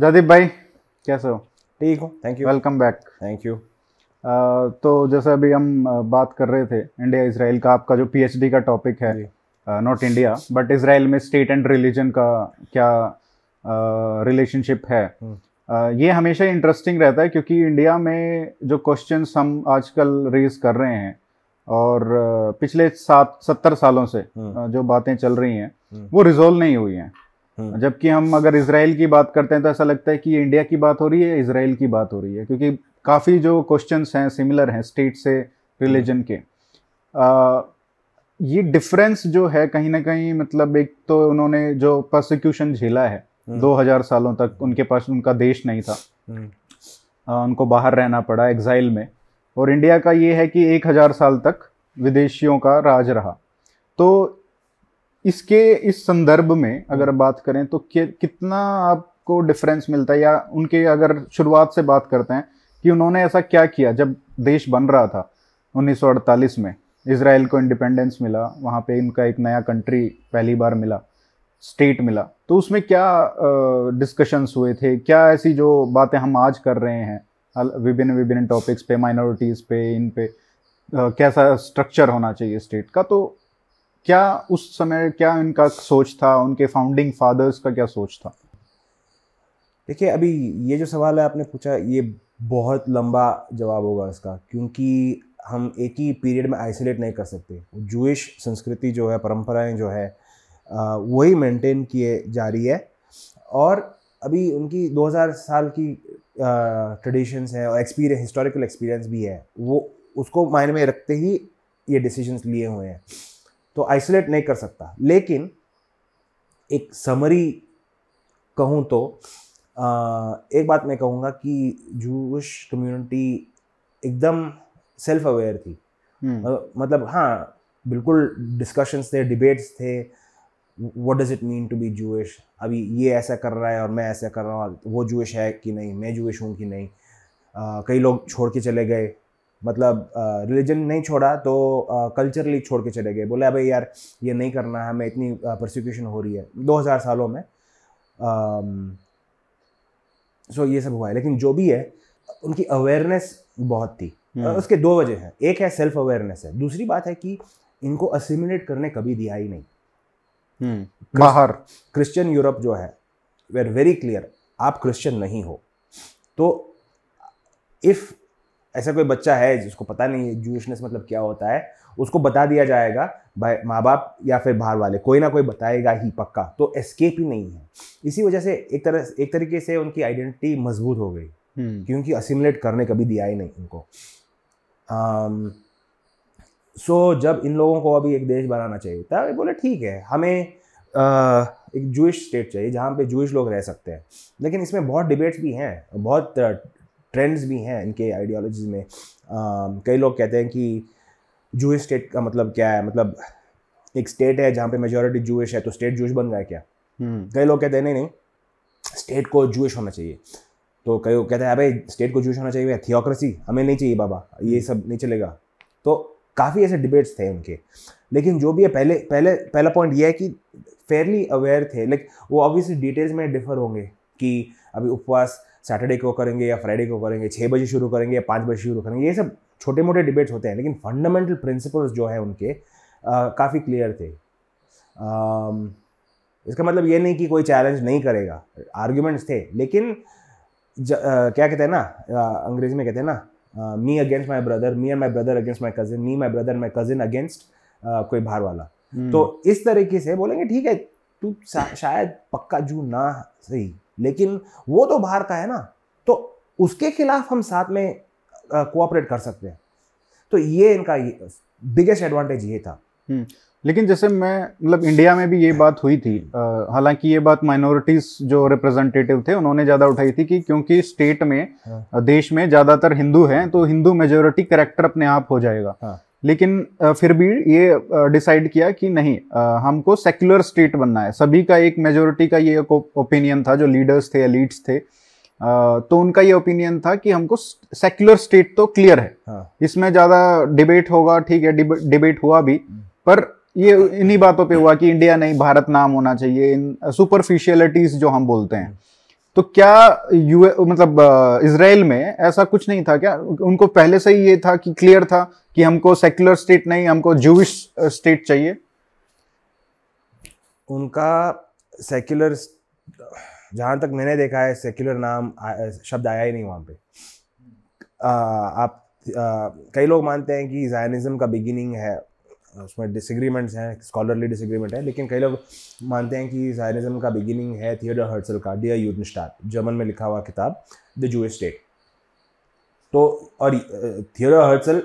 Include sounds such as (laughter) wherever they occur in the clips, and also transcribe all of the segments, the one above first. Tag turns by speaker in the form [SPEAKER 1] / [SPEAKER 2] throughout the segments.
[SPEAKER 1] जादीप भाई कैसे हो ठीक हो thank you welcome back thank you तो जैसे अभी हम बात कर रहे थे इंडिया इसराइल का आपका जो पीएचडी का टॉपिक है नॉट इंडिया बट इसराइल में स्टेट एंड रिलीजन का क्या रिलेशनशिप uh, है hmm. uh, ये हमेशा इंटरेस्टिंग रहता है क्योंकि इंडिया में जो क्वेश्चन हम आजकल रेज कर रहे हैं और पिछले सात सत्तर सालों से हम्म। जो बातें चल रही हैं हम्म। वो रिजोल्व नहीं हुई हैं हम्म। जबकि हम अगर इसराइल की बात करते हैं तो ऐसा लगता है कि इंडिया की बात हो रही है इसराइल की बात हो रही है क्योंकि काफ़ी जो क्वेश्चन हैं सिमिलर हैं स्टेट से रिलीजन हम्म। के आ, ये डिफरेंस जो है कहीं ना कहीं मतलब एक तो उन्होंने जो प्रोसिक्यूशन झेला है हम्म। दो हजार सालों तक उनके पास उनका देश नहीं था आ, उनको बाहर रहना पड़ा एग्जाइल में और इंडिया का ये है कि एक हजार साल तक विदेशियों का राज रहा तो इसके इस संदर्भ में अगर हम्म। बात करें तो कितना आपको डिफरेंस मिलता है या उनके अगर शुरुआत से बात करते हैं कि उन्होंने ऐसा क्या किया जब देश बन रहा था 1948 में इसराइल को इंडिपेंडेंस मिला वहाँ पे इनका एक नया कंट्री पहली बार मिला स्टेट मिला तो उसमें क्या डिस्कशंस हुए थे क्या ऐसी जो बातें हम आज कर रहे हैं विभिन्न विभिन्न टॉपिक्स पे माइनॉरिटीज़ पे इन पे आ, कैसा स्ट्रक्चर होना चाहिए स्टेट का तो क्या उस समय क्या इनका सोच था उनके फाउंडिंग फादर्स का क्या सोच था
[SPEAKER 2] देखिए अभी ये जो सवाल है आपने पूछा ये बहुत लंबा जवाब होगा इसका क्योंकि हम एक ही पीरियड में आइसोलेट नहीं कर सकते जूश संस्कृति जो है परंपराएं जो है वही मेंटेन किए जा रही है और अभी उनकी 2000 साल की ट्रेडिशंस हैं और एक्सपीरियंस हिस्टोरिकल एक्सपीरियंस भी है वो उसको मायने में रखते ही ये डिसीजंस लिए हुए हैं तो आइसोलेट नहीं कर सकता लेकिन एक समरी कहूँ तो आ, एक बात मैं कहूँगा कि जूश कम्युनिटी एकदम सेल्फ अवेयर थी हम्म। मतलब हाँ बिल्कुल डिस्कशंस थे डिबेट्स थे what does it mean to be Jewish अभी ये ऐसा कर रहा है और मैं ऐसा कर रहा हूँ वो जूश है कि नहीं मैं जूश हूँ कि नहीं आ, कई लोग छोड़ के चले गए मतलब रिलीजन नहीं छोड़ा तो कल्चरली छोड़ के चले गए बोले भाई यार ये नहीं करना है हमें इतनी प्रोसिक्यूशन हो रही है 2000 सालों में सो ये सब हुआ है लेकिन जो भी है उनकी अवेयरनेस बहुत थी हम्म। उसके दो वजह हैं एक है सेल्फ अवेयरनेस है दूसरी बात है कि इनको असिमिलेट करने कभी दिया ही नहीं हम्म। बाहर क्रिश्चियन यूरोप जो है वे वेरी क्लियर आप क्रिश्चियन नहीं हो तो इफ ऐसा कोई बच्चा है जिसको पता नहीं है जूशनेस मतलब क्या होता है उसको बता दिया जाएगा भाई माँ बाप या फिर बाहर वाले कोई ना कोई बताएगा ही पक्का तो एस्केप ही नहीं है इसी वजह से एक तरह एक तरीके से उनकी आइडेंटिटी मजबूत हो गई हम्म। क्योंकि असिमुलेट करने कभी दिया ही नहीं उनको सो so, जब इन लोगों को अभी एक देश बनाना चाहिए तब बोले ठीक है हमें आ, एक जूश स्टेट चाहिए जहाँ पे जूश लोग रह सकते हैं लेकिन इसमें बहुत डिबेट्स भी हैं बहुत ट्रेंड्स भी हैं इनके आइडियोलॉजीज में कई लोग कहते हैं कि जूश स्टेट का मतलब क्या है मतलब एक स्टेट है जहाँ पे मेजोरिटी जूश है तो स्टेट जूश बन गया क्या हम्म। कई लोग कहते हैं नहीं नहीं स्टेट को जूश होना चाहिए तो कई लोग कहते हैं भाई स्टेट को जूश होना चाहिए थियोक्रेसी हमें नहीं चाहिए बाबा ये हम्म। सब नहीं चलेगा तो काफ़ी ऐसे डिबेट्स थे उनके लेकिन जो भी है पहले पहले पहला पॉइंट ये है कि फेयरली अवेयर थे लाइक वो ऑब्वियसली डिटेल्स में डिफर होंगे कि अभी उपवास सैटरडे को करेंगे या फ्राइडे को करेंगे छः बजे शुरू करेंगे या पाँच बजे शुरू करेंगे ये सब छोटे मोटे डिबेट्स होते हैं लेकिन फंडामेंटल प्रिंसिपल्स जो है उनके काफ़ी क्लियर थे आ, इसका मतलब ये नहीं कि कोई चैलेंज नहीं करेगा आर्ग्यूमेंट्स थे लेकिन ज, आ, क्या कहते हैं ना अंग्रेजी में कहते हैं ना me against my brother me and my brother against my cousin me my brother my cousin against कोई बाहर वाला हम्म। तो इस तरीके से बोलेंगे ठीक है तू शायद पक्का जू ना सही लेकिन वो तो बाहर का है ना तो उसके खिलाफ हम साथ में कोऑपरेट कर सकते हैं तो ये इनका बिगेस्ट एडवांटेज ये था हम्म, लेकिन जैसे मैं
[SPEAKER 1] मतलब इंडिया में भी ये बात हुई थी हम्म। हालांकि ये बात माइनॉरिटीज जो रिप्रेजेंटेटिव थे उन्होंने ज़्यादा उठाई थी कि क्योंकि स्टेट में हाँ। देश में ज़्यादातर हिंदू हैं तो हिंदू मेजोरिटी करेक्टर अपने आप हो जाएगा हाँ। लेकिन फिर भी ये डिसाइड किया कि नहीं हमको सेक्युलर स्टेट बनना है सभी का एक मेजोरिटी का ये ओपिनियन था जो लीडर्स थे एलिट्स थे तो उनका ये ओपिनियन था कि हमको सेक्युलर स्टेट तो क्लियर है हाँ। इसमें ज़्यादा डिबेट होगा ठीक है डिब, डिबेट हुआ भी पर ये इन्हीं बातों पे हुआ कि इंडिया नहीं भारत नाम होना चाहिए इन सुपरफिशियलिटीज़ जो हम बोलते हैं तो क्या यू मतलब इसराइल में ऐसा कुछ नहीं था क्या उनको पहले से ही ये था कि क्लियर था कि हमको सेक्युलर स्टेट नहीं हमको जूविश स्टेट चाहिए
[SPEAKER 2] उनका सेक्युलर जहां तक मैंने देखा है सेक्युलर नाम शब्द आया ही नहीं वहां पे आ, आप आ, कई लोग मानते हैं कि जायनिज्म का बिगिनिंग है उसमें डिसग्रीमेंट्स हैं स्कॉलरली डिसग्रीमेंट है लेकिन कई लोग मानते हैं कि जायनिज्म का बिगिनिंग है थियोडर हर्सल का डियर यूथन जर्मन में लिखा हुआ किताब द जू स्टेट तो और थियोडर हर्सल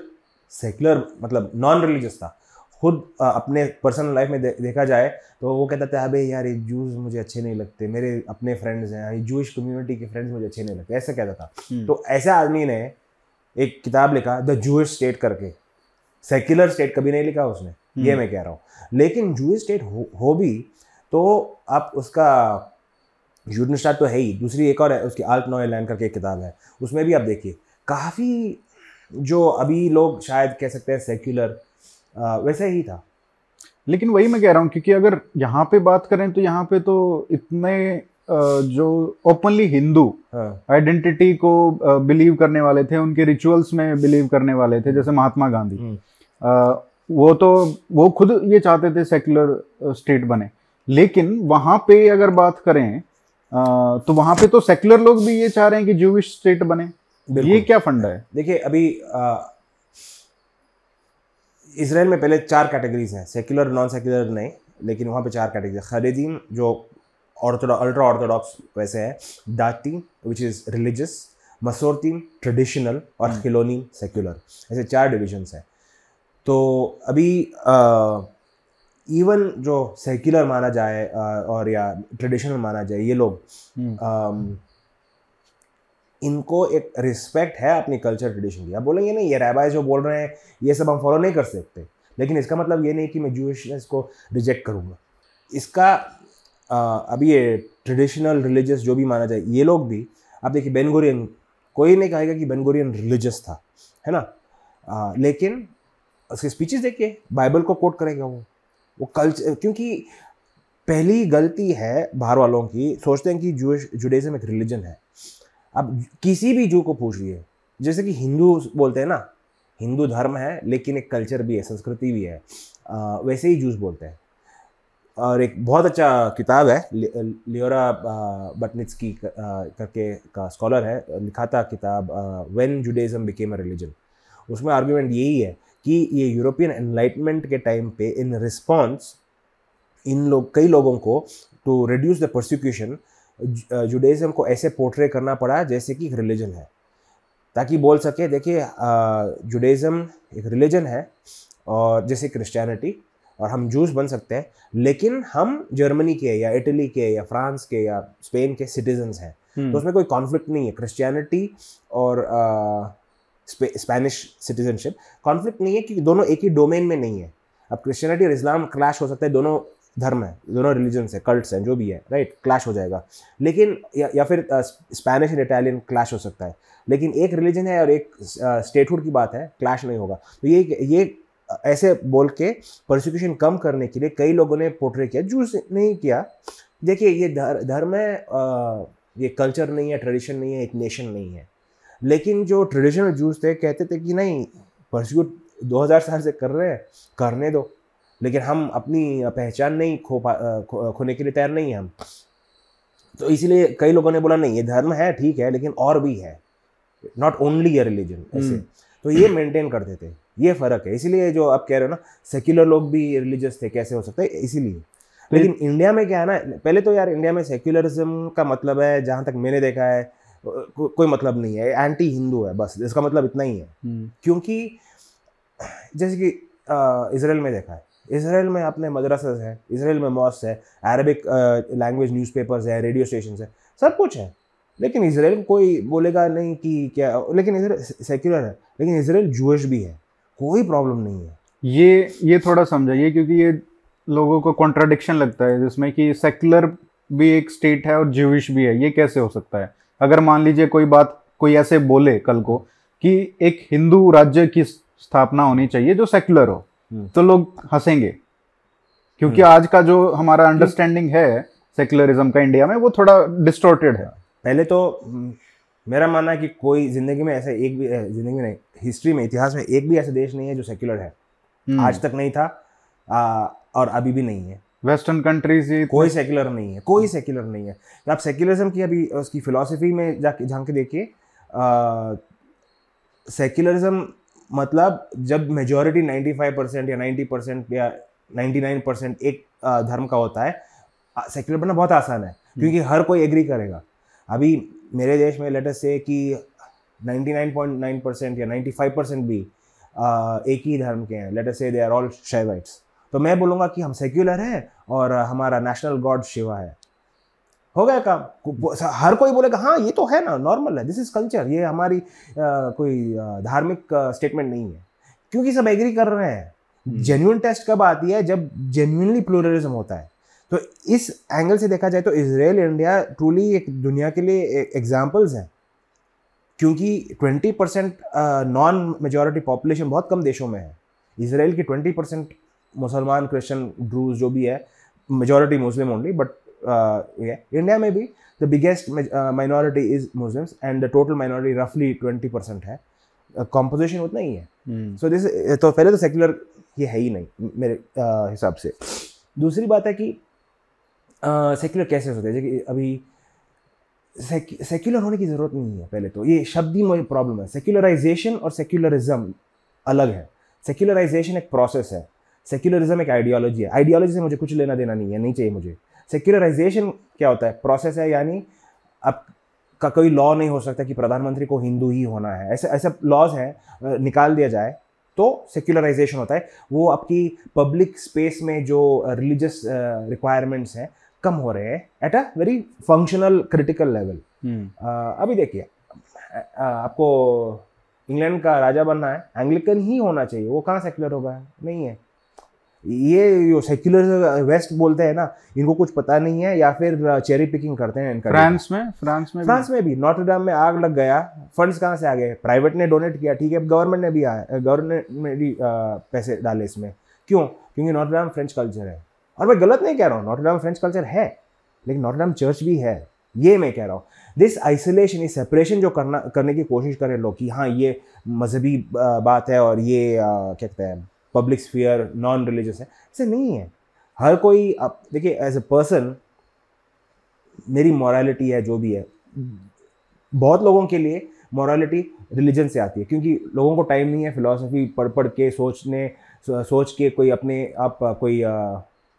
[SPEAKER 2] सेकुलर मतलब नॉन रिलीजियस था खुद अपने पर्सनल लाइफ में दे, देखा जाए तो वो कहता था अबे यार ये जूस मुझे अच्छे नहीं लगते मेरे अपने फ्रेंड्स हैं ये जूश कम्युनिटी के फ्रेंड्स मुझे अच्छे नहीं लगते ऐसा कहता था हम्म। तो ऐसे आदमी ने एक किताब लिखा द जूश स्टेट करके सेक्युलर स्टेट कभी नहीं लिखा उसने ये हम्म। मैं कह रहा हूँ लेकिन जूस स्टेट हो, हो भी तो आप उसका यूडनस्टार तो है ही दूसरी एक और है उसकी आल्ट नोए लैंड करके एक किताब है उसमें भी आप देखिए काफ़ी जो अभी लोग शायद कह सकते हैं सेक्युलर वैसे ही था लेकिन वही मैं कह रहा हूँ
[SPEAKER 1] क्योंकि अगर यहाँ पे बात करें तो यहाँ पे तो इतने जो ओपनली हिंदू आइडेंटिटी को बिलीव करने वाले थे उनके रिचुअल्स में बिलीव करने वाले थे जैसे महात्मा गांधी हम्म। वो तो वो खुद ये चाहते थे सेक्युलर स्टेट बने लेकिन वहाँ पे अगर बात करें तो वहाँ पे तो
[SPEAKER 2] सेक्युलर लोग भी ये चाह रहे हैं कि जूविश स्टेट बने ये क्या फंडा है देखिए अभी इसराइल में पहले चार कैटेगरीज हैं सेक्युलर नॉन सेक्युलर नहीं लेकिन वहाँ पे चार कैटेगरी खरीदीन जो ऑर्थोडॉक्स अल्ट्रा ऑर्थोडॉक्स वैसे है दाती विच इज़ रिलीजियस मसोरतीन ट्रेडिशनल और हम्म। खिलोनी सेक्युलर ऐसे चार डिविजन्स हैं तो अभी इवन जो सेक्युलर माना जाए और या ट्रेडिशनल माना जाए ये लोग आ, हम्म। इनको एक रिस्पेक्ट है अपनी कल्चर ट्रेडिशन की आप बोलेंगे ना ये रैबाई जो बोल रहे हैं ये सब हम फॉलो नहीं कर सकते लेकिन इसका मतलब ये नहीं कि मैं जूशनेस को रिजेक्ट करूँगा इसका आ, अभी ये ट्रेडिशनल रिलीजियस जो भी माना जाए ये लोग भी आप देखिए बेनगोरियन कोई नहीं कहेगा कि बेनगोरियन रिलीजियस था है ना आ, लेकिन उसकी स्पीचेस देखिए बाइबल को कोट करेगा वो वो कल्चर क्योंकि पहली गलती है बाहर वालों की सोचते हैं कि जूश जुडेज़म एक रिलीजन है अब किसी भी जू को पूछ लिए जैसे कि हिंदू बोलते हैं ना हिंदू धर्म है लेकिन एक कल्चर भी है संस्कृति भी है आ, वैसे ही जूस बोलते हैं और एक बहुत अच्छा किताब है लियोरा बटनिट्स की करके का स्कॉलर है लिखा था किताब when Judaism became a religion उसमें आर्ग्यूमेंट यही है कि ये यूरोपियन एनलाइटमेंट के टाइम पे इन रिस्पॉन्स इन लोग कई लोगों को to reduce the prosecution Judaism को ऐसे पोर्ट्रे करना पड़ा जैसे कि एक रिलीजन है ताकि बोल सके देखिए जुडेज़म एक रिलीजन है और जैसे क्रिश्चियनिटी और हम जूस बन सकते हैं लेकिन हम जर्मनी के या इटली के या फ्रांस के या स्पेन के सिटीजन्स हैं हम्म। तो उसमें कोई कॉन्फ्लिक्ट नहीं है क्रिश्चियनिटी और स्पेनिश सिटीजनशिप कॉन्फ्लिक्ट नहीं है क्योंकि दोनों एक ही डोमेन में नहीं है अब क्रिश्चियनिटी और इस्लाम क्लैश हो सकता है दोनों धर्म है दोनों रिलीजन्स है कल्ट्स हैं जो भी है राइट क्लैश हो जाएगा लेकिन या, या फिर स्पेनिश एंड इटालियन क्लैश हो सकता है लेकिन एक रिलीजन है और एक स्टेटहुड uh, की बात है क्लैश नहीं होगा तो ये ये uh, ऐसे बोल के प्रोसिक्यूशन कम करने के लिए कई लोगों ने पोर्ट्रे किया जूस नहीं किया देखिए ये धर्म है uh, ये कल्चर नहीं है ट्रेडिशन नहीं है एक नेशन नहीं है लेकिन जो ट्रेडिशनल जूस थे कहते थे कि नहीं परस्यूट दो हज़ार साल से कर रहे हैं करने दो लेकिन हम अपनी पहचान नहीं खो खोने के लिए तैयार नहीं है हम तो इसीलिए कई लोगों ने बोला नहीं ये धर्म है ठीक है लेकिन और भी है नॉट ओनली ये रिलीजन ऐसे तो ये मेंटेन करते थे ये फ़र्क है इसीलिए जो आप कह रहे हो ना सेक्युलर लोग भी रिलीजियस थे कैसे हो सकते हैं इसीलिए लेकिन इंडिया हम्म। में क्या है ना पहले तो यार इंडिया में सेक्युलरिज्म का मतलब है जहाँ तक मैंने देखा है को, कोई मतलब नहीं है एंटी हिंदू है बस इसका मतलब इतना ही है हम्म। क्योंकि जैसे कि इसराइल में देखा है इसराइल में अपने मदरसेस हैं इसराइल में मॉस है अरबिक लैंग्वेज न्यूज़पेपर्स है रेडियो स्टेशन है सब कुछ है लेकिन इसराइल कोई बोलेगा नहीं कि क्या लेकिन इसराइल सेक्युलर है लेकिन इसराइल जूश भी है कोई प्रॉब्लम नहीं है ये ये थोड़ा समझाइए क्योंकि ये लोगों को
[SPEAKER 1] कॉन्ट्राडिक्शन लगता है जिसमें कि सेक्युलर भी एक स्टेट है और जूश भी है ये कैसे हो सकता है अगर मान लीजिए कोई बात कोई ऐसे बोले कल को कि एक हिंदू राज्य की स्थापना होनी चाहिए जो सेक्युलर हो हम्म। तो लोग हंसेंगे क्योंकि हम्म। आज का
[SPEAKER 2] जो हमारा अंडरस्टैंडिंग है सेक्युलरिज्म का इंडिया में वो थोड़ा डिस्टोर्टेड है पहले तो हम्म, मेरा मानना है कि कोई जिंदगी में ऐसे एक भी जिंदगी में नहीं हिस्ट्री में इतिहास में एक भी ऐसा देश नहीं है जो सेक्युलर है आज तक नहीं था आ, और अभी भी नहीं है वेस्टर्न कंट्रीज ये कोई सेक्युलर नहीं है कोई सेक्युलर नहीं है आप सेक्युलरिज्म की अभी उसकी फिलॉसफी में जाके झांक के देखिए सेक्युलरिज्म मतलब जब मेजॉरिटी 95 परसेंट या 90 परसेंट या 99 परसेंट एक धर्म का होता है सेक्युलर बनना बहुत आसान है हम्म। क्योंकि हर कोई एग्री करेगा अभी मेरे देश में लेटेस्ट से कि 99.9 परसेंट या 95 परसेंट भी आ, एक ही धर्म के हैं लेटेस्ट से दे आर ऑल शेवाइट्स तो मैं बोलूंगा कि हम सेक्युलर हैं और हमारा नेशनल गॉड शिवा है हो गया काम हर कोई बोलेगा हाँ ये तो है ना नॉर्मल है दिस इज़ कल्चर ये हमारी आ, कोई धार्मिक स्टेटमेंट नहीं है क्योंकि सब एग्री कर रहे हैं जेन्यून हम्म। टेस्ट कब आती है जब जेन्यूनली प्लोरलिज्म होता है तो इस एंगल से देखा जाए तो इसराइल इंडिया ट्रूली एक दुनिया के लिए एग्जाम्पल्स हैं क्योंकि 20 परसेंट नॉन मेजोरिटी पॉपुलेशन बहुत कम देशों में है इसराइल की 20 परसेंट मुसलमान क्रिश्चन ड्रूज जो भी है majority Muslim only but India में भी the biggest minority is Muslims and the total minority रफली ट्वेंटी परसेंट है कॉम्पोजिशन uh, उतना ही है सो हम्म। दिस uh, तो पहले तो सेक्युलर ये है ही नहीं मेरे uh, हिसाब से दूसरी बात है कि सेक्युलर कैसे होते हैं जैसे अभी सेक्युलर होने की ज़रूरत नहीं है पहले तो ये शब्द ही प्रॉब्लम है सेक्युलराइजेशन और सेक्युलरिज्म अलग है सेक्युलराइजेशन एक प्रोसेस है सेक्युलरिज्म एक आइडियोलॉजी है आइडियोलॉजी से मुझे कुछ लेना देना नहीं है नहीं चाहिए मुझे सेक्युलराइजेशन क्या होता है प्रोसेस है यानी अब का कोई लॉ नहीं हो सकता कि प्रधानमंत्री को हिंदू ही होना है ऐसे ऐसे लॉज हैं निकाल दिया जाए तो सेक्युलराइजेशन होता है वो आपकी पब्लिक स्पेस में जो रिलीजियस रिक्वायरमेंट्स हैं कम हो रहे हैं at hmm. A very functional critical level अभी देखिए आपको इंग्लैंड का राजा बनना है एंग्लिकन ही होना चाहिए वो कहाँ सेक्युलर होगा नहीं है ये जो सेक्युलर वेस्ट बोलते हैं ना इनको कुछ पता नहीं है या फिर चेरी uh, पिकिंग करते हैं इनका फ्रांस में फ्रांस में फ्रांस में भी नोटरडाम में आग लग गया फंड्स कहाँ से आ गए प्राइवेट ने डोनेट किया ठीक है गवर्नमेंट ने भी आया गवर्नमेंट uh, ने भी uh, पैसे डाले इसमें क्यों क्योंकि नोटरडाम फ्रेंच कल्चर है और मैं गलत नहीं कह रहा हूँ नोटरडाम फ्रेंच कल्चर है लेकिन नोटरडाम चर्च भी है ये मैं कह रहा हूँ दिस आइसोलेशन ये सेपरेशन जो करना करने की कोशिश करें लोग कि हाँ ये मजहबी बात है और ये क्या कहते हैं पब्लिक स्फीयर नॉन रिलीजियस है ऐसे नहीं है हर कोई आप देखिए एज ए पर्सन मेरी मॉरालिटी है जो भी है बहुत लोगों के लिए मॉरालिटी रिलीजन से आती है क्योंकि लोगों को टाइम नहीं है फिलोसफी पढ़ पढ़ के सोचने सोच के कोई अपने आप कोई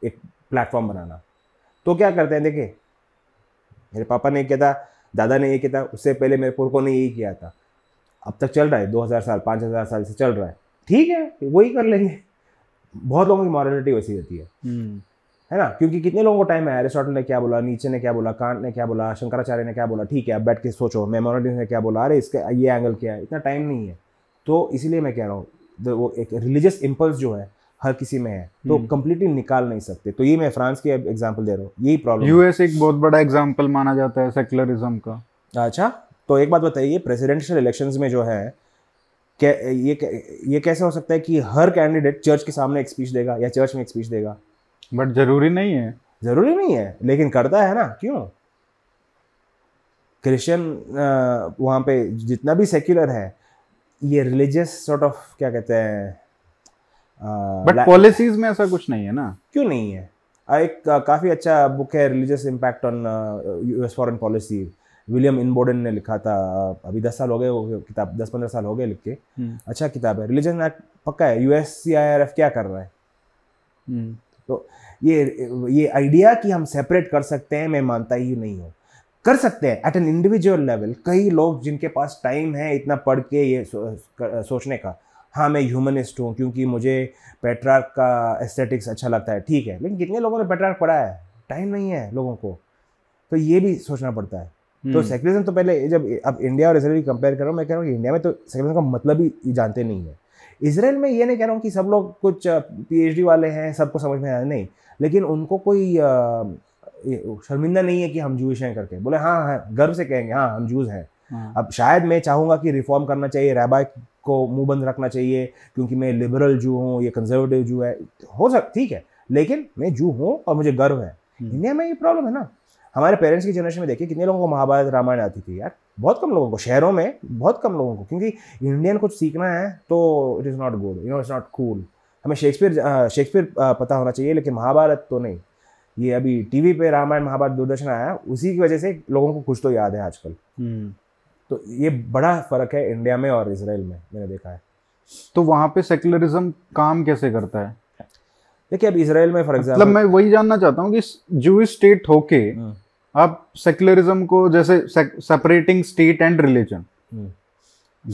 [SPEAKER 2] एक प्लेटफॉर्म बनाना तो क्या करते हैं देखिए मेरे पापा ने किया था दादा ने ये किया था उससे पहले मेरे पुरखों ने यही किया था अब तक चल रहा है दो हज़ार साल पाँच हज़ार साल से चल रहा है ठीक है वही कर लेंगे बहुत लोगों की मॉरलिटी वैसी रहती है हम्म। है ना क्योंकि कितने लोगों को टाइम है एरिस्टोटल ने क्या बोला नीचे ने क्या बोला कांट ने क्या बोला शंकराचार्य ने क्या बोला ठीक है अब बैठ के सोचो मेमोरिटी ने क्या बोला अरे इसका ये एंगल क्या है इतना टाइम नहीं है तो इसीलिए मैं कह रहा हूँ वो एक रिलीजियस इम्पल्स जो है हर किसी में है तो कंप्लीटली हम्म। निकाल नहीं सकते तो ये मैं फ्रांस की एग्जाम्पल दे रहा हूँ यही प्रॉब्लम यूएस
[SPEAKER 1] एक बहुत बड़ा एग्जाम्पल माना जाता है सेकुलरिज्म का
[SPEAKER 2] अच्छा तो एक बात बताइए प्रेसिडेंशियल इलेक्शन में जो है ये ये कैसे हो सकता है कि हर कैंडिडेट चर्च के सामने एक स्पीच देगा या चर्च में एक स्पीच देगा बट जरूरी नहीं है जरूरी नहीं है लेकिन करता है ना क्यों क्रिश्चियन वहाँ पे जितना भी सेक्युलर है ये रिलीजियस सॉर्ट ऑफ क्या कहते हैं बट पॉलिसीज में ऐसा कुछ नहीं है ना क्यों नहीं है एक काफ़ी अच्छा बुक है religious impact on US foreign policy William Inboden ने लिखा था अभी दस साल हो गए किताब दस पंद्रह साल हो गए लिख के हम्म। अच्छा किताब है रिलीजन एक्ट पक्का है एफ क्या कर रहा है हम्म। तो ये ये आइडिया कि हम सेपरेट कर सकते हैं मैं मानता ही नहीं हूँ कर सकते हैं एट एन इंडिविजुअल लेवल कई लोग जिनके पास टाइम है इतना पढ़ के ये सो, सोचने का हाँ मैं ह्यूमनिस्ट हूँ क्योंकि मुझे पेट्रार्क का एस्थेटिक्स अच्छा लगता है ठीक है लेकिन कितने लोगों ने पेट्रार्क पढ़ा है टाइम नहीं है लोगों को तो ये भी सोचना पड़ता है तो सेक्युलरिज्म हम्म। तो पहले जब अब इंडिया और इसराइल कंपेयर कर रहा हूँ मैं कह रहा हूँ इंडिया में तो सेक्युलरिज्म का मतलब ही जानते नहीं है इसराइल में ये नहीं कह रहा हूँ कि सब लोग कुछ पीएचडी वाले हैं सबको समझ में आया नहीं लेकिन उनको कोई शर्मिंदा नहीं है कि हम जूश हैं करके बोले हाँ हाँ गर्व से कहेंगे हाँ हम जूस हैं हाँ। अब शायद मैं चाहूँगा कि रिफॉर्म करना चाहिए रैबा को मुंह बंद रखना चाहिए क्योंकि मैं लिबरल जू हूँ या कंजर्वेटिव जू है हो सकता ठीक है लेकिन मैं जू हूँ और मुझे गर्व है इंडिया हम्म। में ये प्रॉब्लम है ना हमारे पेरेंट्स की जनरेशन में देखिए कितने लोगों को महाभारत रामायण आती थी यार बहुत कम लोगों को शहरों में बहुत कम लोगों को क्योंकि इंडियन कुछ सीखना है तो it is not good you know it's not cool हमें शेक्सपियर शेक्सपियर पता होना चाहिए लेकिन महाभारत तो नहीं ये अभी टीवी पे रामायण महाभारत दूरदर्शन आया उसी की वजह से लोगों को कुछ तो याद है आजकल हम्म। तो ये बड़ा फ़र्क है इंडिया में और इसराइल में मैंने देखा है तो वहाँ पे सेकुलरिज्म काम कैसे करता है देखिए अब इसराइल में फॉर एग्जाम्पल मतलब मैं वही जानना
[SPEAKER 1] चाहता हूँ कि जूस स्टेट होके हाँ। आप सेक्युलरिज्म को जैसे separating
[SPEAKER 2] state and religion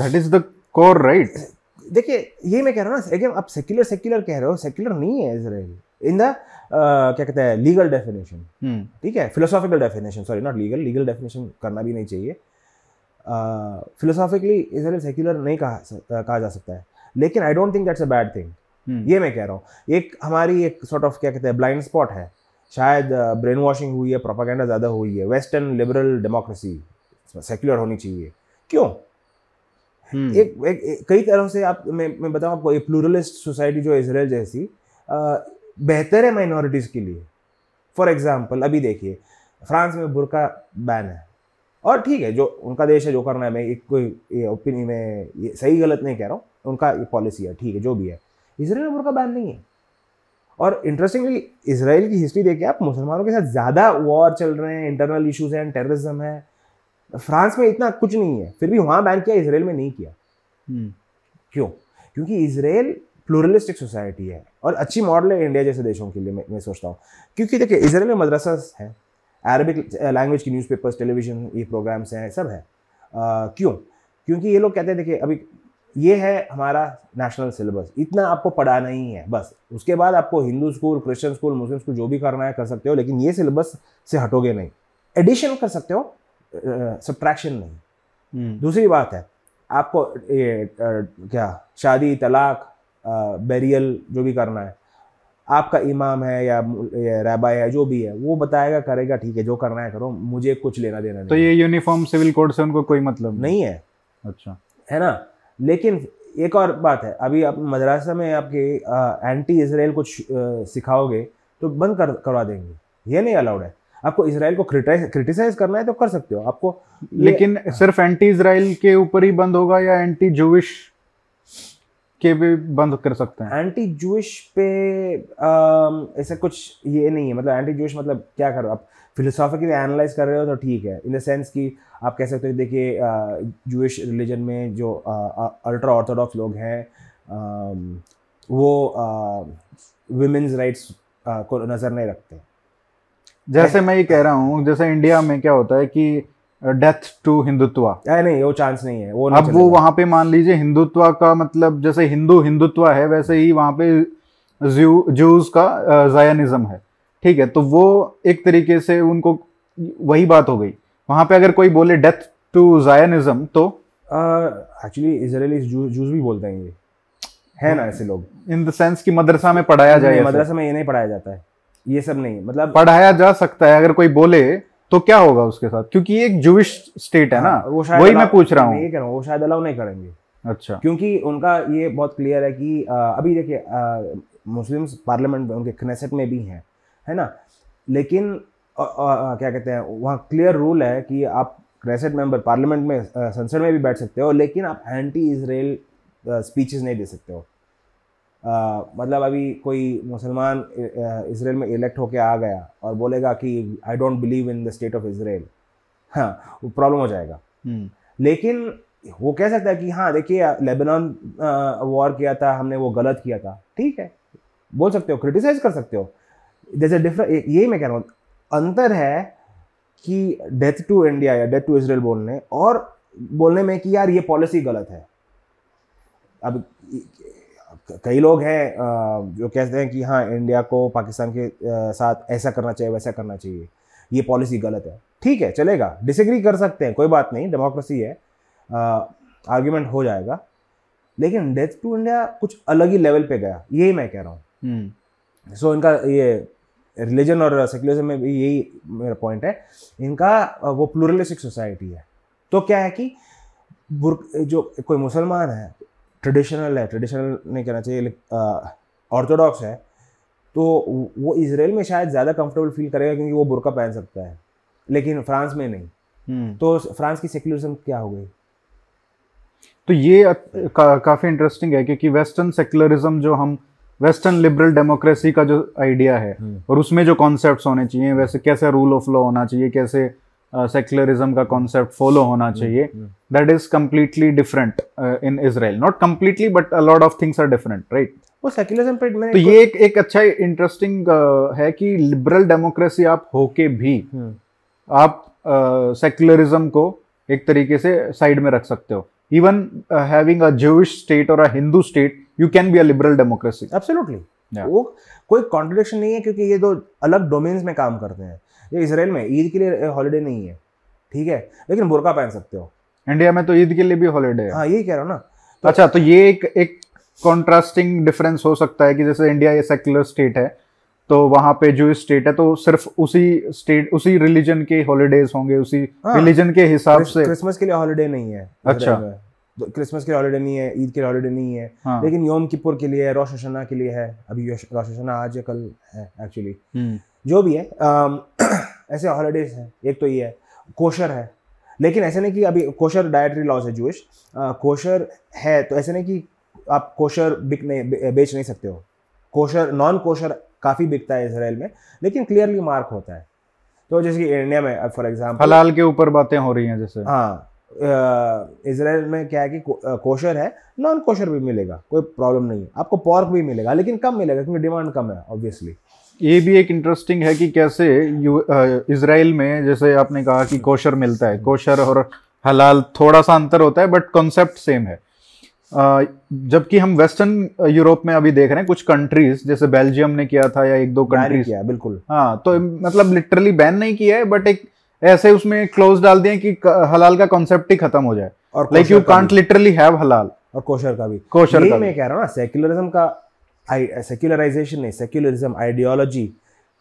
[SPEAKER 2] that is the core right देखिए ये मैं कह रहा हूँ ना अगेन आप सेक्युलर सेक्युलर कह रहे हो सेक्युलर नहीं है इसराइल इन द क्या कहते हैं लीगल डेफिनेशन hmm. ठीक है philosophical definition sorry not legal legal definition करना भी नहीं चाहिए फिलोसॉफिकली इसराइल सेक्युलर नहीं कहा uh, कहा जा सकता है लेकिन I don't think that's a bad thing ये मैं कह रहा हूँ एक हमारी एक सॉर्ट ऑफ क्या कहते हैं ब्लाइंड स्पॉट है शायद ब्रेन वॉशिंग हुई है प्रोपागेंडा ज़्यादा हुई है वेस्टर्न लिबरल डेमोक्रेसी सेक्युलर होनी चाहिए क्यों hmm. एक, एक, एक कई तरह से आप मैं मैं बताऊँ आपको ये प्लूरलिस्ट सोसाइटी जो इसराइल जैसी बेहतर है माइनॉरिटीज़ के लिए फॉर एग्जाम्पल अभी देखिए फ्रांस में बुरका बैन है और ठीक है जो उनका देश है जो करना है मैं एक कोई ओपिनियन में सही गलत नहीं कह रहा हूँ उनका ये पॉलिसी है ठीक है जो भी है इसराइल में बुरका बैन नहीं है और इंटरेस्टिंगली इसराइल की हिस्ट्री देखिए आप मुसलमानों के साथ ज़्यादा वॉर चल रहे हैं इंटरनल इशूज हैं टेररिज्म है फ्रांस में इतना कुछ नहीं है फिर भी वहाँ बैन किया इसराइल में नहीं किया हम्म। क्यों क्योंकि इसराइल प्लोरलिस्टिक सोसाइटी है और अच्छी मॉडल है इंडिया जैसे देशों के लिए मैं, मैं सोचता हूँ क्योंकि देखिए इसराइल में मदरसा है अरबिक लैंग्वेज की न्यूज़पेपर्स टेलीविज़न ये प्रोग्राम्स हैं सब है आ, क्यों क्योंकि ये लोग कहते हैं देखिए अभी ये है हमारा नेशनल सिलेबस इतना आपको पढ़ाना ही है बस उसके बाद आपको Hindu school Christian school Muslim school जो भी करना है कर सकते हो लेकिन ये सिलेबस से हटोगे नहीं एडिशन कर सकते हो सब्ट्रैक्शन नहीं हम्म। दूसरी बात है आपको ए, क्या शादी तलाक बेरियल जो भी करना है आपका इमाम है या, या रैबा है जो भी है वो बताएगा करेगा ठीक है जो करना है करो मुझे कुछ लेना देना तो नहीं तो
[SPEAKER 1] ये यूनिफॉर्म सिविल कोड
[SPEAKER 2] से उनको कोई मतलब नहीं है अच्छा है ना लेकिन एक और बात है अभी आप मदरसा में आपके एंटी इसराइल कुछ सिखाओगे तो बंद कर करवा देंगे ये नहीं अलाउड है आपको इसराइल को क्रिटिसाइज करना है तो कर सकते हो आपको लेकिन सिर्फ एंटी इसराइल के ऊपर ही बंद होगा या एंटी जूश के भी बंद कर सकते हैं एंटी जूश पे ऐसा कुछ ये नहीं है मतलब एंटी जूश मतलब क्या करो आप फिलोसॉफिकली एनालाइज कर रहे हो तो ठीक है इन द सेंस कि आप कह सकते हो देखिए जूश रिलीजन में जो अल्ट्रा ऑर्थोडॉक्स लोग हैं वो वुमेन्स राइट्स को नज़र नहीं रखते
[SPEAKER 1] जैसे मैं ये कह रहा हूँ जैसे इंडिया में क्या होता है कि डेथ टू हिंदुत्व
[SPEAKER 2] नहीं वो चांस नहीं है वो अब वो
[SPEAKER 1] वहाँ पे मान लीजिए हिंदुत्व का मतलब जैसे हिंदू हिंदुत्व है वैसे ही वहाँ पे जूस जूज का जायनिज्म है ठीक है तो वो एक तरीके से उनको वही बात हो गई वहाँ पे अगर कोई बोले डेथ टू जायनिज्म तो एक्चुअली इसराइली जूस भी बोलते हैं ये
[SPEAKER 2] है ना ऐसे लोग इन द सेंस कि मदरसा में पढ़ाया जाए मदरसा में ये नहीं पढ़ाया जाता है ये सब नहीं मतलब पढ़ाया
[SPEAKER 1] जा सकता है अगर कोई बोले तो क्या होगा उसके साथ क्योंकि एक जुविश स्टेट है ना हाँ, वो शायद वही मैं पूछ रहा हूँ
[SPEAKER 2] वो शायद अलाउ नहीं करेंगे अच्छा क्योंकि उनका ये बहुत क्लियर है कि आ, uh, अभी देखिए मुस्लिम्स uh, पार्लियामेंट में उनके कनेसेट में भी हैं है ना लेकिन क्या कहते हैं वहाँ क्लियर रूल है कि आप क्रेसेट मेंबर पार्लियामेंट में संसद में भी बैठ सकते हो लेकिन आप एंटी इसराइल स्पीचेस नहीं दे सकते हो मतलब अभी कोई मुसलमान इसराइल में इलेक्ट होके आ गया और बोलेगा कि I don't believe in the state of Israel हाँ वो प्रॉब्लम हो जाएगा हम्म। लेकिन वो कह सकता है कि हाँ देखिए लेबनान वॉर किया था हमने वो गलत किया था ठीक है बोल सकते हो क्रिटिसाइज कर सकते हो जैसे डिफरेंट यही मैं कह रहा हूँ अंतर है कि डेथ टू इंडिया या डेथ टू इसराइल बोलने और बोलने में कि यार ये पॉलिसी गलत है अब कई लोग हैं जो कहते हैं कि हाँ इंडिया को पाकिस्तान के साथ ऐसा करना चाहिए वैसा करना चाहिए ये पॉलिसी गलत है ठीक है चलेगा डिसएग्री कर सकते हैं कोई बात नहीं डेमोक्रेसी है आर्ग्यूमेंट हो जाएगा लेकिन डेथ टू इंडिया कुछ अलग ही लेवल पे गया यही मैं कह रहा हूँ
[SPEAKER 1] सो हम्म।
[SPEAKER 2] so, इनका ये रिलीजन और सेक्युलरिज्म में भी यही मेरा पॉइंट है इनका वो प्लूरलिस्टिक सोसाइटी है तो क्या है कि जो कोई मुसलमान है ट्रेडिशनल है ट्रेडिशनल नहीं कहना चाहिए ऑर्थोडॉक्स है तो वो इसराइल में शायद ज़्यादा कंफर्टेबल फील करेगा क्योंकि वो बुरका पहन सकता है लेकिन फ्रांस में नहीं
[SPEAKER 1] hmm.
[SPEAKER 2] तो फ्रांस की सेक्युलरिज्म क्या हो गई
[SPEAKER 1] तो ये का, काफ़ी इंटरेस्टिंग है क्योंकि वेस्टर्न सेक्युलरिज्म जो हम वेस्टर्न लिबरल डेमोक्रेसी का जो आइडिया है हम्म। और उसमें जो कॉन्सेप्ट होने चाहिए वैसे कैसे रूल ऑफ लॉ होना चाहिए कैसे सेक्युलरिज्म uh, का कॉन्सेप्ट फॉलो होना हम्म, चाहिए that is completely different in Israel not completely but a lot of things are different right
[SPEAKER 2] वो सेक्युलरिज्म पे तो ये एक
[SPEAKER 1] एक अच्छा इंटरेस्टिंग uh, है कि लिबरल डेमोक्रेसी आप होके भी हम्म। आप सेक्युलरिज्म uh, को एक तरीके से साइड में रख सकते हो even having a Jewish state और a Hindu state
[SPEAKER 2] you can be a liberal democracy absolutely वो कोई कॉन्ट्रोडिक्शन नहीं है क्योंकि ये दो अलग डोमेन्स में काम करते हैं ये इसराइल में ईद के लिए हॉलीडे नहीं है ठीक है लेकिन बुरका पहन सकते हो इंडिया में तो ईद के लिए भी हॉलीडे है हाँ यही कह रहा हूँ ना तो अच्छा तो ये एक एक
[SPEAKER 1] कॉन्ट्रास्टिंग डिफरेंस हो सकता है कि जैसे इंडिया ये सेक्युलर स्टेट है तो वहां पे जो स्टेट है तो सिर्फ उसी स्टेट उसी रिलीजन के हॉलीडेज होंगे उसी रिलीजन हाँ। के हिसाब से
[SPEAKER 2] क्रिसमस के लिए हॉलीडे नहीं है अच्छा क्रिसमस के हॉलीडे नहीं है ईद के हॉलीडे नहीं है हाँ. लेकिन योम किपुर के लिए रोश हशना के लिए है अभी रोश हशना आज या कल है एक्चुअली हम्म। जो भी है (clears throat) ऐसे हॉलीडेज हैं एक तो ये है कोशर है लेकिन ऐसे नहीं कि अभी कोशर डायट्री लॉज है जूश कोशर है तो ऐसे नहीं कि आप कोशर बिक नहीं बेच नहीं सकते हो कोशर नॉन कोशर काफ़ी बिकता है इसराइल में लेकिन क्लियरली मार्क होता है तो जैसे कि इंडिया में फॉर एग्जाम्पल हलाल
[SPEAKER 1] के ऊपर बातें हो रही हैं जैसे
[SPEAKER 2] हाँ इसराइल में क्या है कि कोशर है नॉन कोशर भी मिलेगा कोई प्रॉब्लम नहीं है आपको पॉर्क भी मिलेगा लेकिन कम मिलेगा क्योंकि डिमांड कम है ऑब्वियसली
[SPEAKER 1] ये भी एक इंटरेस्टिंग है कि कैसे इसराइल में जैसे आपने कहा कि कोशर मिलता है कोशर और हलाल थोड़ा सा अंतर होता है बट कॉन्सेप्ट सेम है जबकि हम वेस्टर्न यूरोप में अभी देख रहे हैं कुछ कंट्रीज जैसे बेल्जियम ने किया था या एक दो कंट्रीज किया बिल्कुल हाँ तो मतलब लिटरली बैन नहीं किया है बट एक ऐसे उसमें क्लोज डाल दें कि हलाल का कॉन्सेप्ट ही खत्म हो जाए और like you can't literally have halal
[SPEAKER 2] और कोशर का भी
[SPEAKER 1] कोशर का मैं
[SPEAKER 2] कह रहा हूँ ना सेक्युलरिज्म का सेक्युलराइजेशन नहीं सेक्युलरिज्म आइडियोलॉजी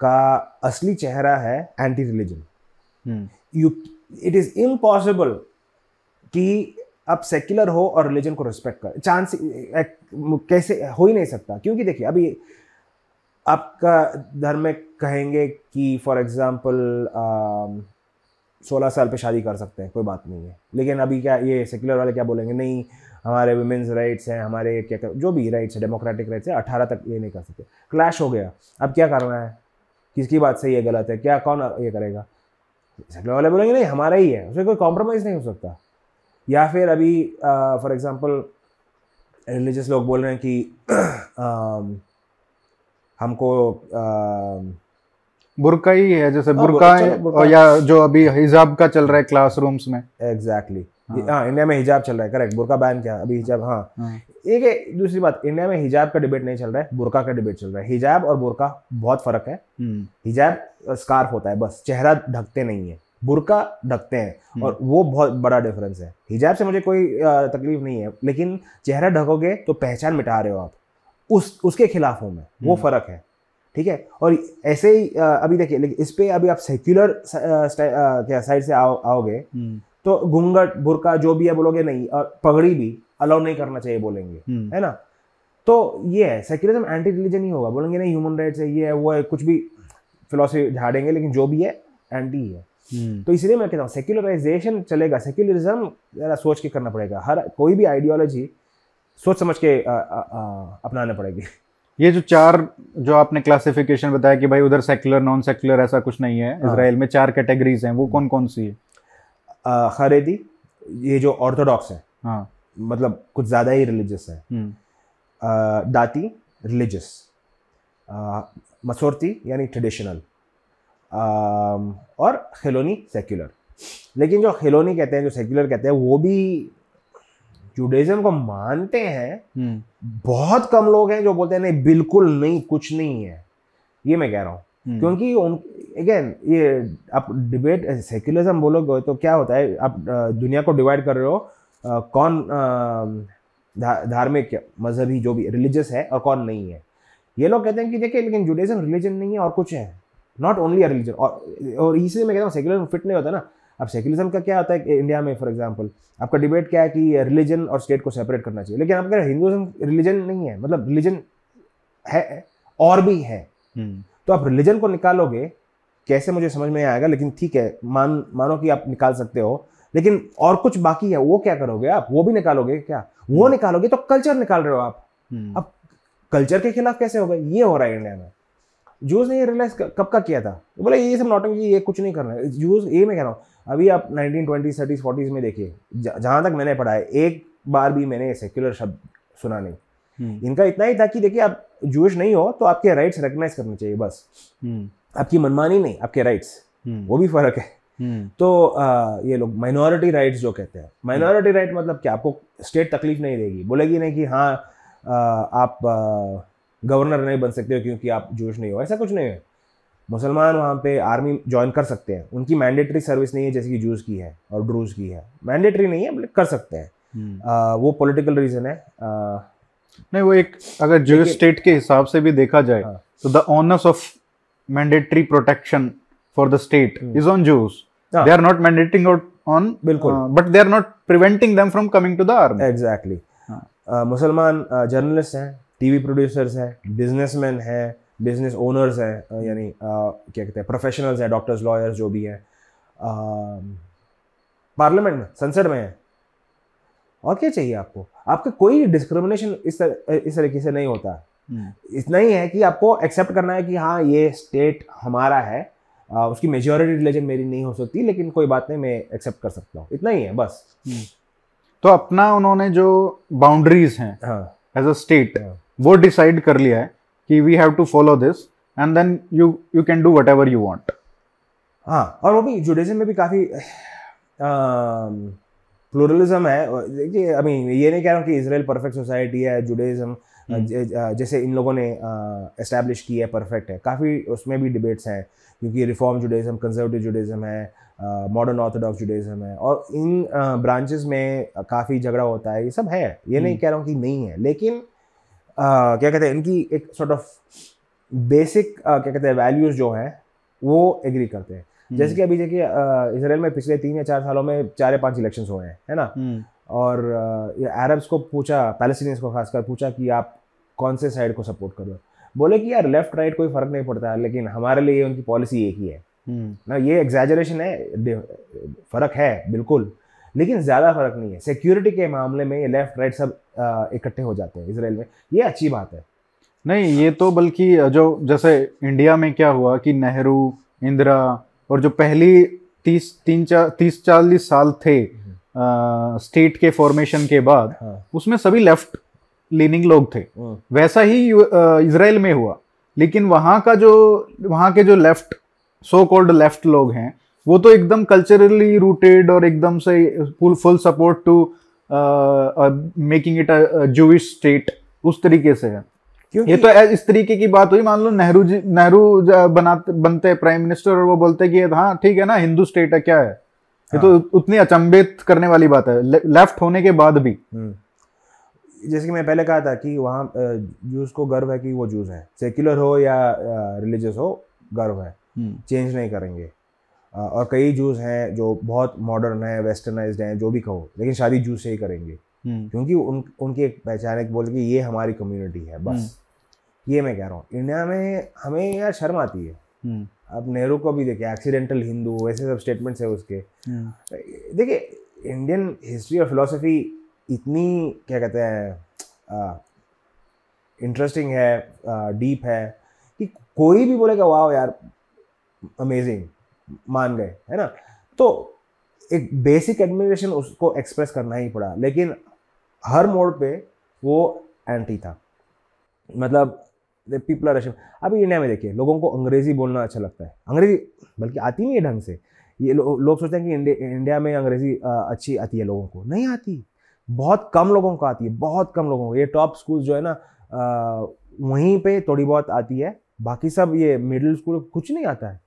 [SPEAKER 2] का असली चेहरा है anti religion you it is impossible कि आप सेक्युलर हो और रिलीजन को रिस्पेक्ट कर चांस कैसे हो ही नहीं सकता क्योंकि देखिए अभी आपका धर्म में कहेंगे कि फॉर एग्जाम्पल सोलह साल पे शादी कर सकते हैं कोई बात नहीं है लेकिन अभी क्या ये सेक्युलर वाले क्या बोलेंगे नहीं हमारे वुमेंस राइट्स हैं हमारे क्या कर, जो भी राइट्स है डेमोक्रेटिक राइट्स है अठारह तक ये नहीं कर सकते क्लैश हो गया अब क्या करना है किसकी बात सही है गलत है क्या कौन ये करेगा सेक्युलर वाले बोलेंगे नहीं हमारा ही है उसमें कोई कॉम्प्रोमाइज़ नहीं हो सकता या फिर अभी फॉर एग्ज़ाम्पल रिलीजियस लोग बोल रहे हैं कि आ, (clears throat) हमको आ, बुरका ही है जैसे हाँ, बुरका, बुरका या जो अभी हिजाब का चल रहा है क्लासरूम्स में एग्जैक्टली exactly. हाँ इंडिया हाँ, में हिजाब चल रहा है करेक्ट बुरका बैन क्या अभी हिजाब हाँ, हाँ। एक दूसरी बात इंडिया में हिजाब का डिबेट नहीं चल रहा है बुरका का डिबेट चल रहा है हिजाब और बुरका बहुत फर्क है हम्म। हिजाब स्कार्फ होता है बस चेहरा ढकते नहीं है बुरका ढकते हैं हम्म। और वो बहुत बड़ा डिफरेंस है हिजाब से मुझे कोई तकलीफ नहीं है लेकिन चेहरा ढकोगे तो पहचान मिटा रहे हो आप उस उसके खिलाफ हूँ मैं वो हम्म। फर्क है ठीक है और ऐसे ही अभी देखिए लेकिन इस पर अभी आप सेक्युलर क्या साइड से आओ आओगे हम्म। तो घूंघट बुरका जो भी है बोलोगे नहीं और पगड़ी भी अलाउ नहीं करना चाहिए बोलेंगे हम्म। है ना तो ये है सेक्युलरिज्म एंटी रिलीजन ही होगा बोलेंगे नहीं ह्यूमन राइट्स है ये है वो है कुछ भी फिलोसफी झाड़ेंगे लेकिन जो भी है एंटी ही है हम्म। तो इसलिए मैं कहता हूँ सेक्युलराइजेशन चलेगा सेक्युलरिज्म ज़रा सोच के करना पड़ेगा हर कोई भी आइडियोलॉजी सोच समझ के अपनाना पड़ेगी ये जो चार जो आपने क्लासिफिकेशन बताया कि भाई उधर सेक्युलर नॉन
[SPEAKER 1] सेक्युलर ऐसा कुछ नहीं है इसराइल हाँ। में चार कैटेगरीज हैं वो कौन कौन सी है खरेदी
[SPEAKER 2] ये जो ऑर्थोडॉक्स है हाँ मतलब कुछ ज़्यादा ही रिलीजियस है आ, दाती रिलीजियस मसौरती यानी ट्रेडिशनल और खिलोनी सेक्युलर लेकिन जो खिलोनी कहते हैं जो सेक्युलर कहते हैं वो भी जुडेजम को मानते हैं हम्म। बहुत कम लोग हैं जो बोलते हैं नहीं बिल्कुल नहीं कुछ नहीं है ये मैं कह रहा हूँ हम्म। क्योंकि उन अगेन ये आप डिबेट सेक्युलरिज्म बोलोगे तो क्या होता है आप दुनिया को डिवाइड कर रहे हो आ, कौन धार्मिक मजहबी जो भी रिलीजियस है और कौन नहीं है ये लोग कहते हैं कि देखिए लेकिन जुडेजम रिलीजन नहीं है और कुछ है नॉट ओनली अ रिलीजन और और इसी मैं कहता हूँ सेक्युलरिज्म फिट नहीं होता ना अब सेक्युलरिज्म का क्या होता है इंडिया में फॉर एग्जाम्पल आपका डिबेट क्या है कि रिलीजन और स्टेट को सेपरेट करना चाहिए लेकिन आपका हिंदुज्म रिलीजन नहीं है मतलब रिलीजन है और भी है हम्म। तो आप रिलीजन को निकालोगे कैसे मुझे समझ में आएगा लेकिन ठीक है मान मानो कि आप निकाल सकते हो लेकिन और कुछ बाकी है वो क्या करोगे आप वो भी निकालोगे क्या वो हम्म। निकालोगे तो कल्चर निकाल रहे हो आप हम्म। अब कल्चर के खिलाफ कैसे हो गए ये हो रहा है इंडिया में जूस ने ये रियलाइज कब का किया था बोला ये सब नॉटिंग ये कुछ नहीं करना है जूस ये मैं कह रहा हूँ अभी आप नाइनटीन ट्वेंटी थर्टीज़ फोर्टीज़ में देखिए जहाँ तक मैंने पढ़ा है एक बार भी मैंने सेक्युलर शब्द सुना नहीं हम्म। इनका इतना ही था कि देखिए आप जूश नहीं हो तो आपके राइट्स रिकग्नाइज करने चाहिए बस हम्म। आपकी मनमानी नहीं आपके राइट्स हम्म। वो भी फर्क है तो आ, ये लोग माइनॉरिटी राइट्स जो कहते हैं माइनॉरिटी राइट मतलब क्या आपको स्टेट तकलीफ नहीं देगी बोलेगी नहीं कि हाँ आ, आप गवर्नर नहीं बन सकते हो क्योंकि आप जूश नहीं हो ऐसा कुछ नहीं है मुसलमान वहाँ पे आर्मी ज्वाइन कर सकते हैं उनकी मैंडेटरी सर्विस नहीं है जैसे कि जूस की है और ड्रूज की है मैंडेटरी नहीं है कर सकते हैं हम्म। आ, वो पॉलिटिकल रीज़न है आ, नहीं वो एक
[SPEAKER 1] अगर जो स्टेट के हिसाब से भी देखा जाए हाँ। तो the onus of mandatory protection for the state is on Jews they are not mandating on बिल्कुल but they
[SPEAKER 2] are not preventing them from coming to the army exactly मुसलमान जर्नलिस्ट हैं टीवी प्रोड्यूसर्स हैं businessman हैं business owners हैं यानी क्या कहते हैं प्रोफेशनल्स हैं डॉक्टर्स लॉयर्स जो भी हैं पार्लियामेंट में संसद में हैं और क्या चाहिए आपको आपका कोई डिस्क्रिमिनेशन इस तर, इस तरीके से नहीं होता हम्म। इतना ही है कि आपको एक्सेप्ट करना है कि हाँ ये स्टेट हमारा है आ, उसकी मेजोरिटी रिलीजन मेरी नहीं हो सकती लेकिन कोई बात नहीं मैं एक्सेप्ट कर सकता हूँ इतना ही है बस हम्म।
[SPEAKER 1] तो अपना उन्होंने जो बाउंड्रीज हैं एज अ स्टेट वो डिसाइड कर लिया है कि we have to follow this and then you you can do whatever you want
[SPEAKER 2] हाँ और वो भी जुडिज्म में भी काफ़ी प्लूरलिज्म है देखिए आई मीन ये नहीं कह रहा हूँ कि इसराइल परफेक्ट सोसाइटी है जुडेज़म हम्म। जैसे इन लोगों ने इस्टेब्लिश की है परफेक्ट है काफ़ी उसमें भी डिबेट्स हैं क्योंकि रिफॉर्म जुडिज्म कंजर्वेटिव जुडेज़म है मॉडर्न ऑर्थोडॉक्स जुडेज़म है और इन ब्रांचेस में काफ़ी झगड़ा होता है ये सब है ये नहीं हम्म। कह रहा हूँ कि नहीं है लेकिन क्या कहते हैं इनकी एक सॉर्ट ऑफ बेसिक क्या कहते हैं वैल्यूज़ जो हैं वो एग्री करते हैं हम्म। जैसे कि अभी देखिए इसराइल में पिछले तीन या चार सालों में चार या पांच इलेक्शंस हुए हैं है ना हम्म। और अरब्स को पूछा पैलेस्टीनियंस को खासकर पूछा कि आप कौन से साइड को सपोर्ट कर रहे हो बोले कि यार लेफ्ट राइट कोई फर्क नहीं पड़ता लेकिन हमारे लिए उनकी पॉलिसी एक ही है हम्म। ना ये एग्जेजरेशन है फर्क है बिल्कुल लेकिन ज़्यादा फर्क नहीं है सिक्योरिटी के मामले में ये लेफ्ट राइट सब इकट्ठे हो जाते हैं इसराइल में ये अच्छी बात है
[SPEAKER 1] नहीं ये तो बल्कि जो जैसे इंडिया में क्या हुआ कि नेहरू इंदिरा और जो पहली तीस तीन चार तीस चालीस साल थे आ, हम्म। स्टेट के फॉर्मेशन के बाद हाँ। उसमें सभी लेफ्ट लीनिंग लोग थे हम्म। वैसा ही इसराइल में हुआ लेकिन वहाँ का जो वहाँ के जो लेफ्ट सो कॉल्ड लेफ्ट लोग हैं वो तो एकदम कल्चरली रूटेड और एकदम से full full support to making it a Jewish state उस तरीके से है ये तो इस तरीके की बात हुई मान लो नेहरू जी नेहरू बनाते बनते हैं प्राइम मिनिस्टर और वो बोलते हैं कि हाँ ठीक है ना हिंदू स्टेट है क्या है ये तो हाँ। तो उतनी अचंभित करने वाली बात है ले, लेफ्ट होने के बाद भी हम्म।
[SPEAKER 2] जैसे कि मैं पहले कहा था कि वहाँ जूस को गर्व है कि वो जूस है सेक्युलर हो या रिलीजियस हो गर्व है चेंज हम्म। नहीं करेंगे और कई जूस हैं जो बहुत मॉडर्न हैं वेस्टर्नाइज हैं जो भी कहो लेकिन शादी जूस से ही करेंगे हम्म। क्योंकि उन उनकी एक पहचान है बोल कि ये हमारी कम्युनिटी है बस हम्म। ये मैं कह रहा हूँ इंडिया में हमें यार शर्म आती है अब हम्म। नेहरू को भी देखे एक्सीडेंटल हिंदू वैसे सब स्टेटमेंट्स है उसके देखिए इंडियन हिस्ट्री और फिलोसफी इतनी क्या कहते हैं इंटरेस्टिंग है डीप है कि कोई भी बोलेगा वाह यार अमेजिंग मान गए है ना तो एक बेसिक एडमिनिस्ट्रेशन उसको एक्सप्रेस करना ही पड़ा लेकिन हर मोड पे वो एंटी था मतलब पीपल आर रशियन अभी इंडिया में देखिए लोगों को अंग्रेज़ी बोलना अच्छा लगता है अंग्रेज़ी बल्कि आती नहीं है ढंग से ये लो, लोग सोचते हैं कि इंडिया, इंडिया में अंग्रेज़ी अच्छी आती है लोगों को नहीं आती बहुत कम लोगों को आती है बहुत कम लोगों को ये टॉप स्कूल जो है ना वहीं पे थोड़ी बहुत आती है बाकी सब ये मिडिल स्कूल कुछ नहीं आता है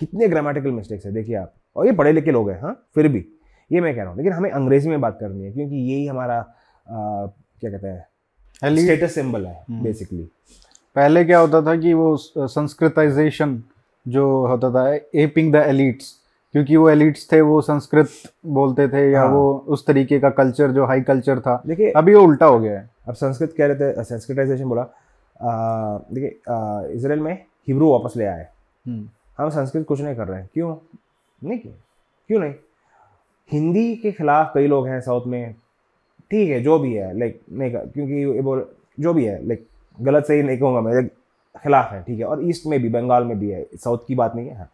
[SPEAKER 2] कितने ग्रामेटिकल मिस्टेक्स है देखिए आप और ये पढ़े लिखे लोग हैं हाँ फिर भी ये मैं कह रहा हूँ लेकिन हमें अंग्रेजी में बात करनी है क्योंकि यही हमारा आ, क्या कहते हैं स्टेटस सिंबल है बेसिकली हम्म।
[SPEAKER 1] पहले क्या होता था कि वो संस्कृताइजेशन जो होता था एपिंग द एलिट्स क्योंकि वो एलिट्स थे वो संस्कृत बोलते थे या हाँ। वो
[SPEAKER 2] उस तरीके का कल्चर जो हाई कल्चर था देखिए अभी वो उल्टा हो गया है अब संस्कृत कह रहे थे संस्कृताइजेशन बोला देखिए इसराइल में हिब्रू वापस ले आए हम्म। हम संस्कृत कुछ नहीं कर रहे हैं क्यों नहीं क्यों क्यों नहीं हिंदी के खिलाफ कई लोग हैं साउथ में ठीक है जो भी है लाइक नहीं क्योंकि बोल जो भी है लाइक गलत सही नहीं कहूँगा मैं खिलाफ है ठीक है और ईस्ट में भी बंगाल में भी है साउथ की बात नहीं है हाँ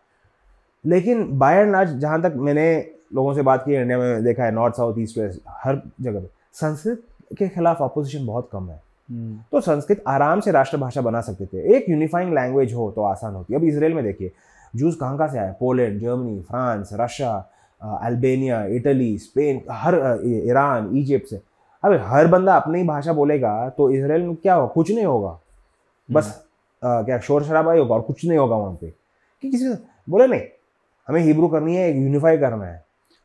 [SPEAKER 2] लेकिन बाय एंड लार्ज जहाँ तक मैंने लोगों से बात की इंडिया में देखा है नॉर्थ साउथ ईस्ट वेस्ट हर जगह पर संस्कृत के खिलाफ अपोजिशन बहुत कम है हम्म। तो संस्कृत आराम से राष्ट्रभाषा बना सकते थे एक यूनिफाइंग लैंग्वेज हो तो आसान होती अब इसराइल में देखिए जूस कहाँ कहाँ से आए Poland Germany France Russia Albania Italy Spain हर ईरान इजिप्ट से अब हर बंदा अपनी ही भाषा बोलेगा तो इसराइल में क्या होगा कुछ नहीं होगा बस आ, हम्म। क्या शोर शराबा ही होगा और कुछ नहीं होगा वहाँ पे कि किसी बोले नहीं हमें हिब्रू करनी है यूनिफाई करना है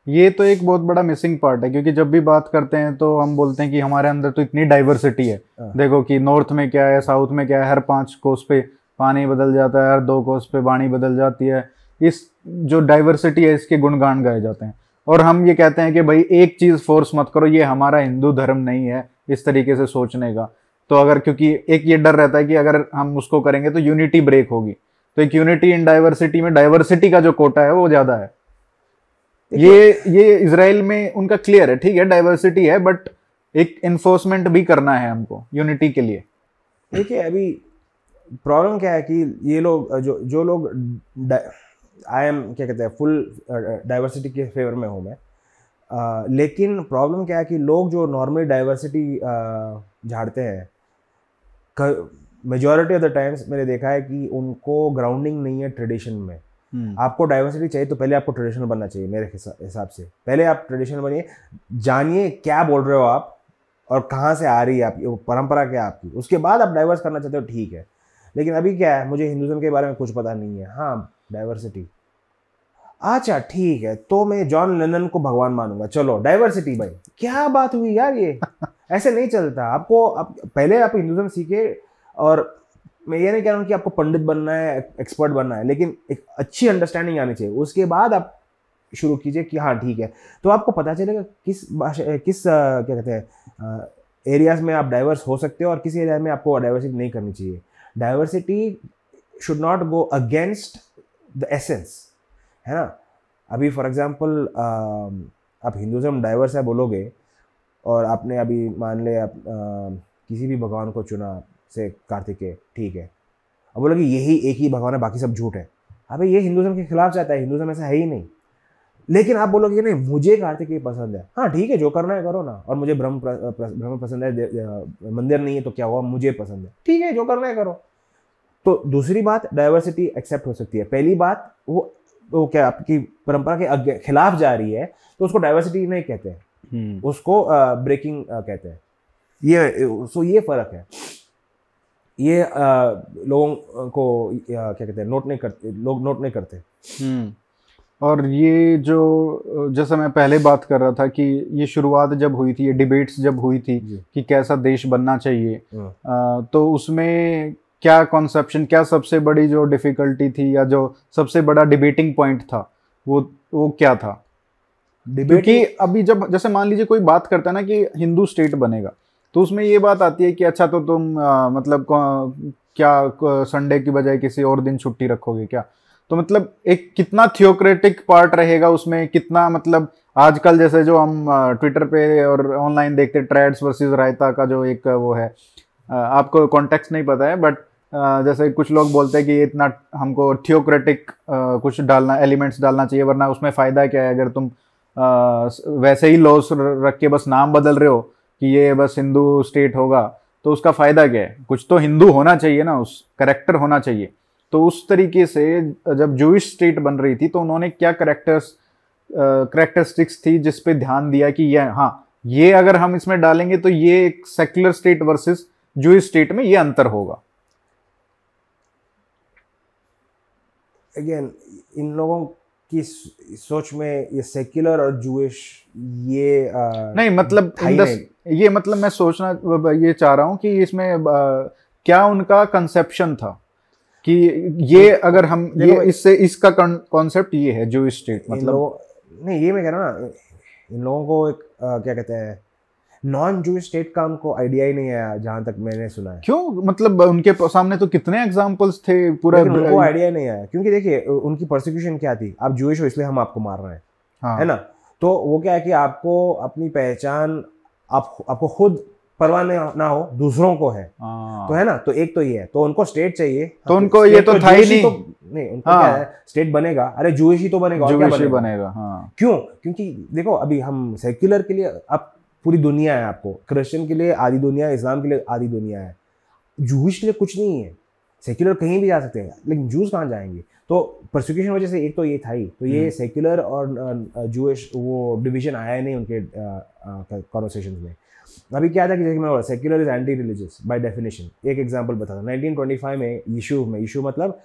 [SPEAKER 2] ये तो एक बहुत बड़ा मिसिंग
[SPEAKER 1] पार्ट है क्योंकि जब भी बात करते हैं तो हम बोलते हैं कि हमारे अंदर तो इतनी डाइवर्सिटी है हाँ। देखो कि नॉर्थ में क्या है साउथ में क्या है हर पाँच कोस पे पानी बदल जाता है हर दो कोस पे पानी बदल जाती है इस जो डाइवर्सिटी है इसके गुणगान गाए जाते हैं और हम ये कहते हैं कि भाई एक चीज़ फोर्स मत करो ये हमारा हिंदू धर्म नहीं है इस तरीके से सोचने का तो अगर क्योंकि एक ये डर रहता है कि अगर हम उसको करेंगे तो यूनिटी ब्रेक होगी तो एक यूनिटी इन डाइवर्सिटी में डाइवर्सिटी का जो कोटा है वो ज़्यादा है ये ये इसराइल में उनका क्लियर है ठीक है डाइवर्सिटी है बट एक इन्फोर्समेंट भी करना है हमको यूनिटी के लिए
[SPEAKER 2] देखिए अभी प्रॉब्लम क्या है कि ये लोग जो जो लोग आई एम क्या कहते हैं फुल डाइवर्सिटी के फेवर में हूँ मैं आ, लेकिन प्रॉब्लम क्या है कि लोग जो नॉर्मली डाइवर्सिटी झाड़ते हैं मेजॉरिटी ऑफ द टाइम्स मैंने देखा है कि उनको ग्राउंडिंग नहीं है ट्रेडिशन में हम्म। आपको डाइवर्सिटी चाहिए तो पहले आपको ट्रेडिशनल बनना चाहिए मेरे हिसाब से पहले आप ट्रेडिशनल बनिए जानिए क्या बोल रहे हो आप और कहाँ से आ रही है आपकी परंपरा क्या आपकी उसके बाद आप डाइवर्स करना चाहते हो ठीक है लेकिन अभी क्या है मुझे हिंदुज़म के बारे में कुछ पता नहीं है हाँ डाइवर्सिटी अच्छा ठीक है तो मैं जॉन लेनन को भगवान मानूंगा चलो डाइवर्सिटी भाई क्या बात हुई यार ये (laughs) ऐसे नहीं चलता आपको आप, पहले आप हिंदुज़म सीखे और मैं ये नहीं कह रहा हूँ कि आपको पंडित बनना है एक्सपर्ट बनना है लेकिन एक अच्छी अंडरस्टैंडिंग आनी चाहिए उसके बाद आप शुरू कीजिए कि हाँ ठीक है तो आपको पता चलेगा किस भाषा किस क्या कहते हैं एरियाज़ में आप डाइवर्स हो सकते हो और किसी एरिया में आपको डाइवर्सिटी नहीं करनी चाहिए diversity should not go against the essence है ना अभी फॉर एग्जाम्पल आप हिंदुज़म डाइवर्स है बोलोगे और आपने अभी मान ले आप आ, किसी भी भगवान को चुना से कार्तिकेय ठीक है अब बोला कि यही एक ही भगवान है बाकी सब झूठ है अबे ये हिंदुज़म के खिलाफ जाता है हिंदुज़म ऐसा है ही नहीं लेकिन आप बोलोगे नहीं मुझे कार्तिकेय पसंद है हाँ ठीक है जो करना है करो ना और मुझे ब्रह्म ब्रह्म पसंद है मंदिर नहीं है तो क्या हुआ मुझे पसंद है ठीक है जो करना है करो तो दूसरी बात डाइवर्सिटी एक्सेप्ट हो सकती है पहली बात वो वो क्या आपकी परंपरा के खिलाफ जा रही है तो उसको डाइवर्सिटी नहीं कहते हैं हम्म। उसको ब्रेकिंग कहते हैं ये सो ये फर्क है ये आ, लोगों को क्या कहते हैं नोट नहीं करते लोग नोट नहीं करते हम्म। और ये जो जैसा मैं पहले बात कर रहा था कि
[SPEAKER 1] ये शुरुआत जब हुई थी ये डिबेट्स जब हुई थी कि कैसा देश बनना चाहिए आ, हाँ। तो उसमें क्या कॉन्सेप्शन क्या सबसे बड़ी जो डिफ़िकल्टी थी या जो सबसे बड़ा डिबेटिंग पॉइंट था वो वो क्या था क्योंकि अभी जब जैसे मान लीजिए कोई बात करता है ना कि हिंदू स्टेट बनेगा तो उसमें ये बात आती है कि अच्छा तो तुम आ, मतलब क्या संडे की बजाय किसी और दिन छुट्टी रखोगे क्या तो मतलब एक कितना थियोक्रेटिक पार्ट रहेगा उसमें कितना मतलब आजकल जैसे जो हम ट्विटर पे और ऑनलाइन देखते ट्रेड्स वर्सेस रायता का जो एक वो है आपको कॉन्टेक्स नहीं पता है बट जैसे कुछ लोग बोलते हैं कि इतना हमको थियोक्रेटिक कुछ डालना एलिमेंट्स डालना चाहिए वरना उसमें फ़ायदा क्या है अगर तुम वैसे ही लॉस रख के बस नाम बदल रहे हो कि ये बस हिंदू स्टेट होगा तो उसका फ़ायदा क्या है कुछ तो हिंदू होना चाहिए ना उस करेक्टर होना चाहिए तो उस तरीके से जब जूश स्टेट बन रही थी तो उन्होंने क्या करेक्टर्स करेक्टरिस्टिक्स थी जिस पे ध्यान दिया कि ये हाँ ये अगर हम इसमें डालेंगे तो ये एक secular state versus Jewish state में ये अंतर होगा
[SPEAKER 2] अगेन इन लोगों कि सोच में ये सेक्युलर और जूश ये आ, नहीं मतलब नहीं।
[SPEAKER 1] ये मतलब मैं सोचना ये चाह रहा हूँ कि इसमें आ, क्या उनका कंसेप्शन था कि ये अगर हम ये इससे इसका कॉन्सेप्ट ये है जूश स्टेट
[SPEAKER 2] मतलब नहीं ये मैं कह रहा हूँ ना इन लोगों को एक आ, क्या कहते हैं नॉन जू स्टेट का हमको आइडिया ही नहीं आया जहां तक मैंने सुना है क्यों
[SPEAKER 1] मतलब उनके सामने तो कितने एग्जाम्पल्स थे पूरा उनको आइडिया
[SPEAKER 2] नहीं आया क्योंकि देखिए उनकी प्रोसिक्यूशन क्या थी आप जूश हो इसलिए हम आपको मार रहे हैं हाँ। है ना तो वो क्या है कि आपको अपनी पहचान आप आपको खुद परवाह ना हो दूसरों को है आ, हाँ। तो है ना तो एक तो ये है तो उनको स्टेट चाहिए तो उनको ये तो, था ही नहीं तो- नहीं उनको हाँ, क्या है स्टेट बनेगा अरे जूश ही तो बनेगा और क्या बनेगा, बनेगा हाँ। क्यों क्योंकि देखो अभी हम सेक्युलर के लिए आप पूरी दुनिया है आपको क्रिश्चियन के लिए आधी दुनिया है इस्लाम के लिए आधी दुनिया है जूश के लिए कुछ नहीं है सेक्युलर कहीं भी जा सकते हैं लेकिन जूस कहाँ जाएंगे तो प्रोसिक्यूशन वजह से एक तो ये था ही तो ये सेक्युलर हम्म। और जूश अं, अं, वो डिवीजन आया ही नहीं उनके कॉन्वर्सेशन में अभी क्या था कि जैसे मैं बोला secular is anti religious by definition एक एग्जांपल बता था 1925 में यीशु में यीशु मतलब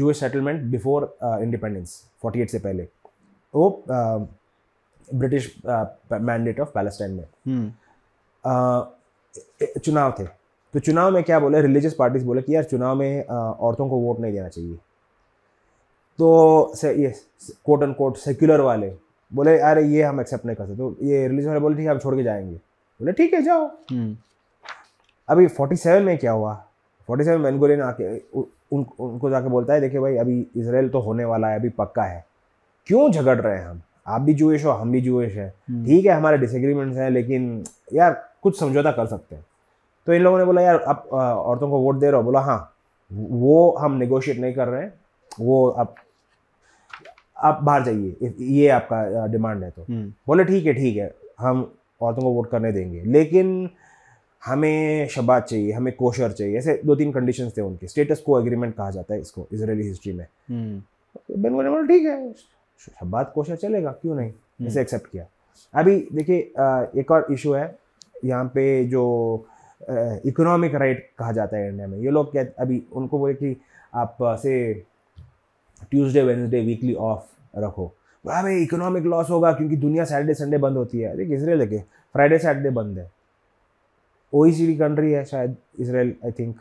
[SPEAKER 2] जूस सेटलमेंट बिफोर इंडिपेंडेंस 48 से पहले वो ब्रिटिश मैंडेट ऑफ पैलेस्टाइन में हम्म। चुनाव थे तो चुनाव में क्या बोले रिलीजियस पार्टीज बोले कि यार चुनाव में औरतों को वोट नहीं देना चाहिए तो से, ये कोट एंड कोट सेक्युलर वाले बोले अरे ये हम एक्सेप्ट नहीं कर सकते तो ये रिलीजन वाले बोले ठीक है हम छोड़ के जाएंगे बोले ठीक है जाओ हम्म। अभी फोर्टी सेवन में क्या हुआ फोर्टी सेवन बेनगुरियन आके उन उनको जाके बोलता है देखिए भाई अभी इसराइल तो होने वाला है अभी पक्का है क्यों झगड़ रहे हैं हम आप भी जुएश हो हम भी जुएश हैं हम्म। ठीक है हमारे डिसएग्रीमेंट्स हैं लेकिन यार कुछ समझौता कर सकते हैं तो इन लोगों ने बोला यार आप औरतों को वोट दे रहे हो बोला हाँ वो हम निगोशिएट नहीं कर रहे हैं वो आप आप बाहर जाइए ये आपका डिमांड है तो हम्म। बोले ठीक है ठीक है हम औरतों को वोट करने देंगे लेकिन हमें शबाद चाहिए हमें कोशर चाहिए ऐसे दो तीन कंडीशंस थे उनके स्टेटस को एग्रीमेंट कहा जाता है इसको इसराइली हिस्ट्री में बेन हम्म। तो बोले ठीक है शब्बात कोशा चलेगा क्यों नहीं हम्म। इसे एक्सेप्ट किया अभी देखिए एक और इशू है यहाँ पे जो इकोनॉमिक राइट कहा जाता है इंडिया में ये लोग क्या अभी उनको बोले कि आप से ट्यूसडे वेनसडे वीकली ऑफ रखो बोला भाई इकोनॉमिक लॉस होगा क्योंकि दुनिया सैटरडे संडे बंद होती है देखिए इसराइल देखिए फ्राइडे सैटरडे बंद है ओ कंट्री है शायद इसराइल आई थिंक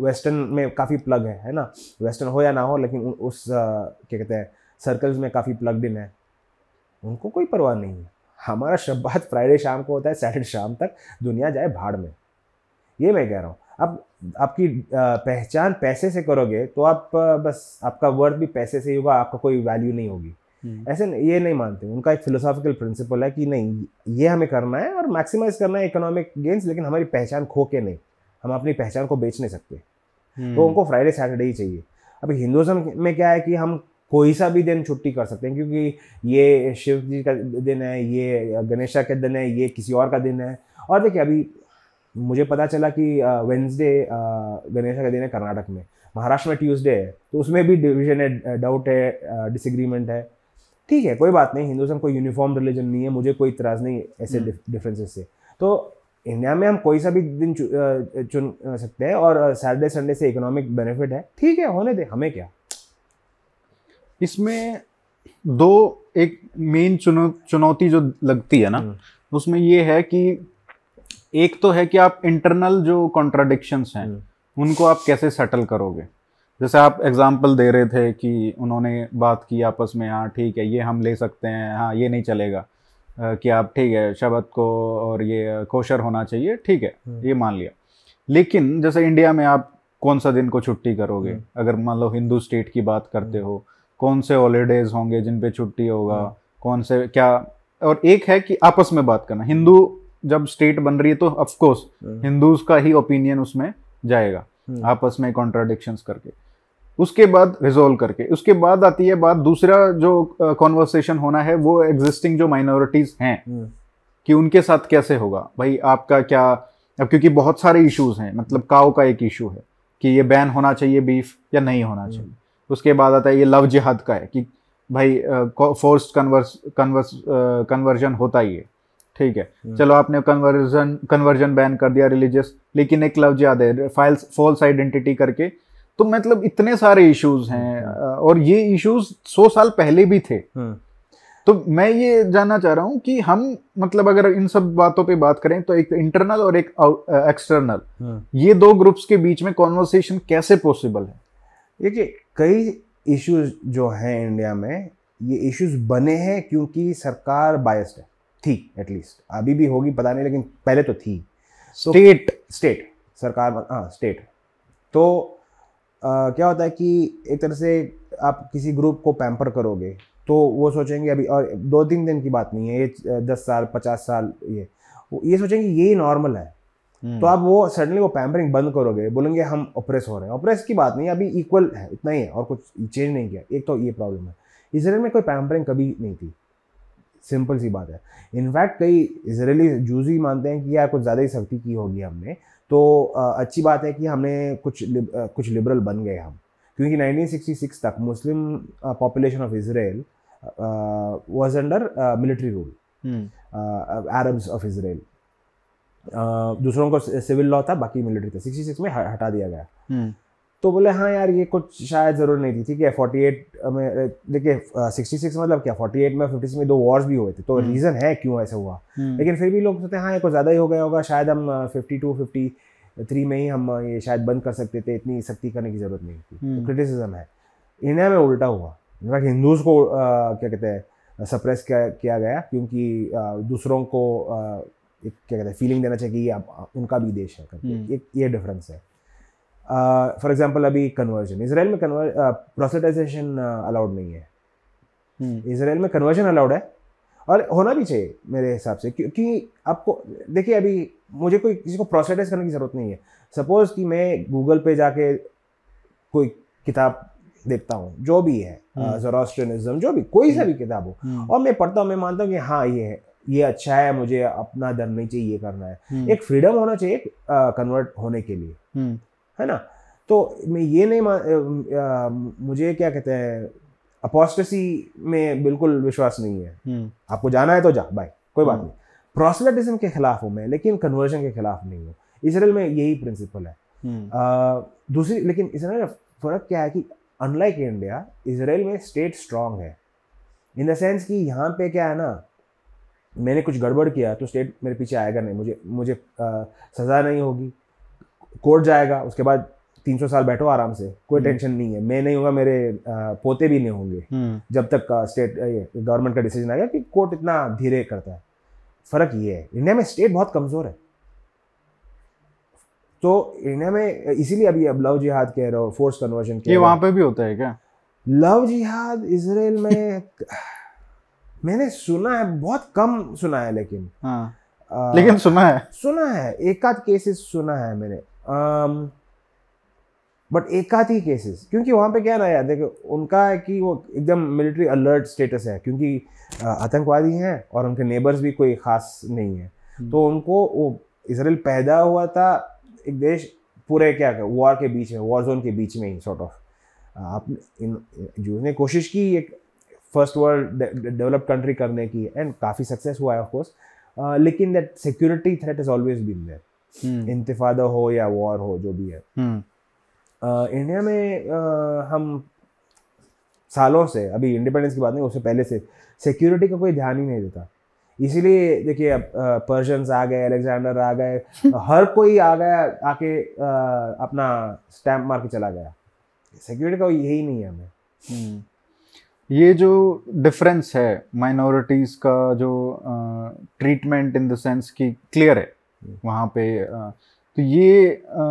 [SPEAKER 2] वेस्टर्न में काफ़ी प्लग है है ना वेस्टर्न हो या ना हो लेकिन उस क्या कहते हैं सर्कल्स में काफ़ी प्लगड इन है उनको कोई परवाह नहीं है हमारा शब्बात फ्राइडे शाम को होता है सैटरडे शाम तक दुनिया जाए भाड़ में ये मैं कह रहा हूँ अब आपकी पहचान पैसे से करोगे तो आप बस आपका वर्थ भी पैसे से ही होगा आपका कोई वैल्यू नहीं होगी हम्म। ऐसे ये नहीं मानते उनका एक फिलोसॉफिकल प्रिंसिपल है कि नहीं ये हमें करना है और मैक्सिमाइज करना है इकोनॉमिक गेंस लेकिन हमारी पहचान खो के नहीं हम अपनी पहचान को बेच नहीं सकते तो हम्म। उनको फ्राइडे सैटरडे ही चाहिए अब हिंदुज़म में क्या है कि हम कोई सा भी दिन छुट्टी कर सकते हैं क्योंकि ये शिव जी का दिन है ये गणेशा का दिन है ये किसी और का दिन है और देखिए अभी मुझे पता चला कि वेंसडे गणेशा का दिन है कर्नाटक में महाराष्ट्र में ट्यूसडे है तो उसमें भी डिविजन है डाउट है डिसग्रीमेंट है ठीक है कोई बात नहीं हिंदुजम कोई यूनिफॉर्म रिलीजन नहीं है मुझे कोई इतराज़ नहीं ऐसे डिफरेंसेस हम्म। से तो इंडिया में हम कोई सा भी दिन चुन सकते हैं और सैटरडे संडे से इकोनॉमिक बेनिफिट है ठीक है होने दे हमें क्या
[SPEAKER 1] इसमें दो एक मेन चुनौ चुनौती जो लगती है ना हम्म। उसमें ये है कि एक तो है कि आप इंटरनल जो कॉन्ट्राडिक्शंस हैं हम्म। उनको आप कैसे सेटल करोगे जैसे आप एग्जाम्पल दे रहे थे कि उन्होंने बात की आपस में हाँ ठीक है ये हम ले सकते हैं हाँ ये नहीं चलेगा कि आप ठीक है शब्द को और ये कोशर होना चाहिए ठीक है हम्म। ये मान लिया लेकिन जैसे इंडिया में आप कौन सा दिन को छुट्टी करोगे अगर मान लो हिंदू स्टेट की बात करते हो कौन से हॉलीडेज होंगे जिन पे छुट्टी होगा हाँ। कौन से क्या और एक है कि आपस में बात करना हिंदू जब स्टेट बन रही है तो ऑफकोर्स हाँ। हिंदूज का ही ओपिनियन उसमें जाएगा हाँ। आपस में कॉन्ट्राडिक्शन करके उसके बाद रिजोल्व करके उसके बाद आती है बात दूसरा जो कॉन्वर्सेशन uh, होना है वो एग्जिस्टिंग जो माइनॉरिटीज हैं कि उनके साथ कैसे होगा भाई आपका क्या अब क्योंकि बहुत सारे इश्यूज हैं मतलब काओ का एक इशू है कि ये बैन होना चाहिए बीफ या नहीं होना चाहिए उसके बाद आता है ये लव जिहाद का है कि भाई फोर्स कन्वर्स कन्वर्स कन्वर्जन होता ही है ठीक है हम्म। चलो आपने कन्वर्जन कन्वर्जन बैन कर दिया रिलीजियस लेकिन एक लव जिहाद है फाइल्स फॉल्स आइडेंटिटी करके तो मतलब इतने सारे इश्यूज हैं हम्म। और ये इश्यूज सौ साल पहले भी थे हम्म। तो मैं ये जानना चाह रहा हूँ कि हम मतलब अगर इन सब बातों पे बात करें तो एक इंटरनल और एक एक्सटर्नल ये दो
[SPEAKER 2] ग्रुप्स के बीच में कॉन्वर्सेशन कैसे पॉसिबल है देखिए कई इश्यूज जो हैं इंडिया में ये इश्यूज बने हैं क्योंकि सरकार बायस्ड है थी एटलीस्ट अभी भी होगी पता नहीं लेकिन पहले तो थी स्टेट स्टेट सरकार हाँ स्टेट तो आ, क्या होता है कि एक तरह से आप किसी ग्रुप को पैम्पर करोगे तो वो सोचेंगे अभी और दो तीन दिन की बात नहीं है ये दस साल पचास साल ये ये सोचेंगे यही नॉर्मल है हम्म। तो आप वो सडनली वो पैम्परिंग बंद करोगे बोलेंगे हम ऑपरेस हो रहे हैं ऑपरेस की बात नहीं अभी इक्वल है इतना ही है और कुछ चेंज नहीं किया एक तो ये प्रॉब्लम है इसराइल में कोई पैम्परिंग कभी नहीं थी सिंपल सी बात है इनफैक्ट कई इसराइली जूज ही मानते हैं कि यार कुछ ज़्यादा ही सख्ती की होगी हमने तो अच्छी बात है कि हमने कुछ लिब, कुछ लिबरल बन गए हम क्योंकि 1966 तक Muslim population of Israel was under military rule Arabs of Israel दूसरों को सिविल लॉ था बाकी मिलिट्री था सिक्सटी सिक्स में हटा दिया गया हम्म। तो बोले हाँ यार ये कुछ शायद ज़रूर नहीं थी ठीक है फोर्टी एट में देखिए सिक्सटी सिक्स मतलब क्या फोर्टी एट में फिफ्टी सिक्स में दो वॉर्स भी हुए थे तो रीज़न हम्म। है क्यों ऐसा हुआ हम्म। लेकिन फिर भी लोग सोचते हैं हाँ ये कुछ ज़्यादा ही हो गया होगा शायद हम फिफ्टी टू फिफ्टी थ्री में ही हम ये शायद बंद कर सकते थे इतनी सख्ती करने की ज़रूरत नहीं थी तो क्रिटिसिज्म है इंडिया में उल्टा हुआ इनफैक्ट हिंदूज को आ, क्या कहते हैं सप्रेस किया, गया क्योंकि दूसरों को एक क्या कहते हैं फीलिंग देना चाहिए कि आप उनका भी देश है करके एक हम्म। ये डिफरेंस है फॉर uh, एग्जाम्पल अभी कन्वर्जन इसराइल में प्रोसेटाइजेशन अलाउड uh, नहीं है हम्म। इसराइल में कन्वर्जन अलाउड है और होना भी चाहिए मेरे हिसाब से क्योंकि आपको देखिए अभी मुझे कोई किसी को प्रोसेटाइज करने की ज़रूरत नहीं है सपोज़ कि मैं गूगल पे जाके कोई किताब देखता हूँ जो भी है जोरास्ट्रनिज्म हम्म। जो भी कोई सा भी किताब हो और मैं पढ़ता हूँ मैं मानता हूँ कि हाँ ये है ये अच्छा है मुझे अपना दम नहीं चाहिए ये करना है हम्म। एक फ्रीडम होना चाहिए कन्वर्ट होने के लिए हम्म। है ना तो मैं ये नहीं आ, मुझे क्या कहते हैं अपोस्टेसी में बिल्कुल विश्वास नहीं है हम्म। आपको जाना है तो जा बाय कोई बात नहीं प्रोस्लेटिज्म के खिलाफ हूँ मैं लेकिन कन्वर्जन के खिलाफ नहीं हूँ इसराइल में यही प्रिंसिपल है दूसरी लेकिन इसराइल में फ़र्क क्या है कि अनलाइक इंडिया इसराइल में स्टेट स्ट्रांग है इन द सेंस कि यहाँ पे क्या है ना मैंने कुछ गड़बड़ किया तो स्टेट मेरे पीछे आएगा नहीं मुझे मुझे आ, सज़ा नहीं होगी कोर्ट जाएगा उसके बाद तीन सौ साल बैठो आराम से कोई टेंशन हम्म। नहीं है मैं नहीं होगा मेरे पोते भी नहीं होंगे हम्म। जब तक स्टेट गवर्नमेंट का डिसीजन आएगा कि कोर्ट इतना धीरे करता है फर्क ये है इंडिया में स्टेट बहुत कमज़ोर है तो इंडिया में इसीलिए अभी अब लव जिहाद कह रहे हो फोर्स कन्वर्जन वहां पर पे भी होता है क्या लव जिहाद इसराइल में मैंने सुना है बहुत कम सुना है लेकिन हाँ, आ, लेकिन सुना है सुना है एक आध केसेस सुना है मैंने बट एक आध ही केसेस क्योंकि वहां पे क्या रहा देखो उनका है कि वो एकदम मिलिट्री अलर्ट स्टेटस है क्योंकि आतंकवादी हैं और उनके नेबर्स भी कोई खास नहीं है हम्म। तो उनको वो इसराइल पैदा हुआ था एक देश पूरे क्या वॉर के बीच में वॉर जोन के बीच में ही सॉर्ट ऑफ आप इन ने कोशिश की एक फर्स्ट वर्ल्ड डेवलप्ड कंट्री करने की एंड काफ़ी सक्सेस हुआ है ऑफकोर्स uh, लेकिन that security threat is always been there intifada हो या वॉर हो जो भी है इंडिया हम्म। uh, में uh, हम सालों से अभी इंडिपेंडेंस की बात नहीं उससे पहले से सिक्योरिटी का कोई ध्यान ही नहीं देता इसीलिए देखिए पर्शियंस आ गए अलेक्जेंडर आ गए (laughs) हर कोई आ गया आके अपना स्टैम्प मार के चला गया सिक्योरिटी का यही नहीं है हमें हम्म।
[SPEAKER 1] ये जो डिफरेंस है माइनॉरिटीज़ का जो ट्रीटमेंट इन द सेंस कि क्लियर है वहाँ पे आ, तो ये आ,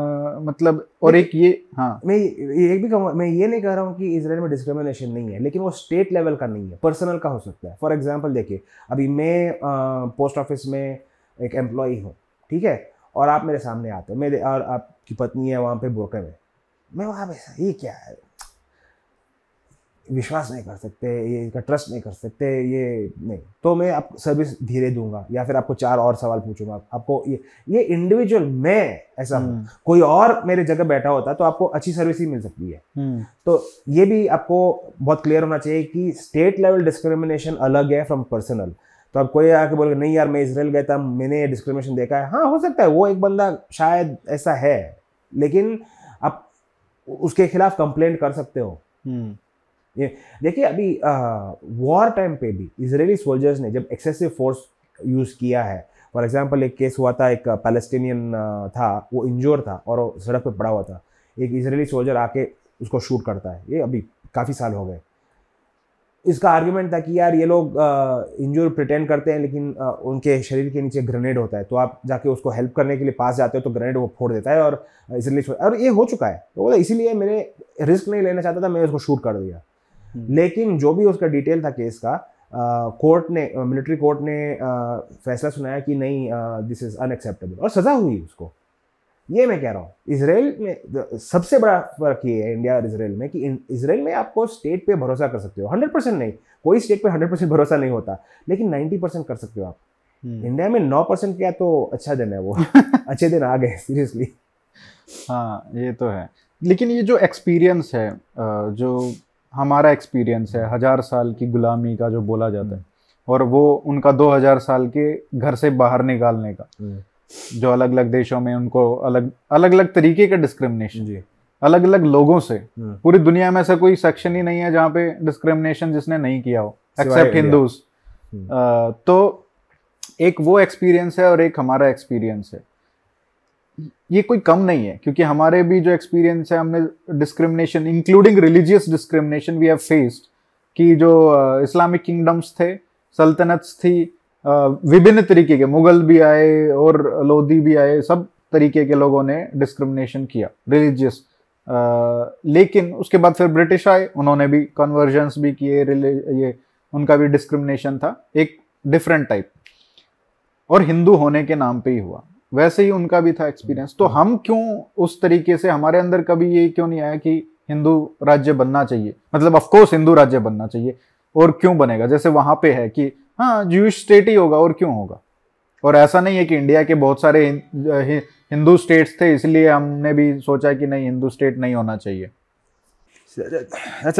[SPEAKER 2] मतलब और एक ये हाँ मैं एक भी कहूँ मैं ये नहीं कह रहा हूँ कि इसराइल में डिस्क्रिमिनेशन नहीं है लेकिन वो स्टेट लेवल का नहीं है पर्सनल का हो सकता है फॉर एग्जांपल देखिए अभी मैं पोस्ट ऑफिस में एक एम्प्लॉई हूँ ठीक है और आप मेरे सामने आते हो मेरे और आपकी पत्नी है वहाँ पे बुरके में मैं वहाँ पे ये क्या है विश्वास नहीं कर सकते ये इसका ट्रस्ट नहीं कर सकते ये नहीं तो मैं आप सर्विस धीरे दूंगा या फिर आपको चार और सवाल पूछूंगा आपको ये ये इंडिविजुअल मैं ऐसा हूँ हम्म। कोई और मेरे जगह बैठा होता तो आपको अच्छी सर्विस ही मिल सकती है हम्म। तो ये भी आपको बहुत क्लियर होना चाहिए कि स्टेट लेवल डिस्क्रिमिनेशन अलग है फ्रॉम पर्सनल तो आप कोई आके बोलेगा नहीं यार मैं इसराइल गया था मैंने ये डिस्क्रिमिनेशन देखा है हाँ हो सकता है वो एक बंदा शायद ऐसा है लेकिन आप उसके खिलाफ कंप्लेंट कर सकते हो हम्म। देखिए अभी वॉर टाइम पे भी इसराइली सोल्जर्स ने जब एक्सेसिव फोर्स यूज़ किया है फॉर एग्जाम्पल एक केस हुआ था एक पैलेस्टीनियन था वो इंजोर था और सड़क पर पड़ा हुआ था एक इसराइली सोल्जर आके उसको शूट करता है ये अभी काफ़ी साल हो गए इसका आर्ग्यूमेंट था कि यार ये लोग इंजोर प्रिटेंड करते हैं लेकिन आ, उनके शरीर के नीचे ग्रेनेड होता है तो आप जाके उसको हेल्प करने के लिए पास जाते हो तो ग्रेनेड वो फोड़ देता है और इसलिए और ये हो चुका है तो बोला इसीलिए मैंने रिस्क नहीं लेना चाहता था मैं उसको शूट कर दिया हम्म। लेकिन जो भी उसका डिटेल था केस का कोर्ट ने मिलिट्री कोर्ट ने फैसला सुनाया कि नहीं दिस इज़ अनएक्सेप्टेबल और सज़ा हुई उसको ये मैं कह रहा हूँ इसराइल में सबसे बड़ा फर्क ये है इंडिया और इसराइल में कि इसराइल में आपको स्टेट पे भरोसा कर सकते हो हंड्रेड परसेंट नहीं कोई स्टेट पे हंड्रेड परसेंट भरोसा नहीं होता लेकिन नाइन्टी परसेंट कर सकते हो आप इंडिया हम्म। में नौ परसेंट क्या तो अच्छा दिन है वो (laughs) अच्छे दिन आ गए सीरियसली
[SPEAKER 1] हाँ ये तो है लेकिन ये जो एक्सपीरियंस है जो हमारा एक्सपीरियंस है हज़ार साल की ग़ुलामी का जो बोला जाता है और वो उनका दो हज़ार साल के घर से बाहर निकालने का
[SPEAKER 2] हम्म।
[SPEAKER 1] जो अलग अलग देशों में उनको अलग अलग अलग तरीके का डिस्क्रिमिनेशन जी अलग अलग लोगों से हम्म। पूरी दुनिया में ऐसा कोई सेक्शन ही नहीं है जहाँ पे डिस्क्रिमिनेशन जिसने नहीं किया हो एक्सेप्ट हिंदूज हम्म। तो एक वो एक्सपीरियंस है और एक हमारा एक्सपीरियंस है ये कोई कम नहीं है क्योंकि हमारे भी जो एक्सपीरियंस है हमने discrimination including religious discrimination we have faced कि जो इस्लामिक uh, किंगडम्स थे सल्तनत्स थी uh, विभिन्न तरीके के मुगल भी आए और लोधी भी आए सब तरीके के लोगों ने डिस्क्रिमिनेशन किया रिलीजियस uh, लेकिन उसके बाद फिर ब्रिटिश आए उन्होंने भी कन्वर्जन्स भी किए ये उनका भी डिस्क्रिमिनेशन था एक डिफरेंट टाइप और हिंदू होने के नाम पे ही हुआ वैसे ही उनका भी था एक्सपीरियंस तो हम्म। हम क्यों उस तरीके से हमारे अंदर कभी ये क्यों नहीं आया कि हिंदू राज्य बनना चाहिए मतलब ऑफकोर्स हिंदू राज्य बनना चाहिए और क्यों बनेगा जैसे वहां पे है कि हाँ जूश स्टेट ही होगा और क्यों होगा और ऐसा नहीं है कि इंडिया के बहुत सारे हिंदू स्टेट्स थे इसलिए हमने भी
[SPEAKER 2] सोचा कि नहीं हिंदू स्टेट नहीं होना चाहिए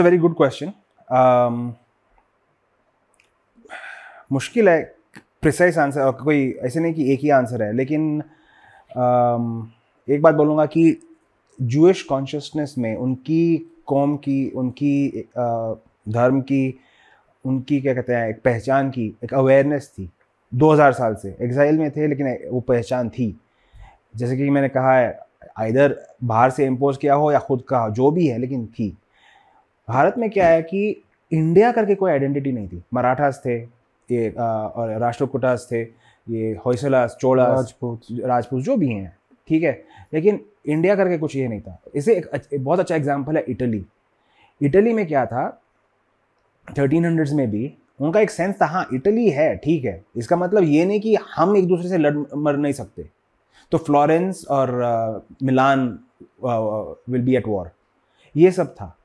[SPEAKER 2] वेरी गुड क्वेश्चन मुश्किल है प्रिसाइस आंसर कोई ऐसे नहीं कि एक ही आंसर है लेकिन um, एक बात बोलूँगा कि जूश कॉन्शियसनेस में उनकी कौम की उनकी uh, धर्म की उनकी क्या कहते हैं एक पहचान की एक अवेयरनेस थी 2000 साल से एग्जाइल में थे लेकिन वो पहचान थी जैसे कि मैंने कहा है आइधर बाहर से इम्पोज किया हो या खुद का हो जो भी है लेकिन थी भारत में क्या है कि इंडिया करके कोई आइडेंटिटी नहीं थी मराठास थे ये और राष्ट्रकुटास थे ये होसलास चोड़ा राजपूत राजपूत जो भी हैं ठीक है लेकिन इंडिया करके कुछ ये नहीं था इसे एक, एक बहुत अच्छा एग्जाम्पल है इटली इटली में क्या था थर्टीन हंड्रेड्स में भी उनका एक सेंस था हाँ इटली है ठीक है इसका मतलब ये नहीं कि हम एक दूसरे से लड़ मर नहीं सकते तो फ्लोरेंस और Milan will be at war ये सब था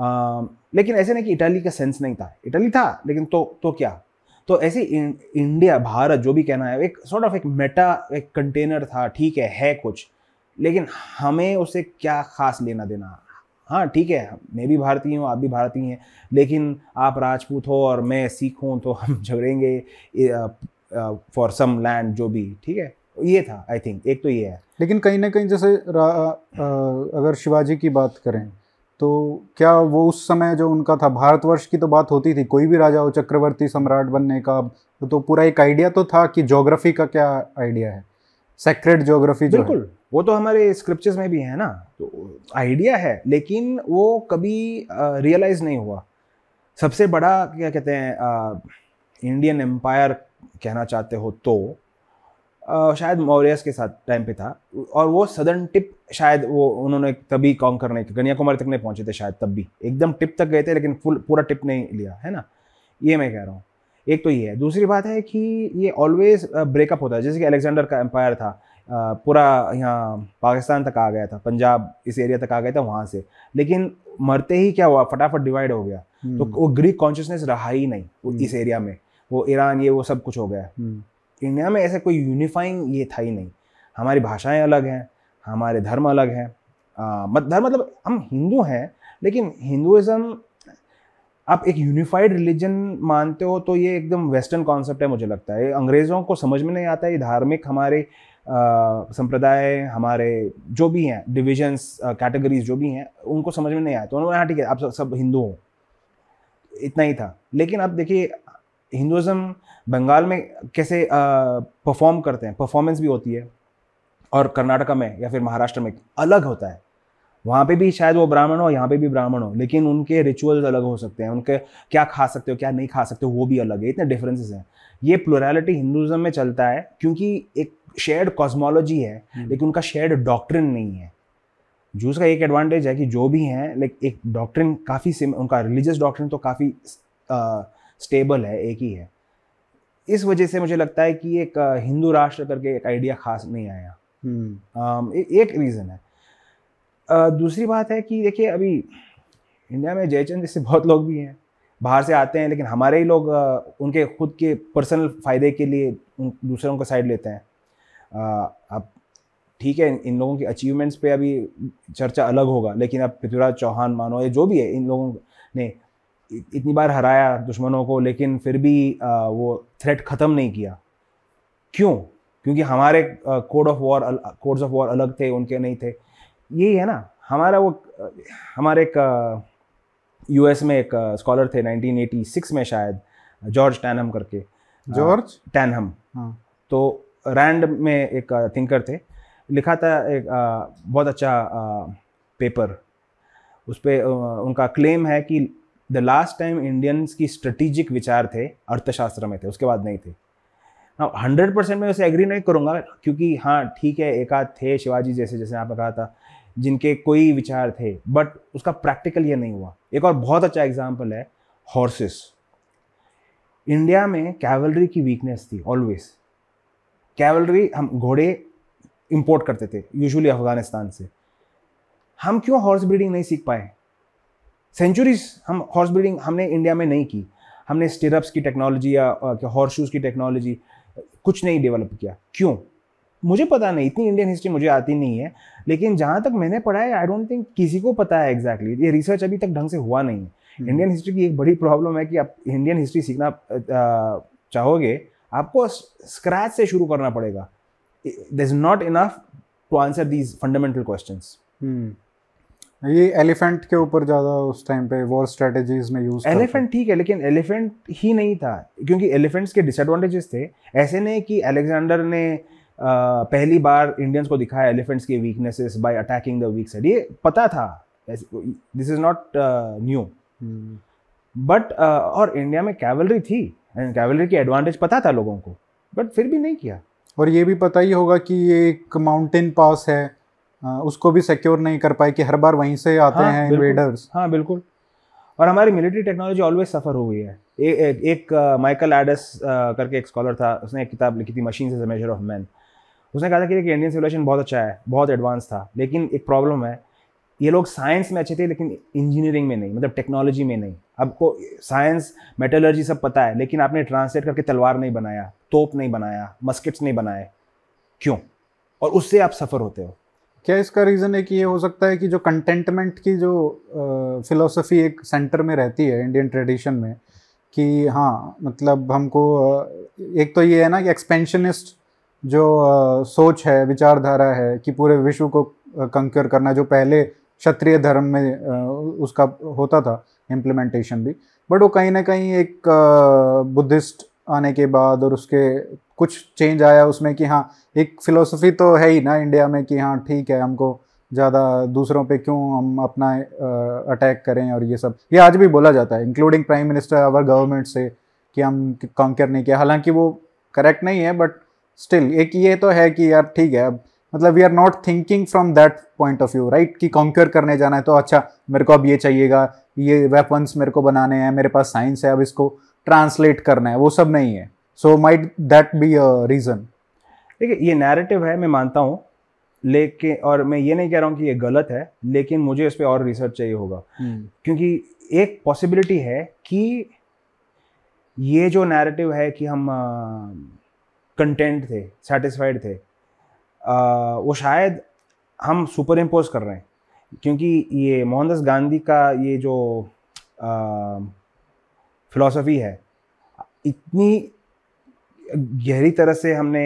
[SPEAKER 2] आ, लेकिन ऐसे नहीं कि इटली का सेंस नहीं था इटली था लेकिन तो तो क्या तो ऐसे इंडिया भारत जो भी कहना है एक सॉर्ट ऑफ एक मेटा एक कंटेनर था ठीक है है कुछ लेकिन हमें उसे क्या खास लेना देना हाँ ठीक है मैं भी भारतीय हूँ आप भी भारतीय हैं लेकिन आप राजपूत हो और मैं सिख हूँ तो हम (laughs) झगड़ेंगे फॉर सम लैंड जो भी ठीक है ये था आई थिंक एक तो ये है
[SPEAKER 1] लेकिन कहीं ना कहीं जैसे आ, अगर शिवाजी की बात करें तो क्या वो उस समय जो उनका था भारतवर्ष की तो बात होती थी कोई भी राजा हो चक्रवर्ती सम्राट बनने का तो पूरा एक आइडिया तो था कि
[SPEAKER 2] जोग्राफी का क्या आइडिया है सेक्रेट जोग्राफी बिल्कुल वो तो हमारे स्क्रिप्चर्स में भी है ना तो आइडिया है लेकिन वो कभी रियलाइज़ नहीं हुआ सबसे बड़ा क्या कहते हैं इंडियन एम्पायर कहना चाहते हो तो शायद मौर्यस के साथ टाइम पे था और वो सदर्न टिप शायद वो उन्होंने तभी कॉम करने कन्याकुमारी तक नहीं पहुंचे थे शायद तब भी एकदम टिप तक गए थे लेकिन फुल पूरा टिप नहीं लिया है ना ये मैं कह रहा हूँ एक तो ये है दूसरी बात है कि ये ऑलवेज ब्रेकअप होता है जैसे कि अलेक्जेंडर का एम्पायर था पूरा यहाँ पाकिस्तान तक आ गया था पंजाब इस एरिया तक आ गया था वहाँ से लेकिन मरते ही क्या हुआ फटाफट डिवाइड हो गया तो हम्म। वो ग्रीक कॉन्शियसनेस रहा ही नहीं हम्म। इस एरिया में वो ईरान ये वो सब कुछ हो गया हम्म। इंडिया में ऐसे कोई यूनिफाइंग ये था ही नहीं हमारी भाषाएं अलग हैं हमारे धर्म अलग हैं मत धर्म मतलब हम हिंदू हैं लेकिन हिंदुज़म आप एक यूनिफाइड रिलीजन मानते हो तो ये एकदम वेस्टर्न कॉन्सेप्ट है मुझे लगता है अंग्रेज़ों को समझ में नहीं आता ये धार्मिक हमारे संप्रदाय हमारे जो भी हैं डिविजन्स कैटेगरीज जो भी हैं उनको समझ में नहीं आता उन्होंने हाँ ठीक है आप सब, सब हिंदू हो इतना ही था लेकिन अब देखिए हिंदुज़म बंगाल में कैसे परफॉर्म करते हैं परफॉर्मेंस भी होती है और कर्नाटका में या फिर महाराष्ट्र में अलग होता है वहाँ पे भी शायद वो ब्राह्मण हो यहाँ पे भी ब्राह्मण हो लेकिन उनके रिचुअल्स अलग हो सकते हैं उनके क्या खा सकते हो क्या नहीं खा सकते हो वो भी अलग है इतने डिफरेंसेस हैं ये प्लोरलिटी हिंदुज़म में चलता है क्योंकि एक शेयर्ड कॉस्मोलॉजी है हम्म। लेकिन उनका शेयर्ड डॉक्ट्रिन नहीं है जूस का एक एडवांटेज है कि जो भी हैं लाइक एक डॉक्ट्रिन काफ़ी सिम उनका रिलीजियस डॉक्ट्रिन तो काफ़ी स्टेबल है एक ही है इस वजह से मुझे लगता है कि एक हिंदू राष्ट्र करके एक आइडिया खास नहीं आया um, ए, एक रीज़न है uh, दूसरी बात है कि देखिए अभी इंडिया में जयचंद जैसे (laughs) बहुत लोग भी हैं बाहर से आते हैं लेकिन हमारे ही लोग उनके खुद के पर्सनल फ़ायदे के लिए दूसरों को साइड लेते हैं अब ठीक है इन लोगों के अचीवमेंट्स पे अभी चर्चा अलग होगा लेकिन अब पृथ्वीराज चौहान मानो या जो भी है इन लोगों ने इतनी बार हराया दुश्मनों को लेकिन फिर भी वो थ्रेट ख़त्म नहीं किया क्यों क्योंकि हमारे code of war codes of war अलग थे उनके नहीं थे यही है ना हमारा वो हमारे एक यूएस में एक स्कॉलर थे 1986 में शायद जॉर्ज टैनहम करके जॉर्ज टैनहम हाँ. तो रैंड में एक थिंकर थे लिखा था एक बहुत अच्छा पेपर उस पर उनका क्लेम है कि द लास्ट टाइम इंडियंस की स्ट्रेटेजिक विचार थे अर्थशास्त्र में थे उसके बाद नहीं थे हंड्रेड परसेंट मैं उसे एग्री नहीं करूँगा क्योंकि हाँ ठीक है एक आध थे शिवाजी जैसे जैसे आपने कहा था जिनके कोई विचार थे बट उसका प्रैक्टिकल ये नहीं हुआ एक और बहुत अच्छा एग्जाम्पल है हॉर्सेस इंडिया में कैवलरी की वीकनेस थी ऑलवेज कैवलरी हम घोड़े इम्पोर्ट करते थे यूजुअली अफ़गानिस्तान से हम क्यों हॉर्स ब्रीडिंग नहीं सीख पाए सेंचुरीज हम हॉर्स ब्रीडिंग हमने इंडिया में नहीं की हमने स्टिरअप्स की टेक्नोलॉजी या हॉर्स शूज़ की टेक्नोलॉजी कुछ नहीं डेवलप किया क्यों मुझे पता नहीं इतनी इंडियन हिस्ट्री मुझे आती नहीं है लेकिन जहाँ तक मैंने पढ़ा है आई डोंट थिंक किसी को पता है एग्जैक्टली exactly. ये रिसर्च अभी तक ढंग से हुआ नहीं है इंडियन हम्म। हिस्ट्री की एक बड़ी प्रॉब्लम है कि आप इंडियन हिस्ट्री सीखना चाहोगे आपको स्क्रैच से शुरू करना पड़ेगा there is not enough to answer these fundamental question ये एलिफेंट के ऊपर ज़्यादा उस टाइम पे वॉर स्ट्रेटेजीज़ में यूज एलिफेंट ठीक है लेकिन एलिफेंट ही नहीं था क्योंकि एलिफेंट्स के डिसएडवांटेजेस थे ऐसे नहीं कि अलेक्जेंडर ने आ, पहली बार इंडियंस को दिखाया एलिफेंट्स के weaknesses by attacking the weak side ये पता था this is not new but और इंडिया में कैवलरी थी एंड कैवलरी की एडवांटेज पता था लोगों को बट फिर भी नहीं किया
[SPEAKER 1] और ये भी पता ही होगा कि ये एक माउंटेन पास है हाँ, उसको भी सिक्योर नहीं कर पाए कि हर बार वहीं से आते हाँ, हैं इन्वेडर्स हाँ बिल्कुल और हमारी मिलिट्री टेक्नोलॉजी ऑलवेज
[SPEAKER 2] सफ़र हो गई है ए, ए, एक माइकल एडस करके एक स्कॉलर था उसने एक किताब लिखी थी machine a measure of man उसने कहा था कि देखिए इंडियन सिविलाइजेशन बहुत अच्छा है बहुत एडवांस था लेकिन एक प्रॉब्लम है ये लोग साइंस में अच्छे थे लेकिन इंजीनियरिंग में नहीं मतलब टेक्नोलॉजी में नहीं आपको साइंस मेटोलॉजी सब पता है लेकिन आपने ट्रांसलेट करके तलवार नहीं बनाया तोप नहीं बनाया मस्किट्स नहीं बनाए क्यों और उससे आप सफ़र होते हो क्या इसका रीज़न है कि ये हो
[SPEAKER 1] सकता है कि जो कंटेंटमेंट की जो फिलोसफी एक सेंटर में रहती है इंडियन ट्रेडिशन में कि हाँ मतलब हमको एक तो ये है ना कि एक्सपेंशनिस्ट जो सोच है विचारधारा है कि पूरे विश्व को कंक्योर करना जो पहले क्षत्रिय धर्म में उसका होता था इम्प्लीमेंटेशन भी बट वो कहीं ना कहीं एक बुद्धिस्ट आने के बाद और उसके कुछ चेंज आया उसमें कि हाँ एक फ़िलोसफी तो है ही ना इंडिया में कि हाँ ठीक है हमको ज़्यादा दूसरों पे क्यों हम अपना अटैक करें और ये सब ये आज भी बोला जाता है including prime minister our government से कि हम कॉन्कर नहीं किया हालांकि वो करेक्ट नहीं है बट स्टिल एक ये तो है कि यार ठीक है अब मतलब we are not thinking from that point of view right कि कॉन्क्योर करने जाना है तो अच्छा मेरे को अब ये चाहिएगा ये वेपन्स मेरे को बनाने हैं मेरे पास साइंस है अब इसको ट्रांसलेट करना है वो सब नहीं है so might that be a reason
[SPEAKER 2] देखिए ये नैरेटिव है मैं मानता हूँ लेकिन और मैं ये नहीं कह रहा हूँ कि ये गलत है लेकिन मुझे इस पर और रिसर्च चाहिए होगा hmm. क्योंकि एक पॉसिबिलिटी है कि ये जो नैरेटिव है कि हम कंटेंट थे सेटिस्फाइड थे आ, वो शायद हम सुपर इम्पोज कर रहे हैं क्योंकि ये मोहनदास गांधी का ये जो फिलॉसफी है इतनी गहरी तरह से हमने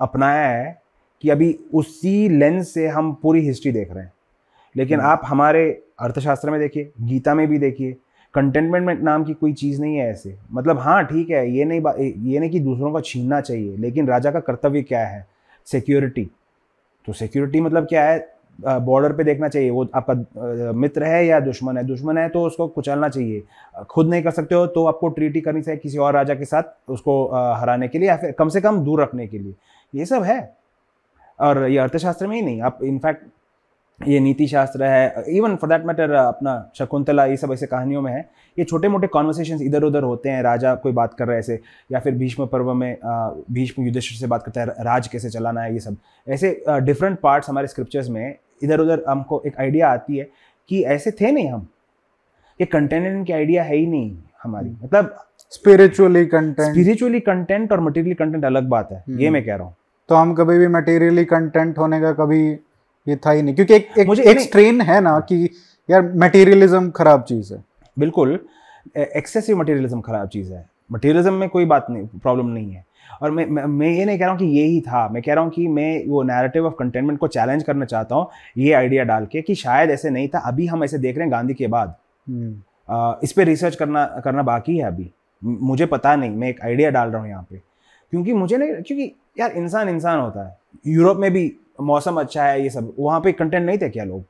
[SPEAKER 2] अपनाया है कि अभी उसी लेंस से हम पूरी हिस्ट्री देख रहे हैं लेकिन हम्म। आप हमारे अर्थशास्त्र में देखिए गीता में भी देखिए कंटेनमेंट नाम की कोई चीज़ नहीं है ऐसे मतलब हाँ ठीक है ये नहीं ये नहीं कि दूसरों का छीनना चाहिए लेकिन राजा का कर्तव्य क्या है सिक्योरिटी तो सिक्योरिटी मतलब क्या है बॉर्डर पे देखना चाहिए वो आपका मित्र है या दुश्मन है दुश्मन है तो उसको कुचलना चाहिए खुद नहीं कर सकते हो तो आपको ट्रीटी करनी चाहिए किसी और राजा के साथ उसको हराने के लिए या फिर कम से कम दूर रखने के लिए ये सब है और ये अर्थशास्त्र में ही नहीं आप इनफैक्ट ये नीति शास्त्र है इवन फॉर दैट मैटर अपना शकुंतला ये सब ऐसे कहानियों में है ये छोटे मोटे कॉन्वर्सेशन इधर उधर होते हैं राजा कोई बात कर रहा है ऐसे या फिर भीष्म पर्व में भीष्म युद्धेश्वर से बात करता है राज कैसे चलाना है ये सब ऐसे डिफरेंट पार्ट्स हमारे स्क्रिप्चर्स में इधर उधर हमको एक आइडिया आती है कि ऐसे थे नहीं हम ये कंटेंट की आइडिया है ही नहीं हमारी हम्म। मतलब स्पिरिचुअली कंटेंट स्पिरिचुअली कंटेंट और मटेरियली कंटेंट अलग बात
[SPEAKER 1] है ये हम्म। मैं कह रहा हूँ तो हम कभी भी मटेरियली कंटेंट होने का कभी ये था ही नहीं क्योंकि एक एक, मुझे एक स्ट्रेन
[SPEAKER 2] है ना कि यार मटेरियलिज्म खराब चीज़ है बिल्कुल एक्सेसिव मटेरियलिज्म खराब चीज़ है मटेरियलिज्म में कोई बात नहीं प्रॉब्लम नहीं है और मैं मैं ये नहीं कह रहा हूँ कि ये ही था मैं कह रहा हूँ कि मैं वो नैरेटिव ऑफ कंटेनमेंट को चैलेंज करना चाहता हूँ ये आइडिया डाल के कि शायद ऐसे नहीं था अभी हम ऐसे देख रहे हैं गांधी के बाद हम्म। इस पर रिसर्च करना करना बाकी है अभी मुझे पता नहीं मैं एक आइडिया डाल रहा हूँ यहाँ पे क्योंकि मुझे नहीं क्योंकि यार इंसान इंसान होता है यूरोप में भी मौसम अच्छा है ये सब वहाँ पे कंटेंट नहीं थे क्या लोग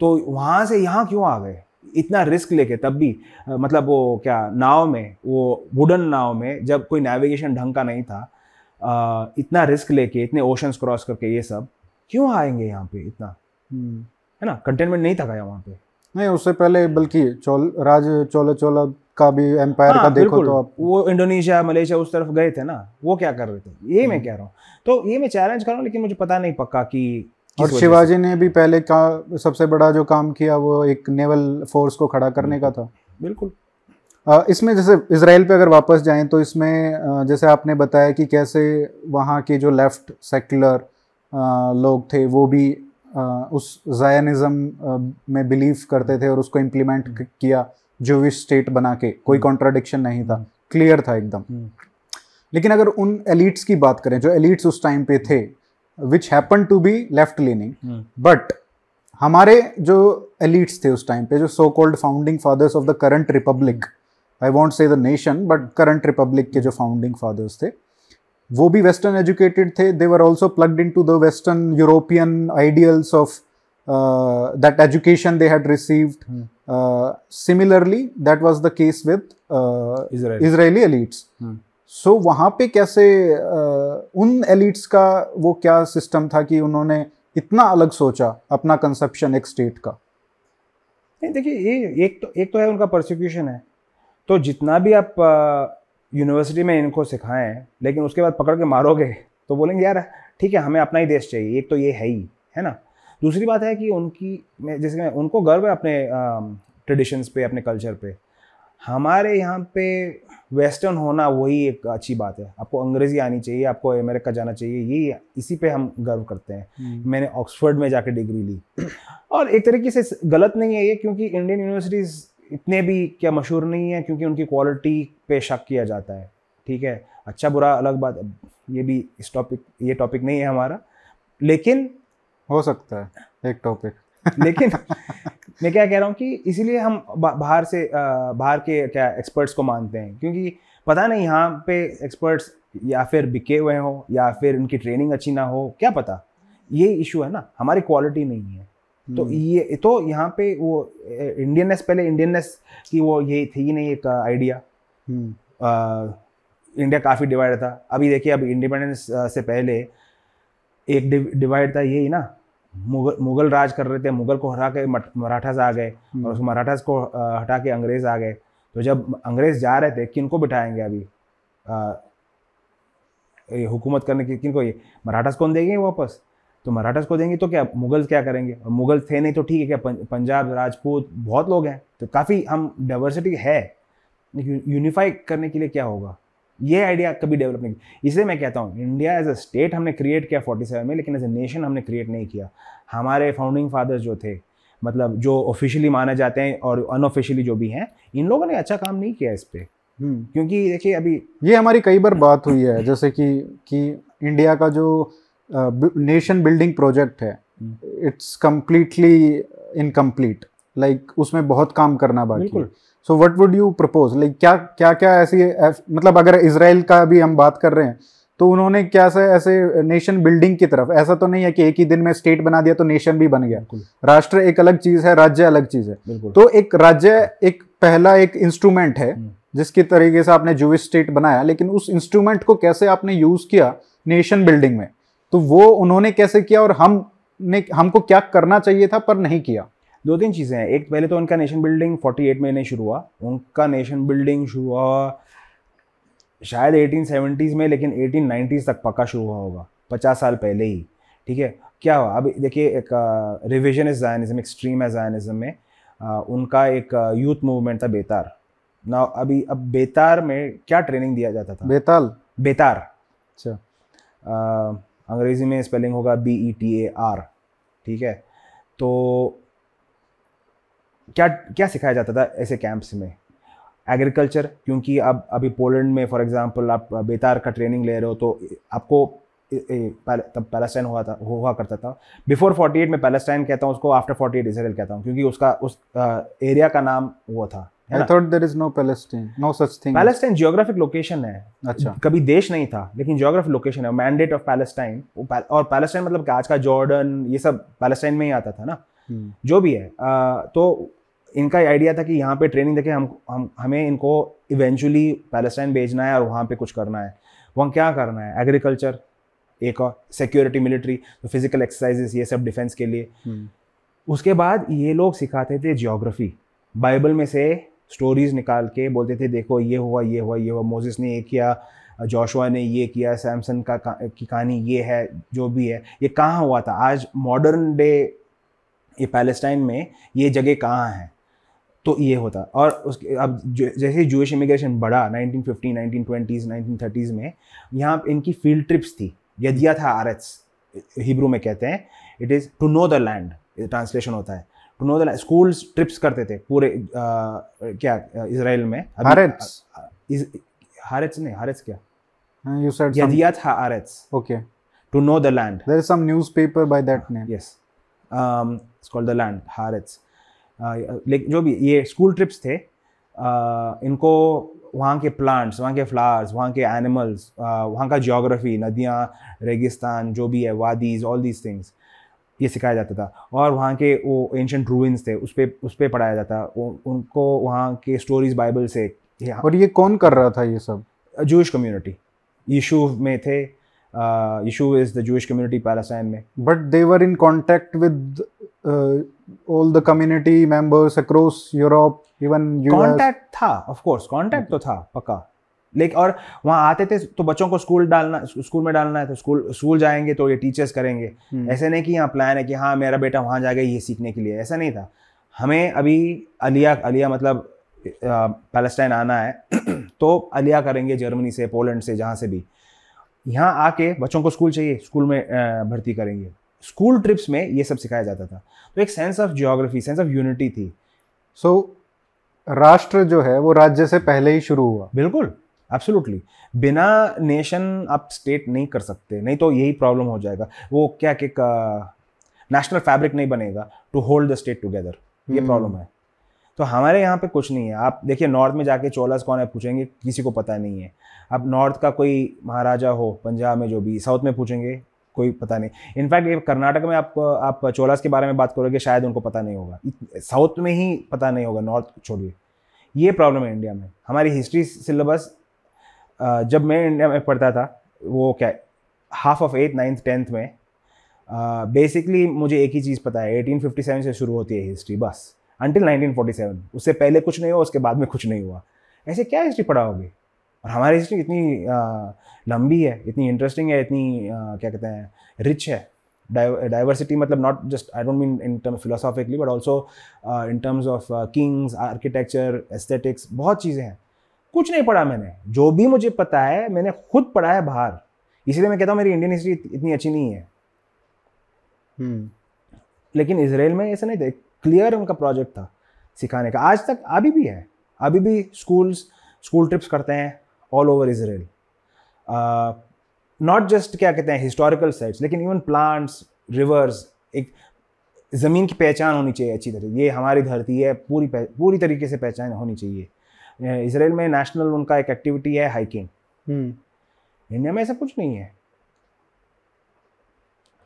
[SPEAKER 2] तो वहाँ से यहाँ क्यों आ गए इतना रिस्क लेके तब भी मतलब वो क्या नाव में वो वुडन नाव में जब कोई नेविगेशन ढंग का नहीं था आ, इतना रिस्क लेके इतने ओशंस क्रॉस करके ये सब क्यों आएंगे यहाँ पे इतना हम्म। है ना कंटेनमेंट नहीं था गया वहाँ पे
[SPEAKER 1] नहीं उससे पहले बल्कि चोल राज चौला चौला का भी एम्पायर का हाँ, देखो तो आप
[SPEAKER 2] वो इंडोनेशिया मलेशिया उस तरफ गए थे ना वो क्या कर रहे थे ये मैं हम्म। कह रहा हूँ तो ये मैं चैलेंज कर रहा हूँ लेकिन मुझे पता नहीं पक्का कि और शिवाजी
[SPEAKER 1] ने भी पहले का सबसे बड़ा जो काम किया वो एक नेवल फोर्स को खड़ा करने का था बिल्कुल इसमें जैसे इसराइल पे अगर वापस जाएं तो इसमें जैसे आपने बताया कि कैसे वहाँ के जो लेफ्ट सेक्युलर लोग थे वो भी उस जायनिज़म में बिलीव करते थे और उसको इम्प्लीमेंट किया जूविश स्टेट बना के कोई कॉन्ट्राडिक्शन हम्म। नहीं था क्लियर हम्म। था एकदम हम्म। लेकिन अगर उन एलिट्स की बात करें जो एलिट्स उस टाइम पे थे which happen to be left leaning but हमारे जो एलिट्स थे उस टाइम पे जो so called founding fathers of the current republic I won't say the nation but current republic के जो फाउंडिंग फादर्स थे वो भी वेस्टर्न एजुकेटेड थे they were also plugged in to the western European ideals of that education they had received similarly that was the case with Israeli elites so so, वहाँ पे कैसे उन एलिट्स का वो क्या सिस्टम था कि उन्होंने इतना अलग सोचा अपना कंसेप्शन एक स्टेट का
[SPEAKER 2] नहीं देखिए ये एक तो एक तो है उनका प्रोसिक्यूशन है तो जितना भी आप यूनिवर्सिटी में इनको सिखाएं लेकिन उसके बाद पकड़ के मारोगे तो बोलेंगे यार ठीक है हमें अपना ही देश चाहिए एक तो ये है ही है ना दूसरी बात है कि उनकी मैं जैसे मैं उनको गर्व है अपने ट्रेडिशंस पे अपने कल्चर पे हमारे यहाँ पे वेस्टर्न होना वही एक अच्छी बात है आपको अंग्रेजी आनी चाहिए आपको अमेरिका जाना चाहिए ये इसी पे हम गर्व करते हैं हम्म। मैंने ऑक्सफोर्ड में जाके डिग्री ली और एक तरीके से गलत नहीं है ये क्योंकि इंडियन यूनिवर्सिटीज़ इतने भी क्या मशहूर नहीं है क्योंकि उनकी क्वालिटी पे शक किया जाता है ठीक है अच्छा बुरा अलग बात ये भी इस टॉपिक ये टॉपिक नहीं है हमारा लेकिन हो सकता है एक टॉपिक लेकिन (laughs) (laughs) मैं क्या कह रहा हूँ कि इसीलिए हम बाहर से बाहर के क्या एक्सपर्ट्स को मानते हैं क्योंकि पता नहीं यहाँ पे एक्सपर्ट्स या फिर बिके हुए हों या फिर उनकी ट्रेनिंग अच्छी ना हो क्या पता ये इशू है ना हमारी क्वालिटी नहीं है तो हम्म। ये तो यहाँ पे वो इंडियननेस पहले इंडियननेस की वो ये थी नहीं एक आइडिया इंडिया काफ़ी डिवाइड था अभी देखिए अब इंडिपेंडेंस से पहले एक डिवाइड था यही ना मुगल मुगल राज कर रहे थे मुगल को हरा के मराठास आ गए और उस हम्म। मराठास को हटा के अंग्रेज आ गए तो जब अंग्रेज जा रहे थे किन को बिठाएंगे अभी आ, ये हुकूमत करने की किन को ये मराठास कौन देंगे वापस तो मराठास को देंगे तो क्या मुगल क्या करेंगे और मुगल थे नहीं तो ठीक है क्या पंजाब राजपूत बहुत लोग हैं तो काफ़ी हम डाइवर्सिटी है यूनिफाई करने के लिए क्या होगा ये आइडिया कभी डेवलप नहीं किया इसलिए मैं कहता हूँ इंडिया एज अ स्टेट हमने क्रिएट किया फोर्टी सेवन में लेकिन एज ए नेशन हमने क्रिएट नहीं किया हमारे फाउंडिंग फादर्स जो थे मतलब जो ऑफिशियली माने जाते हैं और अनऑफिशियली जो भी हैं इन लोगों ने अच्छा काम नहीं किया इस पर हम्म। क्योंकि देखिए अभी
[SPEAKER 1] ये हमारी कई बार बात हुई है जैसे कि कि इंडिया का जो नेशन बिल्डिंग प्रोजेक्ट है इट्स कम्प्लीटली इनकम्प्लीट लाइक उसमें बहुत काम करना बाकी so what would you propose like क्या क्या क्या ऐसी मतलब अगर इसराइल का भी हम बात कर रहे हैं तो उन्होंने क्या सा ऐसे नेशन बिल्डिंग की तरफ ऐसा तो नहीं है कि एक ही दिन में स्टेट बना दिया तो नेशन भी बन गया राष्ट्र एक अलग चीज है राज्य अलग चीज है तो एक राज्य एक पहला एक इंस्ट्रूमेंट है हम्म। जिसके तरीके से आपने जूस स्टेट बनाया लेकिन उस इंस्ट्रूमेंट को कैसे आपने यूज किया नेशन बिल्डिंग में तो वो उन्होंने कैसे किया और हम ने हमको क्या करना
[SPEAKER 2] चाहिए था पर नहीं किया दो तीन चीज़ें हैं एक पहले तो उनका नेशन बिल्डिंग 48 में नहीं शुरू हुआ उनका नेशन बिल्डिंग शुरू हुआ शायद 1870s में लेकिन 1890s तक पक्का शुरू हुआ होगा पचास साल पहले ही ठीक है क्या हुआ अब देखिए एक रिविजन इज जायनिज़म एक्सट्रीम है जायनिज़म में आ, उनका एक यूथ मूवमेंट था बेतार ना अभी अब बेतार में क्या ट्रेनिंग दिया जाता था बेताल बेतार अच्छा अंग्रेज़ी में स्पेलिंग होगा B E T A R ठीक है तो क्या क्या सिखाया जाता था ऐसे कैंप्स में एग्रीकल्चर क्योंकि अब अभी पोलैंड में फॉर एग्जांपल आप बेतार का ट्रेनिंग ले रहे हो तो आपको तब पैलेस्टाइन हुआ था हुआ करता था बिफोर 48 में पैलेस्टाइन कहता हूँ उसको आफ्टर 48 इसराइल कहता हूँ क्योंकि उसका उस एरिया का नाम वो था such thing Palestine geographic location है अच्छा कभी देश नहीं था लेकिन जियोग्राफिक लोकेशन है मैंडेट ऑफ पैलेस्टाइन और पैलेस्टाइन मतलब आज का जॉर्डन ये सब पैलेस्टाइन में ही आता था ना हम्म। जो भी है तो इनका आइडिया था कि यहाँ पे ट्रेनिंग देखें हम हम हमें इनको इवेंचुअली पैलेस्टाइन भेजना है और वहाँ पे कुछ करना है वहाँ क्या करना है एग्रीकल्चर एक और सिक्योरिटी मिलिट्री तो फिजिकल एक्सरसाइजेस ये सब डिफेंस के लिए हम्म। उसके बाद ये लोग सिखाते थे जियोग्राफी बाइबल में से स्टोरीज निकाल के बोलते थे देखो ये हुआ ये हुआ ये हुआ मोजिस ने ये किया जोशुआ ने ये किया सैमसन का की कहानी ये है जो भी है ये कहाँ हुआ था आज मॉडर्न डे ये पैलेस्टाइन में ये जगह कहाँ है तो ये होता और उसके अब जैसे जूश इमिग्रेशन बढ़ा 1950, 1920s, 1930s में यहाँ इनकी फील्ड ट्रिप्स थी यदिया था आरएच हिब्रू में कहते हैं it is to know the land translation होता है to know the land schools trips करते थे पूरे आ, क्या इसराइल में हारेट्स हारेट्स नहीं हारेट्स क्या यू हाँ, सेड यदिया था Haaretz okay to know the land there is some newspaper by that name yes um it's called the land haaretz लेकिन जो भी ये स्कूल ट्रिप्स थे इनको वहाँ के प्लांट्स वहाँ के फ्लावर्स वहाँ के एनिमल्स वहाँ का जोग्राफी नदियाँ रेगिस्तान जो भी है वादीज़ ऑल दीज थिंग्स ये सिखाया जाता था और वहाँ के वो एंशंट रूइंस थे उस पर उस पर पढ़ाया जाता वो उनको वहाँ के स्टोरीज बाइबल से हाँ। और ये कौन कर रहा था ये सब जूश कम्युनिटी यीशु में थे Yishuv is the Jewish community Palestine में but they were in contact with
[SPEAKER 1] all the community members across Europe, even US. Contact
[SPEAKER 2] था, of course, contact तो था पक्का. Like और वहाँ आते थे तो बच्चों को स्कूल डालना स्कूल में डालना है तो स्कूल स्कूल जाएंगे तो ये टीचर्स करेंगे हम्म। ऐसे नहीं कि यहाँ प्लान है कि हाँ मेरा बेटा वहाँ जाएगा ये सीखने के लिए ऐसा नहीं था हमें अभी अलिया अलिया मतलब पैलेस्टाइन आना है (clears throat) तो अलिया करेंगे जर्मनी से पोलैंड से जहाँ से भी यहाँ आके बच्चों को स्कूल चाहिए स्कूल में भर्ती करेंगे स्कूल ट्रिप्स में ये सब सिखाया जाता था तो एक sense of geography sense of unity थी सो so, राष्ट्र जो है वो राज्य से पहले ही शुरू हुआ बिल्कुल एब्सोल्युटली बिना नेशन आप स्टेट नहीं कर सकते नहीं तो यही प्रॉब्लम हो जाएगा वो क्या कि नेशनल फैब्रिक नहीं बनेगा to hold the state together ये प्रॉब्लम hmm. है तो हमारे यहाँ पे कुछ नहीं है आप देखिए नॉर्थ में जाके चोलास कौन है पूछेंगे किसी को पता नहीं है आप नॉर्थ का कोई महाराजा हो पंजाब में जो भी साउथ में पूछेंगे कोई पता नहीं इनफैक्ट ये कर्नाटक में आप आप चोलास के बारे में बात करोगे शायद उनको पता नहीं होगा साउथ में ही पता नहीं होगा नॉर्थ छोड़िए ये प्रॉब्लम है इंडिया में हमारी हिस्ट्री सिलेबस जब मैं इंडिया में पढ़ता था वो क्या half of eight ninth tenth में बेसिकली मुझे एक ही चीज़ पता है 1857 से शुरू होती है हिस्ट्री बस अंटिल 1947 उससे पहले कुछ नहीं हुआ उसके बाद में कुछ नहीं हुआ ऐसे क्या हिस्ट्री पढ़ाओगे और हमारी हिस्ट्री इतनी लंबी है इतनी इंटरेस्टिंग है इतनी आ, क्या कहते हैं रिच है डाइवर्सिटी मतलब not just I don't mean in term philosophically but also in terms of kings architecture aesthetics बहुत चीज़ें हैं कुछ नहीं पढ़ा मैंने जो भी मुझे पता है मैंने खुद पढ़ा है बाहर इसीलिए मैं कहता हूँ मेरी इंडियन हिस्ट्री इतनी अच्छी नहीं है hmm. लेकिन इसराइल में ऐसा नहीं था क्लियर उनका प्रोजेक्ट था सिखाने का आज तक अभी भी है अभी भी स्कूल्स स्कूल ट्रिप्स करते हैं all over Israel not just क्या कहते हैं हिस्टोरिकल साइट्स लेकिन इवन प्लांट्स रिवर्स एक ज़मीन की पहचान होनी चाहिए अच्छी तरह ये हमारी धरती है पूरी पूरी तरीके से पहचान होनी चाहिए इसराइल में नेशनल उनका एक एक्टिविटी है हाइकिंग हम्म। इंडिया में ऐसा कुछ नहीं है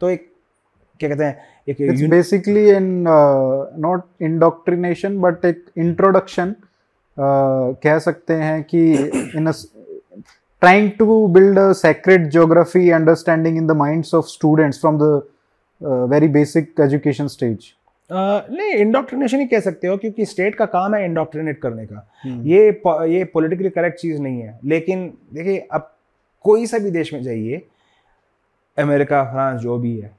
[SPEAKER 2] तो एक क्या कहते हैं एक basically
[SPEAKER 1] in not indoctrination but एक इंट्रोडक्शन uh, कह सकते हैं कि इन trying to build a sacred geography understanding in the minds of students from the uh, very basic education stage
[SPEAKER 2] uh, नहीं इंडोक्ट्रिनेशन ही कह सकते हो क्योंकि स्टेट का काम है इंडोक्ट्रिनेट करने का हम्म। ये ये पॉलिटिकली करेक्ट चीज़ नहीं है लेकिन देखिए अब कोई सा भी देश में जाइए अमेरिका फ्रांस जो भी है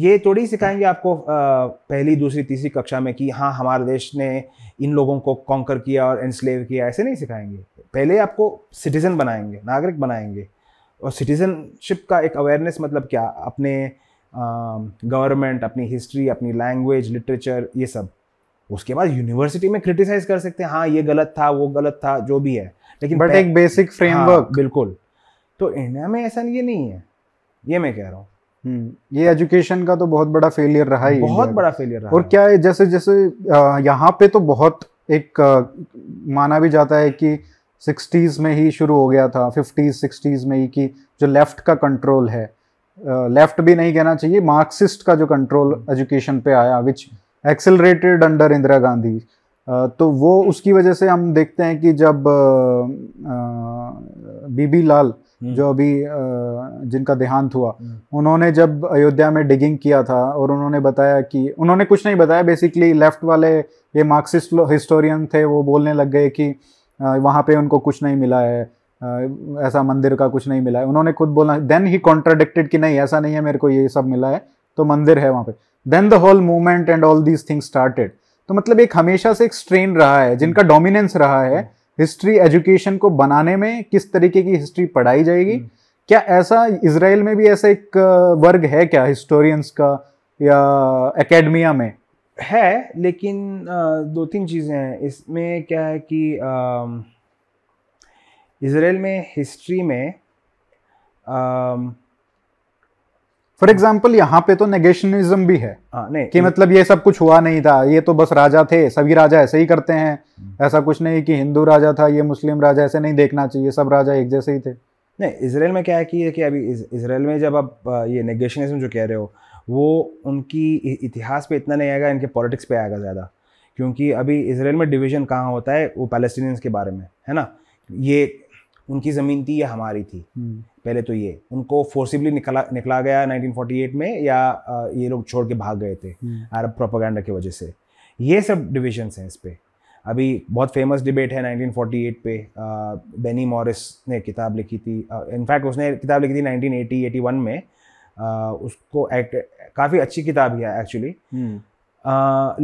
[SPEAKER 2] ये थोड़ी सिखाएंगे आपको पहली दूसरी तीसरी कक्षा में कि हाँ हमारे देश ने इन लोगों को कॉन्कर किया और एनस्लेव किया ऐसे नहीं सिखाएंगे पहले आपको सिटीज़न बनाएंगे नागरिक बनाएंगे और सिटीज़नशिप का एक अवेयरनेस मतलब क्या अपने गवर्नमेंट अपनी हिस्ट्री अपनी लैंग्वेज लिटरेचर ये सब उसके बाद यूनिवर्सिटी में क्रिटिसाइज कर सकते हैं हाँ ये गलत था वो गलत था जो भी है लेकिन बट एक बेसिक फ्रेमवर्क हाँ, बिल्कुल तो इंडिया में ऐसा ये नहीं है ये मैं कह रहा हूँ
[SPEAKER 1] हम्म, ये एजुकेशन का तो बहुत बड़ा फेलियर रहा है बहुत
[SPEAKER 2] बड़ा फेलियर रहा और
[SPEAKER 1] क्या है जैसे जैसे यहाँ पे तो बहुत एक माना भी जाता है कि सिक्सटीज़ में ही शुरू हो गया था फिफ्टीज़ सिक्सटीज़ में ही कि जो लेफ़्ट का कंट्रोल है लेफ़्ट uh, भी नहीं कहना चाहिए मार्क्सिस्ट का जो कंट्रोल एजुकेशन पे आया which accelerated under Indira Gandhi तो वो उसकी वजह से हम देखते हैं कि जब बीबी लाल हम्म। जो अभी जिनका देहांत हुआ हम्म। उन्होंने जब अयोध्या में डिगिंग किया था और उन्होंने बताया कि उन्होंने कुछ नहीं बताया बेसिकली लेफ़्ट वाले ये मार्क्सिस्ट हिस्टोरियन थे वो बोलने लग गए कि वहाँ पे उनको कुछ नहीं मिला है ऐसा मंदिर का कुछ नहीं मिला है उन्होंने खुद बोला देन ही कॉन्ट्राडिक्टेड कि नहीं ऐसा नहीं है मेरे को ये सब मिला है तो मंदिर है वहाँ पे then the whole movement and all these things started तो मतलब एक हमेशा से एक स्ट्रेन रहा है जिनका डोमिनेंस रहा है हिस्ट्री एजुकेशन को बनाने में किस तरीके की हिस्ट्री पढ़ाई जाएगी हम्म। क्या ऐसा इसराइल में भी ऐसा एक वर्ग है क्या हिस्टोरियंस का या एकेडमिया में
[SPEAKER 2] है लेकिन दो तीन चीज़ें हैं इसमें क्या है कि इसराइल में हिस्ट्री में
[SPEAKER 1] फॉर एग्जाम्पल यहाँ पे तो नेगेशनिज्म भी है
[SPEAKER 2] आ, हाँ, नहीं कि मतलब
[SPEAKER 1] ये सब कुछ हुआ नहीं था ये तो बस राजा थे सभी राजा ऐसे ही करते हैं हम्म। ऐसा कुछ नहीं कि हिंदू राजा था ये मुस्लिम राजा ऐसे नहीं देखना चाहिए सब राजा एक जैसे ही थे
[SPEAKER 2] नहीं इसराइल में क्या है कि, कि अभी इसराइल में जब आप ये नेगेशनिज्म जो कह रहे हो वो उनकी इतिहास पे इतना नहीं आएगा इनके पॉलिटिक्स पे आएगा ज़्यादा क्योंकि अभी इसराइल में डिवीजन कहाँ होता है वो पैलेस्टीनियंस के बारे में है ना ये उनकी ज़मीन थी या हमारी थी हम्म। पहले तो ये उनको फोर्सिबली निकला निकला गया 1948 में या ये लोग छोड़ के भाग गए थे अरब हम्म। प्रोपागेंडा की वजह से ये सब डिविजन्स हैं इस पर अभी बहुत फेमस डिबेट है 1948 पे बेनी मॉरिस ने किताब लिखी थी इनफैक्ट उसने किताब लिखी थी 1980 81 में उसको एक्ट काफ़ी अच्छी किताब है एक्चुअली हम्म।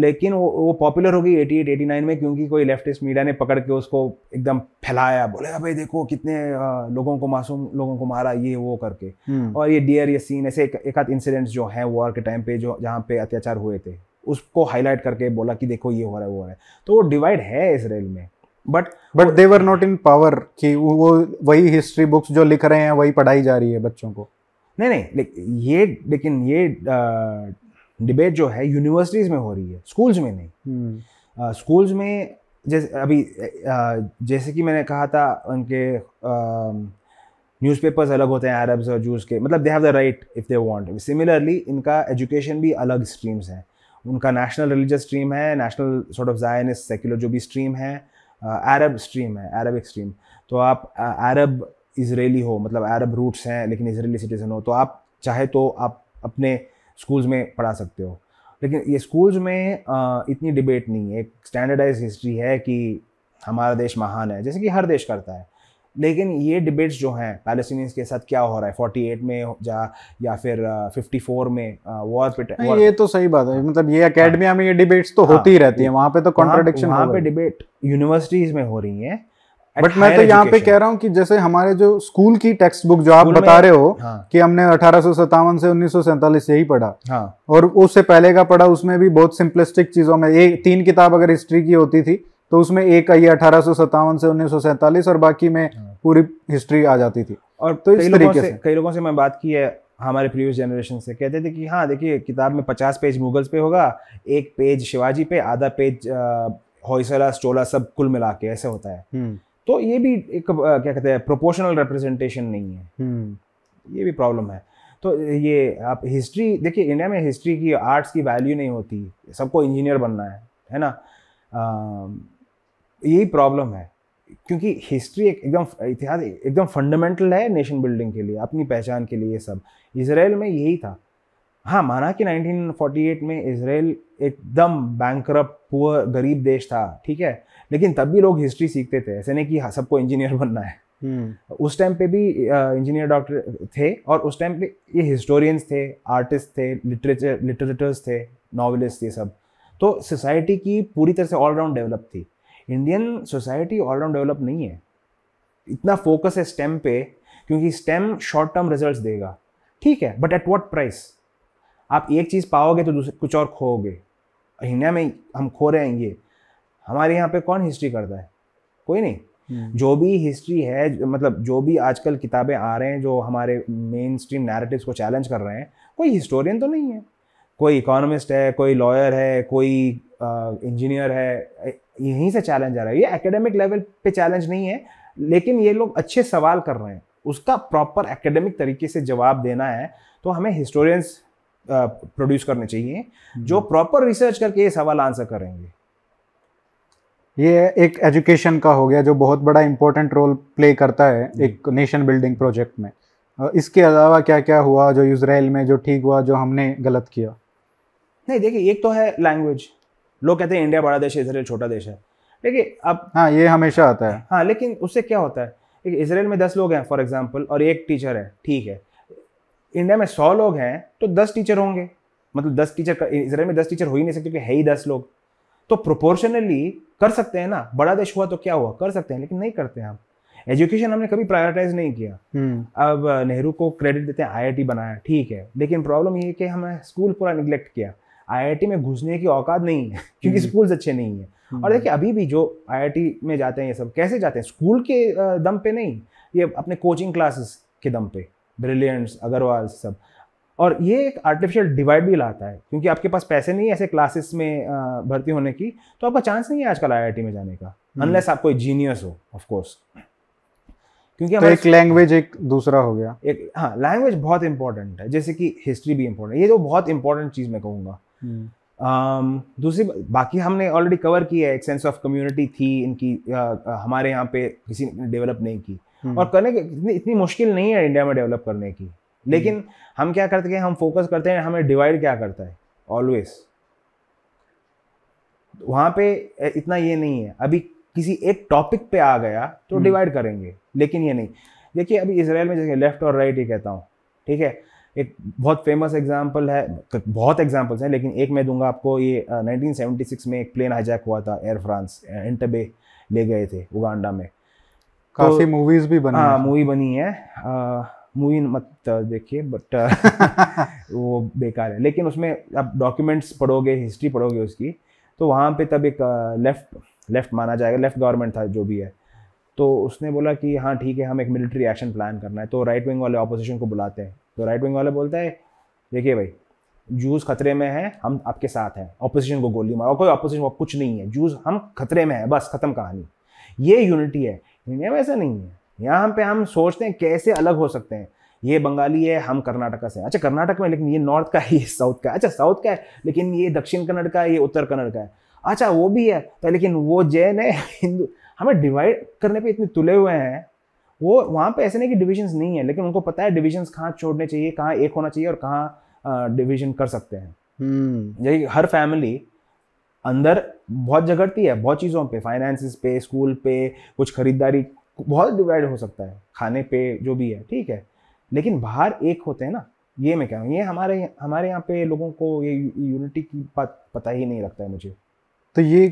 [SPEAKER 2] लेकिन वो वो पॉपुलर हो गई एटी एट एटी नाइन में क्योंकि कोई लेफ्टिस्ट मीडिया ने पकड़ के उसको एकदम फैलाया बोले भाई देखो कितने लोगों को मासूम लोगों को मारा ये वो करके हम्म। और ये डियर ये सीन ऐसे एक, एक आध इंसिडेंट्स जो हैं वॉर के टाइम पे जो जहाँ पे अत्याचार हुए थे उसको हाईलाइट करके बोला कि देखो ये हो रहा है वो हो रहा है तो वो डिवाइड है इसराइल में but
[SPEAKER 1] but they're not in power कि वो वही हिस्ट्री बुक्स जो लिख रहे हैं वही पढ़ाई जा रही है बच्चों
[SPEAKER 2] को नहीं नहीं ये लेकिन ये डिबेट जो है यूनिवर्सिटीज़ में हो रही है स्कूल्स में नहीं स्कूल्स हम्म। में जैसे अभी जैसे कि मैंने कहा था उनके न्यूज़पेपर्स अलग होते हैं अरब्स और जूस के मतलब they have the right if they want similarly इनका एजुकेशन भी अलग स्ट्रीम्स हैं उनका नेशनल रिलीजियस स्ट्रीम है national sort of Zionist secular जो भी स्ट्रीम है अरब स्ट्रीम है अरबिक स्ट्रीम तो आप अरब इसराइली हो मतलब अरब रूट्स हैं लेकिन इसराइली सिटीज़न हो तो आप चाहे तो आप अपने स्कूल्स में पढ़ा सकते हो लेकिन ये स्कूल्स में इतनी डिबेट नहीं है एक स्टैंडर्डाइज हिस्ट्री है कि हमारा देश महान है जैसे कि हर देश करता है लेकिन ये डिबेट्स जो हैं पैलेस्टीनियंस के साथ क्या हो रहा है 48 में जा या फिर 54 में वॉर पे ये
[SPEAKER 1] तो सही बात है मतलब ये अकेडमिया में ये डिबेट्स तो हाँ। होती ही रहती है वहाँ पे तो कॉन्ट्रोडिक्शन वहाँ पे डिबेट यूनिवर्सिटीज़ में हो रही
[SPEAKER 2] है बट मैं तो यहाँ पे कह
[SPEAKER 1] रहा हूँ कि जैसे हमारे जो स्कूल की टेक्स्ट बुक जो आप बता रहे हो हाँ। कि हमने अठारह से उन्नीस यही पढ़ा हाँ। और उससे पहले का पढ़ा उसमें भी बहुत सिंपलिस्टिक चीजों में एक तीन किताब अगर हिस्ट्री की होती थी तो उसमें एक आई अठारह से उन्नीस और बाकी में हाँ। पूरी हिस्ट्री आ जाती थी और तो इस तरीके से
[SPEAKER 2] कई लोगों से मैं बात की है हमारे प्रीवियस जनरेशन से कहते थे कि हाँ देखिए किताब में पचास पेज मुगल्स पे होगा एक पेज शिवाजी पे आधा पेज हौसला स्टोला सब कुल मिला के ऐसे होता है हम्म। तो ये भी एक क्या कहते हैं प्रोपोर्शनल रिप्रेजेंटेशन नहीं है हम्म। ये भी प्रॉब्लम है तो ये आप हिस्ट्री देखिए इंडिया में हिस्ट्री की आर्ट्स की वैल्यू नहीं होती सबको इंजीनियर बनना है है ना यही प्रॉब्लम है क्योंकि हिस्ट्री एक एकदम इतिहास एकदम फंडामेंटल है नेशन बिल्डिंग के लिए अपनी पहचान के लिए ये सब इसराइल में यही था हाँ माना कि 1948 में इसराइल एकदम बैंक्रप्ट पुअर गरीब देश था ठीक है लेकिन तब भी लोग हिस्ट्री सीखते थे ऐसे नहीं कि हाँ, सबको इंजीनियर (laughs) बनना है हम्म। उस टाइम पे भी इंजीनियर डॉक्टर थे और उस टाइम पे ये हिस्टोरियंस थे आर्टिस्ट थे लिटरेचर लिटरेटर्स थे नॉवलिस्ट ये सब तो सोसाइटी की पूरी तरह से ऑलराउंड डेवलप थी इंडियन सोसाइटी ऑलराउंड डेवलप नहीं है इतना फोकस है स्टेम पे क्योंकि स्टेम शॉर्ट टर्म रिजल्ट देगा ठीक है बट एट वॉट प्राइस आप एक चीज़ पाओगे तो कुछ और खोओगे इंडिया में हम खो रहे हैं ये हमारे यहाँ पे कौन हिस्ट्री करता है कोई नहीं हम्म। जो भी हिस्ट्री है मतलब जो भी आजकल किताबें आ रहे हैं जो हमारे मेन स्ट्रीम नैरेटिव को चैलेंज कर रहे हैं कोई हिस्टोरियन तो नहीं है कोई इकोनॉमिस्ट है कोई लॉयर है कोई इंजीनियर है यहीं से चैलेंज आ रहा है ये एकेडमिक लेवल पे चैलेंज नहीं है लेकिन ये लोग अच्छे सवाल कर रहे हैं उसका प्रॉपर एकेडमिक तरीके से जवाब देना है तो हमें हिस्टोरियंस प्रोड्यूस करने चाहिए जो प्रॉपर रिसर्च करके ये सवाल आंसर करेंगे
[SPEAKER 1] ये एक एजुकेशन का हो गया जो बहुत बड़ा इंपॉर्टेंट रोल प्ले करता है एक नेशन बिल्डिंग प्रोजेक्ट में इसके अलावा क्या क्या हुआ जो इसराइल में जो ठीक हुआ जो हमने गलत किया
[SPEAKER 2] नहीं देखिए एक तो है लैंग्वेज लोग कहते हैं इंडिया बड़ा देश है इसराइल छोटा देश है देखिए
[SPEAKER 1] अब हाँ ये हमेशा आता
[SPEAKER 2] है हाँ लेकिन उससे क्या होता है इसराइल में दस लोग हैं फॉर एग्जाम्पल और एक टीचर है ठीक है इंडिया में सौ लोग हैं तो दस टीचर होंगे मतलब दस टीचर इसराइल में दस टीचर हो ही नहीं सकते क्योंकि है ही दस लोग तो प्रोपोर्शनली कर सकते हैं ना बड़ा देश हुआ तो क्या हुआ कर सकते हैं लेकिन नहीं करते हैं हम एजुकेशन हमने कभी प्रायोरिटाइज नहीं किया हम्म। अब नेहरू को क्रेडिट देते हैं आईआईटी बनाया ठीक है लेकिन प्रॉब्लम ये कि हमें स्कूल पूरा निग्लेक्ट किया आईआईटी में घुसने की औकात नहीं है (laughs) क्योंकि स्कूल्स हम्म। अच्छे नहीं है हम्म। और देखिए अभी भी जो आईआईटी में जाते हैं ये सब कैसे जाते हैं स्कूल के दम पे नहीं ये अपने कोचिंग क्लासेस के दम पे ब्रिलियंट्स अग्रवाल सब और ये एक आर्टिफिशियल डिवाइड भी लाता है क्योंकि आपके पास पैसे नहीं है ऐसे क्लासेस में भर्ती होने की तो आपका चांस नहीं है आजकल आईआईटी में जाने का अनलेस हम्म। आप कोई जीनियस
[SPEAKER 1] हो ऑफ कोर्स क्योंकि तो एक लैंग्वेज एक दूसरा हो गया
[SPEAKER 2] एक हाँ लैंग्वेज बहुत इंपॉर्टेंट है जैसे कि हिस्ट्री भी इंपॉर्टेंट ये तो बहुत इंपॉर्टेंट चीज़ मैं कहूँगा हम्म। दूसरी बाकी हमने ऑलरेडी कवर की है एक सेंस ऑफ कम्युनिटी थी इनकी आ, हमारे यहाँ पे किसी ने डेवलप नहीं की और हम्म। करने की इतनी, इतनी मुश्किल नहीं है इंडिया में डेवलप करने की लेकिन हम्म। हम क्या करते हैं हम फोकस करते हैं हमें डिवाइड क्या करता है ऑलवेज वहां पे इतना ये नहीं है अभी किसी एक टॉपिक पे आ गया तो डिवाइड हम्म। करेंगे लेकिन ये नहीं देखिए अभी इसराइल में जैसे लेफ्ट और राइट ही कहता हूँ ठीक है एक बहुत फेमस एग्जाम्पल है बहुत एग्जाम्पल्स हैं लेकिन एक मैं दूंगा आपको ये 1976 में एक प्लेन हाईजैक हुआ था एयर फ्रांस इंटरबे ले गए थे उगांडा में
[SPEAKER 1] काफी मूवीज तो, भी बनी हाँ मूवी
[SPEAKER 2] बनी है मूवी मत देखिए बट (laughs) वो बेकार है लेकिन उसमें आप डॉक्यूमेंट्स पढ़ोगे हिस्ट्री पढ़ोगे उसकी तो वहाँ पे तब एक लेफ्ट लेफ्ट माना जाएगा लेफ्ट गवर्नमेंट था जो भी है तो उसने बोला कि हाँ ठीक है हम एक मिलिट्री एक्शन प्लान करना है तो राइट विंग वाले ऑपोजिशन को बुलाते हैं तो राइट विंग वाले बोलता है देखिए भाई जूस खतरे में है हम आपके साथ हैं ऑपोजिशन को गोली मारो कोई अपोजिशन कुछ नहीं है जूस हम खतरे में है बस खत्म कहानी ये यूनिटी है इंडिया में ऐसा नहीं है यहाँ पे हम सोचते हैं कैसे अलग हो सकते हैं ये बंगाली है हम कर्नाटका से अच्छा कर्नाटक में लेकिन ये नॉर्थ का है ये साउथ का है अच्छा साउथ का है लेकिन ये दक्षिण कन्नड़ का है ये उत्तर कन्नड़ का है अच्छा वो भी है तो लेकिन वो जैन है हिंदू हमें डिवाइड करने पे इतने तुले हुए हैं वो वहाँ पे ऐसे नहीं कि डिविजन्स नहीं है लेकिन उनको पता है डिविजन्स कहाँ छोड़ने चाहिए कहाँ एक होना चाहिए और कहाँ डिविजन कर सकते हैं हम्म। यही हर फैमिली अंदर बहुत झगड़ती है बहुत चीज़ों पे फाइनेंसिस पे स्कूल पे कुछ खरीदारी बहुत डिवाइड हो सकता है खाने पे जो भी है ठीक है लेकिन बाहर एक होते हैं ना ये मैं कह रहा हूँ ये हमारे हमारे यहाँ पे लोगों को ये यूनिटी की बात पता ही नहीं लगता है मुझे
[SPEAKER 1] तो ये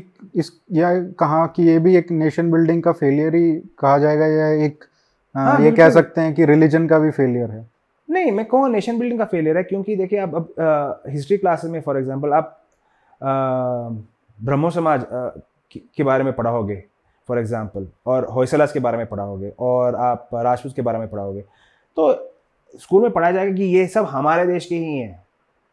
[SPEAKER 1] इस या कहा कि ये भी एक नेशन बिल्डिंग का फेलियर ही कहा जाएगा या एक आ, हाँ, ये कह सकते हैं कि रिलीजन का भी फेलियर है
[SPEAKER 2] नहीं मैं कहूँ नेशन बिल्डिंग का फेलियर है क्योंकि देखिए आप अब हिस्ट्री क्लासेस में फॉर एग्जांपल आप ब्रह्मो समाज के बारे में पढ़ाओगे फॉर एग्ज़ाम्पल और होसलास के बारे में पढ़ाओगे और आप राजपूत के बारे में पढ़ाओगे तो स्कूल में पढ़ाया जाएगा कि ये सब हमारे देश के ही हैं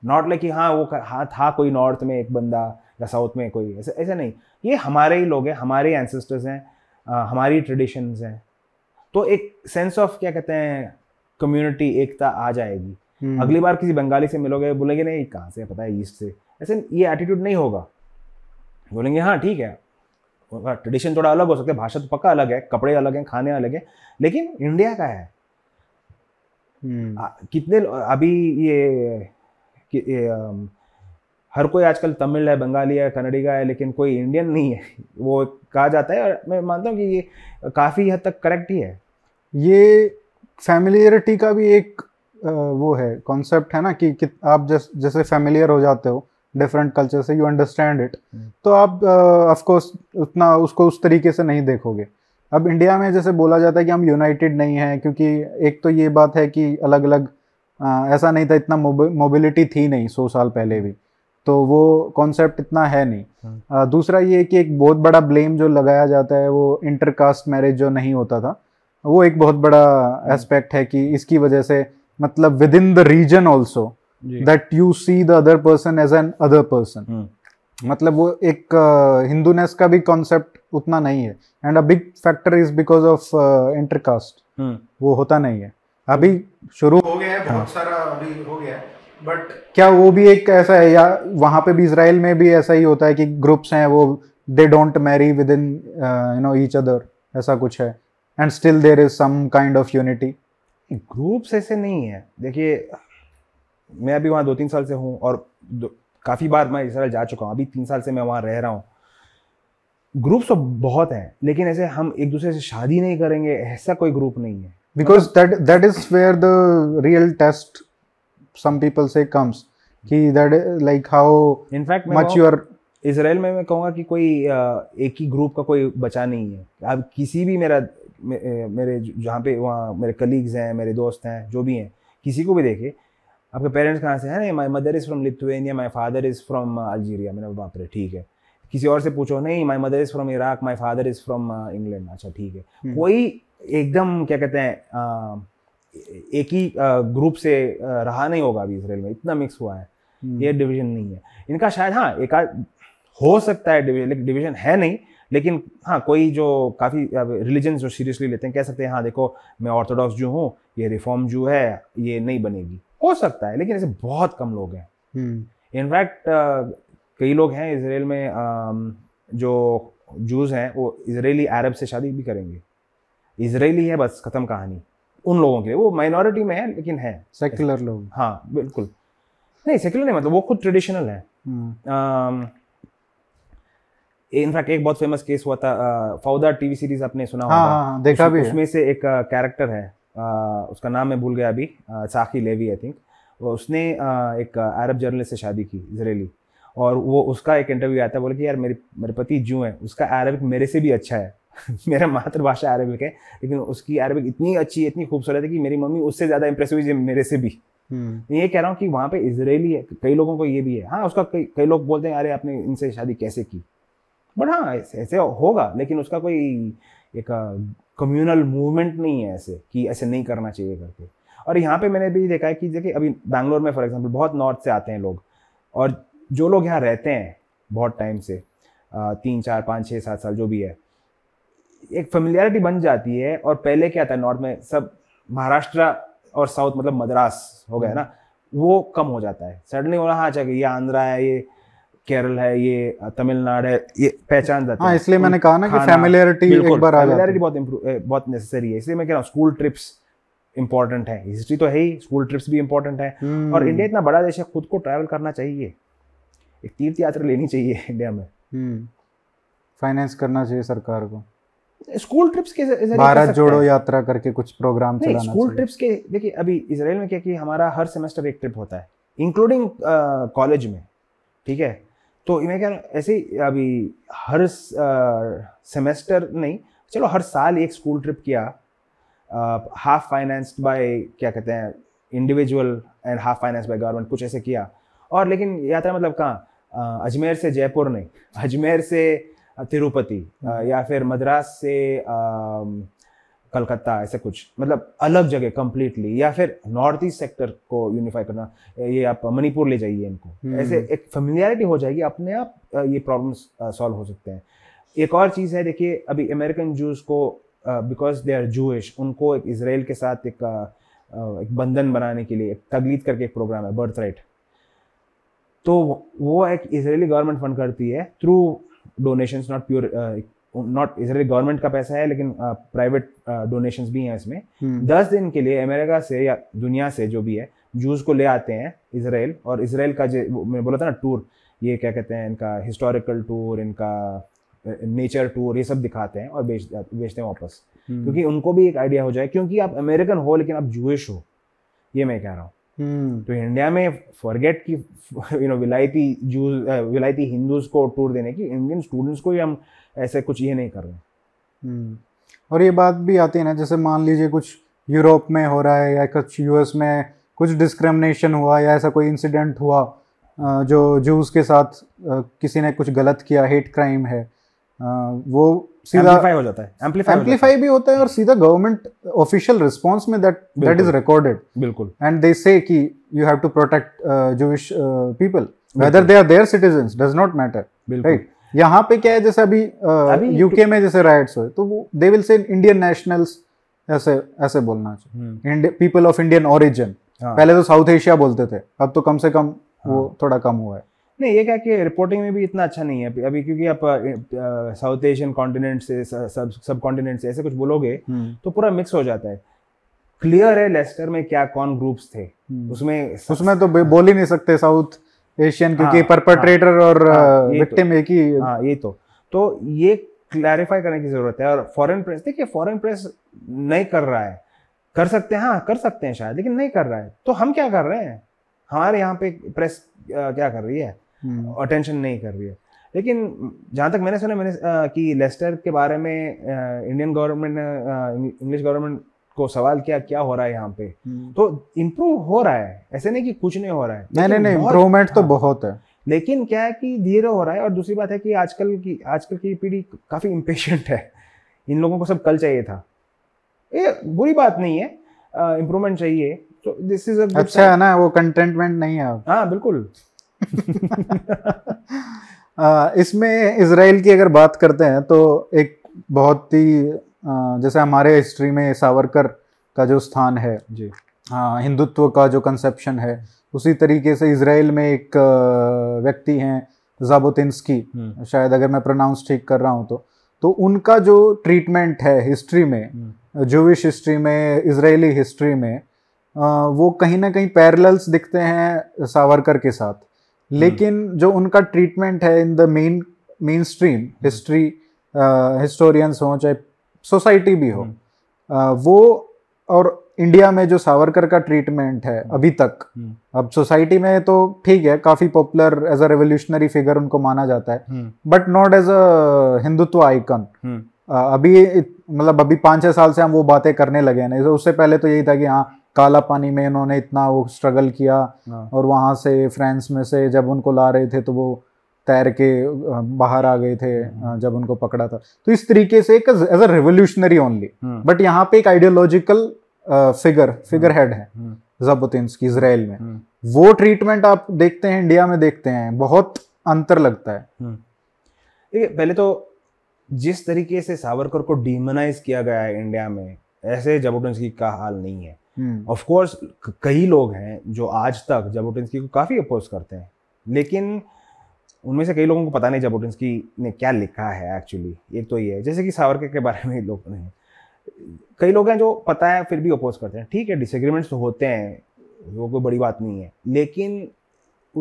[SPEAKER 2] नॉट लाइक कि हाँ वो हाँ था कोई नॉर्थ में एक बंदा या साउथ में कोई ऐसा ऐसा नहीं ये हमारे ही लोग हैं हमारे एंसेस्टर्स हैं हमारी ट्रेडिशंस हैं तो एक सेंस ऑफ क्या कहते हैं कम्युनिटी एकता आ जाएगी हम्म। अगली बार किसी बंगाली से मिलोगे बोलेंगे नहीं कहाँ से पता है ईस्ट से ऐसे ये एटीट्यूड नहीं होगा बोलेंगे हाँ ठीक है ट्रेडिशन थोड़ा अलग हो सकता है भाषा तो पक्का अलग है कपड़े अलग हैं खाने अलग हैं लेकिन इंडिया का है hmm. आ, कितने अभी ये, कि, ये आ, हर कोई आजकल तमिल है बंगाली है कन्नड़ी का है लेकिन कोई इंडियन नहीं है वो कहा जाता है और मैं मानता हूँ कि ये काफ़ी हद तक करेक्ट ही है ये फैमिलियरिटी का भी एक
[SPEAKER 1] वो है कॉन्सेप्ट है ना कि, कि आप जस, जैसे फैमिलियर हो जाते हो डिफरेंट कल्चर से यू अंडरस्टैंड इट तो आप ऑफकोर्स uh, उतना उसको उस तरीके से नहीं देखोगे अब इंडिया में जैसे बोला जाता है कि हम यूनाइटेड नहीं हैं क्योंकि एक तो ये बात है कि अलग अलग आ, ऐसा नहीं था इतना मोबिलिटी थी नहीं सौ साल पहले भी तो वो कॉन्सेप्ट इतना है नहीं आ, hmm. दूसरा ये कि एक बहुत बड़ा ब्लेम जो लगाया जाता है वो इंटरकास्ट मैरिज जो नहीं होता था वो एक बहुत बड़ा एस्पेक्ट hmm. है कि इसकी वजह से मतलब with in the reason also that you see the other person as an other person मतलब वो एक हिंदूनेस uh, का भी कॉन्सेप्ट उतना नहीं है and a big factor is because of intercaste वो होता नहीं है अभी शुरू हो गया है बहुत हाँ। सारा अभी हो गया है बट क्या वो भी एक ऐसा है या वहां पे भी इसराइल में भी ऐसा ही होता है कि ग्रुप्स हैं वो they don't marry with in you know each other ऐसा कुछ है and still there is some kind of unity
[SPEAKER 2] groups ऐसे नहीं है देखिए मैं अभी वहाँ दो तीन साल से हूँ और काफ़ी बार मैं इसराइल जा चुका हूँ अभी तीन साल से मैं वहाँ रह रहा हूँ ग्रुप्स तो बहुत हैं लेकिन ऐसे हम एक दूसरे से शादी नहीं करेंगे ऐसा कोई ग्रुप नहीं है because that that is where the real
[SPEAKER 1] test some people से कम्स कि that like how
[SPEAKER 2] in fact much you Israel में मैं कहूँगा कि कोई एक ही ग्रुप का कोई बचा नहीं है अब किसी भी मेरा मेरे जहाँ पे वहाँ मेरे कलीग्स हैं मेरे दोस्त हैं जो भी हैं किसी को भी देखे आपके पेरेंट्स कहाँ से हैं my mother is from Lithuania my father is from Algeria मैंने बाप रे ठीक है किसी और से पूछो नहीं my mother is from Iraq my father is from England अच्छा ठीक है हम्म। कोई एकदम क्या कहते हैं एक ही ग्रुप से रहा नहीं होगा अभी इसराइल में इतना मिक्स हुआ है हम्म। ये डिवीजन नहीं है इनका शायद हाँ एक हो सकता है डिवीजन डिवीजन है नहीं लेकिन हाँ कोई जो काफ़ी रिलीजन जो सीरियसली लेते हैं कह सकते हैं हाँ देखो मैं ऑर्थोडॉक्स जो हूँ ये रिफॉर्म जो है ये नहीं बनेगी हो सकता है लेकिन ऐसे बहुत कम लोग हैं इनफैक्ट हम्म। uh, कई लोग हैं इसराइल में uh, जो जूज हैं वो इसराइली अरब से शादी भी करेंगे इसराइली है बस ख़त्म कहानी उन लोगों के लिए वो माइनॉरिटी में है लेकिन है सेक्युलर लोग हाँ बिल्कुल नहीं सेक्युलर नहीं मतलब वो खुद ट्रेडिशनल है इनफैक्ट uh, एक बहुत फेमस केस हुआ था फाउदा टीवी सीरीज आपने सुना हाँ, होगा हाँ, हाँ देखा भी उसमें से एक कैरेक्टर है उसका नाम मैं भूल गया अभी साखी लेवी आई थिंक उसने एक अरब जर्नलिस्ट से शादी की इसराइली और वो उसका एक इंटरव्यू आता है बोले कि यार मेरे मेरे पति जू है उसका अरबिक मेरे से भी अच्छा है (laughs) मेरा मातृभाषा अरबिक है लेकिन उसकी अरबिक इतनी अच्छी इतनी खूबसूरत है कि मेरी मम्मी उससे ज़्यादा इंप्रेस हुई मेरे से भी हम्म. मैं ये कह रहा हूँ कि वहाँ पे इसराइली है कई लोगों को ये भी है हाँ उसका कई कई लोग बोलते हैं अरे आपने इनसे शादी कैसे की बट हाँ ऐसे होगा लेकिन उसका कोई एक कम्युनल मूवमेंट नहीं है ऐसे कि ऐसे नहीं करना चाहिए करके और यहाँ पे मैंने भी देखा है कि देखिए अभी बैंगलोर में फॉर एग्जांपल बहुत नॉर्थ से आते हैं लोग और जो लोग यहाँ रहते हैं बहुत टाइम से तीन चार पाँच छः सात साल जो भी है एक फेमिलियरिटी बन जाती है और पहले क्या था नॉर्थ में सब महाराष्ट्र और साउथ मतलब मद्रास हो गया हम्म। ना वो कम हो जाता है सडनली बोला हाँ अच्छा ये आंध्रा है ये केरल है ये तमिलनाडु है ये पहचान जाता हाँ, है इसलिए मैंने तो कहा ना कि फैमिलियरिटी एक बार आ फैमिलियरिटी बहुत बहुत नेसेसरी है इसलिए मैं कह रहा हूँ स्कूल ट्रिप्स इंपॉर्टेंट है हिस्ट्री तो है ही स्कूल ट्रिप्स भी इंपॉर्टेंट है और इंडिया हम्म। इतना बड़ा देश है खुद को ट्रैवल करना चाहिए एक तीर्थ यात्रा लेनी चाहिए इंडिया में फाइनेंस हम्म। करना चाहिए सरकार को स्कूल ट्रिप्स के भारत जोड़ो यात्रा
[SPEAKER 1] करके कुछ प्रोग्राम चलाना चाहिए स्कूल ट्रिप्स
[SPEAKER 2] के देखिए अभी इसराइल में क्या कि हमारा हर सेमेस्टर एक ट्रिप होता है इंक्लूडिंग कॉलेज में ठीक है तो मैं कह रहा हूँ ऐसे अभी हर सेमेस्टर नहीं चलो हर साल एक स्कूल ट्रिप किया हाफ फाइनेंस्ड बाय क्या कहते हैं individual and half finance by government कुछ ऐसे किया और लेकिन यात्रा मतलब कहाँ अजमेर से जयपुर नहीं अजमेर से तिरुपति या फिर मद्रास से कलकत्ता ऐसे कुछ मतलब अलग जगह कम्प्लीटली या फिर नॉर्थ ईस्ट सेक्टर को यूनिफाई करना ये आप मणिपुर ले जाइए इनको हम्म। ऐसे एक फेमिलियरिटी हो जाएगी अपने आप ये प्रॉब्लम्स सॉल्व हो सकते हैं एक और चीज़ है देखिए अभी अमेरिकन जूस को बिकॉज दे आर जूश उनको एक इसराइल के साथ एक, एक बंधन बनाने के लिए एक तगलीद करके एक प्रोग्राम है बर्थ राइट तो वो एक इसराइली गवर्नमेंट फंड करती है through donations not pure not Israel government का पैसा है लेकिन प्राइवेट uh, डोनेशंस uh, भी हैं इसमें हम्म। दस दिन के लिए अमेरिका से या दुनिया से जो भी है जूस को ले आते हैं इसराइल और इसराइल का जो मैंने बोला था ना टूर ये क्या कहते हैं इनका हिस्टोरिकल टूर इनका नेचर uh, टूर ये सब दिखाते हैं और बेच uh, बेचते हैं वापस हम्म। क्योंकि उनको भी एक आइडिया हो जाए क्योंकि आप अमेरिकन हो लेकिन आप जूश हो ये मैं कह रहा हूँ Hmm. तो इंडिया में फॉरगेट की यू नो विलायती जूस uh, विलायती हिंदूज को टूर देने की इंडियन स्टूडेंट्स को ही हम ऐसे कुछ ये नहीं कर रहे
[SPEAKER 1] हम्म। और ये बात भी आती है ना जैसे मान लीजिए कुछ यूरोप में हो रहा है या कुछ यूएस में कुछ डिस्क्रमिनेशन हुआ या ऐसा कोई इंसिडेंट हुआ जो जूस के साथ किसी ने कुछ गलत किया हेट क्राइम है वो सीधा एम्पलीफाई हो जाता है एम्पलीफाई एम्पलीफाई भी होता है और सीधा गवर्नमेंट ऑफिशियल रिस्पॉन्स में दैट दैट इज रिकॉर्डेड बिल्कुल एंड दे से कि you have to protect Jewish people whether they are their citizen does not matter right यहाँ पे क्या है जैसे अभी, यूके तो- में जैसे राइट्स हुए तो वो they will say Indian nationals ऐसे ऐसे बोलना चाहिए पीपल ऑफ इंडियन ओरिजिन पहले तो साउथ एशिया बोलते थे अब तो कम से कम हाँ। वो थोड़ा कम हुआ है
[SPEAKER 2] नहीं ये क्या कि रिपोर्टिंग में भी इतना अच्छा नहीं है अभी क्योंकि आप साउथ एशियन कॉन्टिनेंट से सब सब कॉन्टिनेंट से ऐसे कुछ बोलोगे हम्म। तो पूरा मिक्स हो जाता है क्लियर है लेस्टर में क्या कौन ग्रुप्स थे हम्म। उसमें
[SPEAKER 1] उसमें तो बोल ही नहीं सकते साउथ एशियन क्योंकि हाँ, परपट्रेटर हाँ, और हाँ, विक्टिम uh, तो, एक ही हाँ ये
[SPEAKER 2] तो तो ये क्लैरिफाई करने की जरूरत है और फॉरेन प्रेस देखिए फॉरेन प्रेस नहीं कर रहा है कर सकते हैं हाँ कर सकते हैं शायद लेकिन नहीं कर रहा है तो हम क्या कर रहे हैं हमारे यहाँ पे प्रेस uh, क्या कर रही है अटेंशन हम्म। नहीं कर रही है लेकिन जहाँ तक मैंने सुना मैंने आ, uh, कि लेस्टर के बारे में इंडियन गवर्नमेंट ने इंग्लिश गवर्नमेंट को सवाल किया क्या हो रहा है यहाँ पे हम्म। तो इम्प्रूव हो रहा है ऐसे नहीं कि कुछ नहीं हो रहा है नहीं नहीं नहीं इम्प्रूवमेंट तो हाँ। बहुत है लेकिन क्या है कि धीरे हो रहा है और दूसरी बात है कि आजकल की आजकल की पीढ़ी काफ़ी इम्पेशेंट है इन लोगों को सब कल चाहिए था ये बुरी बात नहीं है इम्प्रूवमेंट चाहिए तो दिस इज अच्छा है ना
[SPEAKER 1] वो कंटेंटमेंट नहीं है हाँ बिल्कुल (laughs) इसमें इसराइल की अगर बात करते हैं तो एक बहुत ही जैसे हमारे हिस्ट्री में सावरकर का जो स्थान है जी हिंदुत्व का जो कंसेप्शन है उसी तरीके से इसराइल में एक व्यक्ति हैं जाबोतिंस्की हम्म। शायद अगर मैं प्रोनाउंस ठीक कर रहा हूँ तो तो उनका जो ट्रीटमेंट है हिस्ट्री में जूविश हम्म। हिस्ट्री में इसराइली हिस्ट्री में वो कहीं ना कहीं पैरल्स दिखते हैं सावरकर के साथ हम्म। लेकिन जो उनका ट्रीटमेंट है in the main mainstream history historians हों चाहे सोसाइटी भी हो हम्म। वो और इंडिया में जो सावरकर का ट्रीटमेंट है हम्म। अभी तक हम्म। अब सोसाइटी में तो ठीक है काफी popular as a revolutionary figure उनको माना जाता है but not as a Hindutva icon अभी मतलब अभी पाँच छह साल से हम वो बातें करने लगे हैं तो उससे पहले तो यही था कि हाँ काला पानी में इन्होंने इतना वो स्ट्रगल किया हाँ। और वहां से फ्रांस में से जब उनको ला रहे थे तो वो तैर के बाहर आ गए थे जब उनको पकड़ा था तो इस तरीके से एक as a revolutionary only but यहाँ पे एक आइडियोलॉजिकल फिगर फिगर हेड है की हम्म। इसराइल में हम्म। वो ट्रीटमेंट आप देखते हैं इंडिया में देखते हैं बहुत अंतर लगता है
[SPEAKER 2] हम्म। देखिए पहले तो जिस तरीके से सावरकर को डिमोनाइज किया गया है इंडिया में ऐसे जबुटिंस्की का हाल नहीं है ऑफ कोर्स कई लोग हैं जो आज तक जबुटिंस्की को काफ़ी अपोज करते हैं लेकिन उनमें से कई लोगों को पता नहीं जबोटिंसकी ने क्या लिखा है एक्चुअली एक तो ये है जैसे कि सावरकर के बारे में लोग नहीं कई लोग हैं जो पता है फिर भी अपोज करते हैं ठीक है डिसएग्रीमेंट्स तो होते हैं वो कोई बड़ी बात नहीं है लेकिन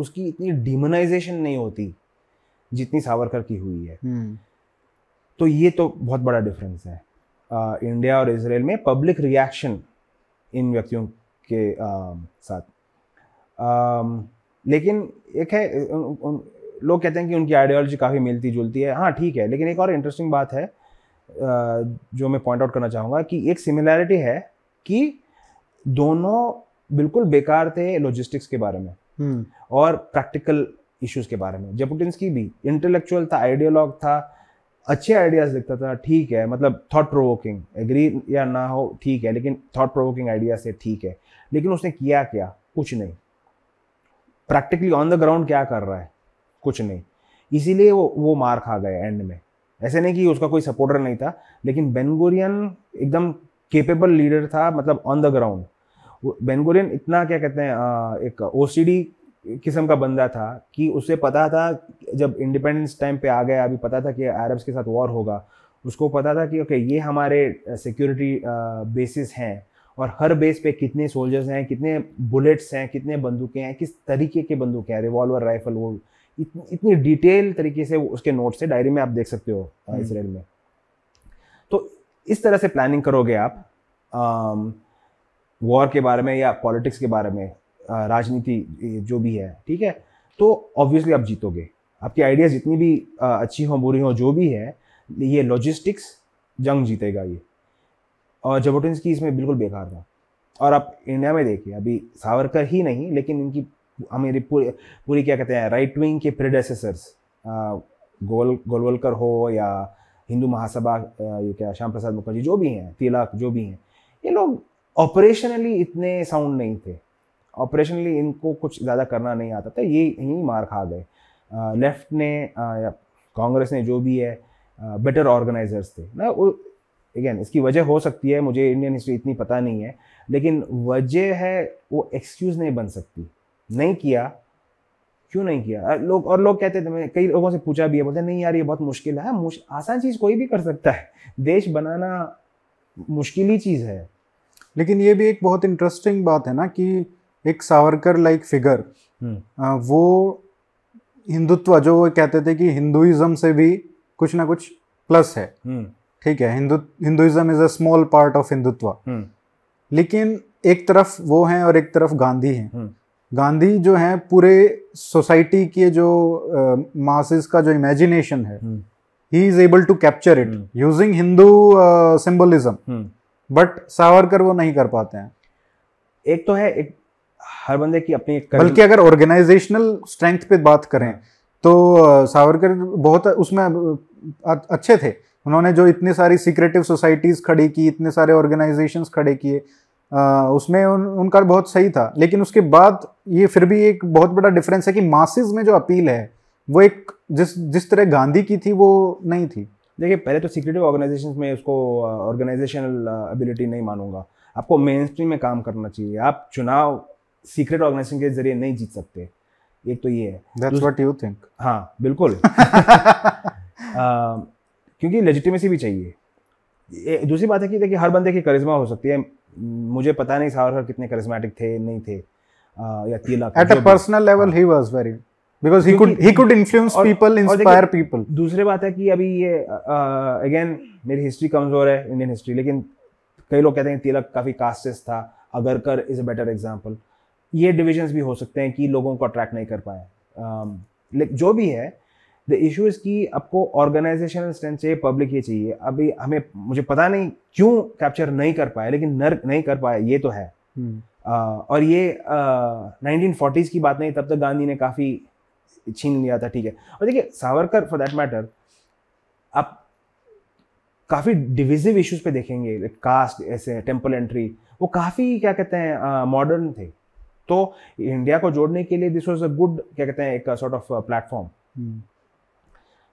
[SPEAKER 2] उसकी इतनी डिमोनाइजेशन नहीं होती जितनी सावरकर की हुई है हम्म। तो ये तो बहुत बड़ा डिफरेंस है आ, इंडिया और इसराइल में पब्लिक रिएक्शन इन व्यक्तियों के आ, साथ आ, लेकिन एक है लोग कहते हैं कि उनकी आइडियोलॉजी काफ़ी मिलती जुलती है हाँ ठीक है लेकिन एक और इंटरेस्टिंग बात है जो मैं पॉइंट आउट करना चाहूँगा कि एक सिमिलैरिटी है कि दोनों बिल्कुल बेकार थे लॉजिस्टिक्स के बारे में हम्म। और प्रैक्टिकल इश्यूज के बारे में जेपुटिन की भी इंटेलेक्चुअल था आइडियोलॉग था अच्छे आइडियाज़ लिखता था ठीक है मतलब थॉट प्रोवोकिंग एग्री या ना हो ठीक है लेकिन थॉट प्रोवोकिंग आइडिया से ठीक है लेकिन उसने किया क्या कुछ नहीं प्रैक्टिकली ऑन द ग्राउंड क्या कर रहा है कुछ नहीं इसीलिए वो वो मार खा गए एंड में ऐसे नहीं कि उसका कोई सपोर्टर नहीं था लेकिन बेनगोरियन एकदम केपेबल लीडर था मतलब ऑन द ग्राउंड बेनगोरियन इतना क्या कहते हैं एक ओ किस्म का बंदा था कि उसे पता था जब इंडिपेंडेंस टाइम पे आ गया अभी पता था कि अरब्स के साथ वॉर होगा उसको पता था कि ओके ये हमारे सिक्योरिटी बेसिस हैं और हर बेस पे कितने सोल्जर्स हैं कितने बुलेट्स हैं कितने बंदूकें हैं किस तरीके के बंदूकें हैं रिवॉल्वर राइफल वो इतनी डिटेल तरीके से उसके नोट से डायरी में आप देख सकते हो इसराइल हम्म। में तो इस तरह से प्लानिंग करोगे आप वॉर um, के बारे में या पॉलिटिक्स के बारे में uh, राजनीति जो भी है ठीक है तो ऑब्वियसली आप जीतोगे आपकी आइडियाज़ जितनी भी uh, अच्छी हों बुरी हों जो भी है ये लॉजिस्टिक्स जंग जीतेगा ये और जबोटिन की इसमें बिल्कुल बेकार था और आप इंडिया में देखिए अभी सावरकर ही नहीं लेकिन इनकी हमारी पूरी पूरी क्या कहते हैं राइट विंग के प्रेडेसेसर्स गोल गोलवलकर हो या हिंदू महासभा ये क्या श्याम प्रसाद मुखर्जी जो भी हैं तिलक जो भी हैं ये लोग ऑपरेशनली इतने साउंड नहीं थे ऑपरेशनली इनको कुछ ज़्यादा करना नहीं आता था ये यहीं मार खा गए लेफ्ट ने या कांग्रेस ने जो भी है बेटर ऑर्गेनाइजर्स थे ना वो अगेन इसकी वजह हो सकती है मुझे इंडियन हिस्ट्री इतनी पता नहीं है लेकिन वजह है वो एक्सक्यूज़ नहीं बन सकती नहीं किया क्यों नहीं किया लोग और लोग कहते थे कई लोगों से पूछा भी है बोलते नहीं यार ये बहुत मुश्किल है मुश, आसान चीज़ कोई भी कर सकता है देश बनाना मुश्किल ही चीज़ है लेकिन ये भी एक बहुत इंटरेस्टिंग बात है ना कि एक
[SPEAKER 1] सावरकर लाइक फिगर हम्म। वो हिंदुत्व जो वो कहते थे कि हिंदुइज्म से भी कुछ ना कुछ प्लस है हम्म। ठीक है Hinduism is a small part of Hindutva hmm. लेकिन एक तरफ वो हैं और एक तरफ गांधी हैं गांधी जो है पूरे सोसाइटी के जो uh, का जो इमेजिनेशन है he is able to capture it using Hindu symbolism but Savarkar वो नहीं कर पाते हैं
[SPEAKER 2] एक तो है एक हर बंदे की अपनी एक बल्कि
[SPEAKER 1] अगर ऑर्गेनाइजेशनल स्ट्रेंथ पे बात करें हाँ। तो सावरकर बहुत उसमें अच्छे थे उन्होंने जो इतने सारी सीक्रेटिव सोसाइटीज खड़ी की इतने सारे ऑर्गेनाइजेशंस खड़े किए उसमें उन, उनका बहुत सही था लेकिन उसके बाद ये फिर भी एक बहुत बड़ा डिफरेंस है कि मासिस में जो अपील है वो एक जिस
[SPEAKER 2] जिस तरह गांधी की थी वो नहीं थी देखिए पहले तो सिक्योरिटी ऑर्गेनाइजेशन में उसको ऑर्गेनाइजेशनल एबिलिटी नहीं मानूंगा आपको मेन स्ट्रीम में काम करना चाहिए आप चुनाव सीक्रेट ऑर्गेनाइजेशन के जरिए नहीं जीत सकते एक तो ये है दैट्स व्हाट यू थिंक हाँ बिल्कुल (laughs) आ, क्योंकि लेजिटिमेसी भी चाहिए दूसरी बात है कि देखिए हर बंदे की करिश्मा हो सकती है मुझे पता नहीं सावरकर कितने करिश्मेटिक थे नहीं थे या Tilak at a
[SPEAKER 1] personal level he was very because he could he could influence people inspire people
[SPEAKER 2] दूसरी बात है कि अभी ये अगेन मेरी हिस्ट्री कमजोर है इंडियन हिस्ट्री लेकिन कई लोग कहते हैं तिलक काफी कास्टेस था Agarkar is a better example ये डिविजन्स भी हो सकते हैं कि लोगों को अट्रैक्ट नहीं कर पाए लेकिन जो भी है द इशू इज़ कि आपको ऑर्गेनाइजेशन स्ट्रेंथ चाहिए पब्लिक ही चाहिए अभी हमें मुझे पता नहीं क्यों कैप्चर नहीं कर पाया लेकिन नर्क नहीं कर पाया ये तो है hmm. आ, और ये नाइनटीन फोर्टीज़ की बात नहीं तब तक गांधी ने काफ़ी छीन लिया था ठीक है और देखिए सावरकर फॉर दैट मैटर आप काफ़ी डिविजिव इश्यूज पे देखेंगे कास्ट ऐसे टेम्पल एंट्री वो काफ़ी क्या कहते हैं मॉडर्न थे तो इंडिया को जोड़ने के लिए दिस वॉज अ गुड क्या कहते हैं एक सॉर्ट ऑफ प्लेटफॉर्म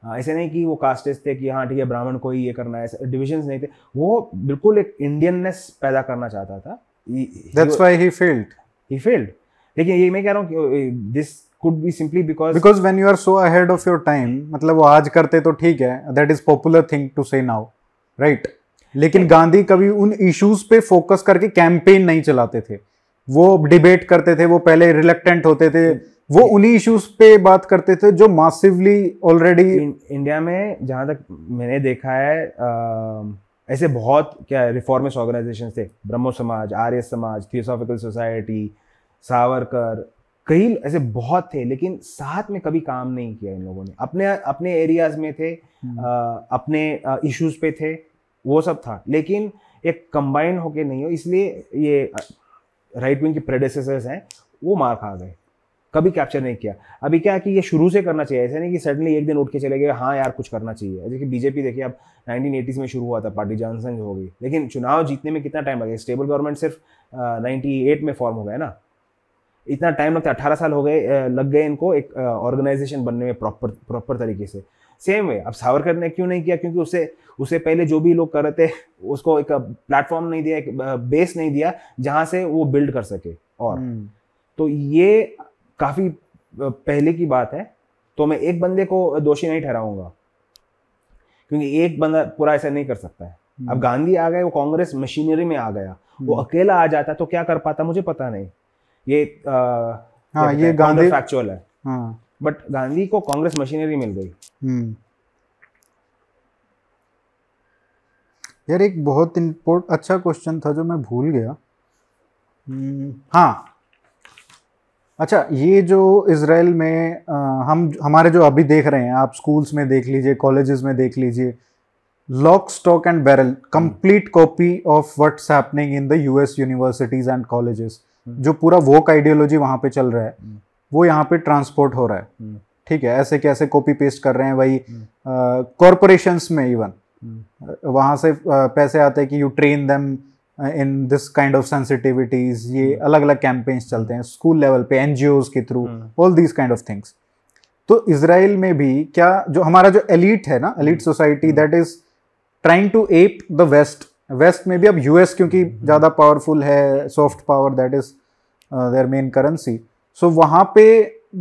[SPEAKER 2] हाँ, ऐसे नहीं कि वो कास्टेज थे कि हाँ ठीक है ब्राह्मण को ही ये करना है डिविजन्स नहीं थे वो बिल्कुल एक इंडियननेस पैदा करना चाहता था that's why he failed he failed लेकिन ये मैं कह रहा हूँ this could be simply because because
[SPEAKER 1] when you are so ahead of your time मतलब वो आज करते तो ठीक है that is popular thing to say now right लेकिन गांधी कभी उन इश्यूज पे फोकस करके कैंपेन नहीं चलाते थे वो डिबेट करते थे वो पहले रिलेक्टेंट होते थे hmm. वो उन्हीं इश्यूज पे बात करते थे जो मासिवली ऑलरेडी
[SPEAKER 2] इंडिया में जहाँ तक मैंने देखा है आ, ऐसे बहुत क्या रिफॉर्मिस्ट ऑर्गेनाइजेशन थे ब्रह्मो समाज आर्य समाज थियोसॉफिकल सोसाइटी सावरकर कई ऐसे बहुत थे लेकिन साथ में कभी काम नहीं किया इन लोगों ने अपने अपने एरियाज में थे आ, हम्म। अपने इश्यूज पे थे वो सब था लेकिन एक कंबाइन होके नहीं हो इसलिए ये राइट विंग के प्रेडेसेसर्स हैं वो मार खा गए कभी कैप्चर नहीं किया अभी क्या है कि ये शुरू से करना चाहिए ऐसा नहीं कि सडनली एक दिन उठ के चले गए हाँ यार कुछ करना चाहिए जैसे कि बीजेपी देखिए अब नाइनटीन में शुरू हुआ था पार्टी जॉनसन हो गई लेकिन चुनाव जीतने में कितना टाइम लगे स्टेबल गवर्नमेंट सिर्फ नाइन्टी एट में फॉर्म हो गया ना इतना टाइम लगता है अठारह साल हो गए लग गए इनको एक ऑर्गेनाइजेशन बनने में प्रॉपर प्रॉपर तरीके से सेम वे अब सावरकर ने क्यों नहीं किया क्योंकि उसे उसे पहले जो भी लोग कर रहे थे उसको एक प्लेटफॉर्म नहीं दिया एक बेस नहीं दिया जहां से वो बिल्ड कर सके और हम्म। तो ये काफ़ी पहले की बात है तो मैं एक बंदे को दोषी नहीं ठहराऊंगा क्योंकि एक बंदा पूरा ऐसा नहीं कर सकता है हम्म। अब गांधी आ गए वो कांग्रेस मशीनरी में आ गया वो हम्म। अकेला आ जाता तो क्या कर पाता मुझे पता नहीं ये आ,
[SPEAKER 1] हाँ, ये गांधी फैक्चुअल
[SPEAKER 2] है बट हाँ। गांधी को कांग्रेस मशीनरी मिल गई
[SPEAKER 1] हम्म। यार एक बहुत इम्पोर्ट अच्छा क्वेश्चन था जो मैं भूल गया हाँ अच्छा ये जो इसराइल में आ, हम हमारे जो अभी देख रहे हैं आप स्कूल्स में देख लीजिए कॉलेजेस में देख लीजिए lock stock and barrel complete copy of what's happening in the US universities and colleges जो पूरा वो आइडियोलॉजी वहाँ पे चल रहा है हम्म। वो यहाँ पे ट्रांसपोर्ट हो रहा है हम्म। ठीक है ऐसे कैसे कॉपी पेस्ट कर रहे हैं वही हम्म। कॉरपोरेशंस में इवन वहाँ से पैसे आते हैं कि you train them in this kind of sensitivities ये अलग अलग कैंपेन्स चलते हैं स्कूल लेवल पे एन के through all these kind of things तो इसराइल में भी क्या जो हमारा जो एलिट है ना elite society that is trying to ape the west west में भी अब यूएस क्योंकि hmm. ज़्यादा पावरफुल है soft power that is their main currency so वहाँ पे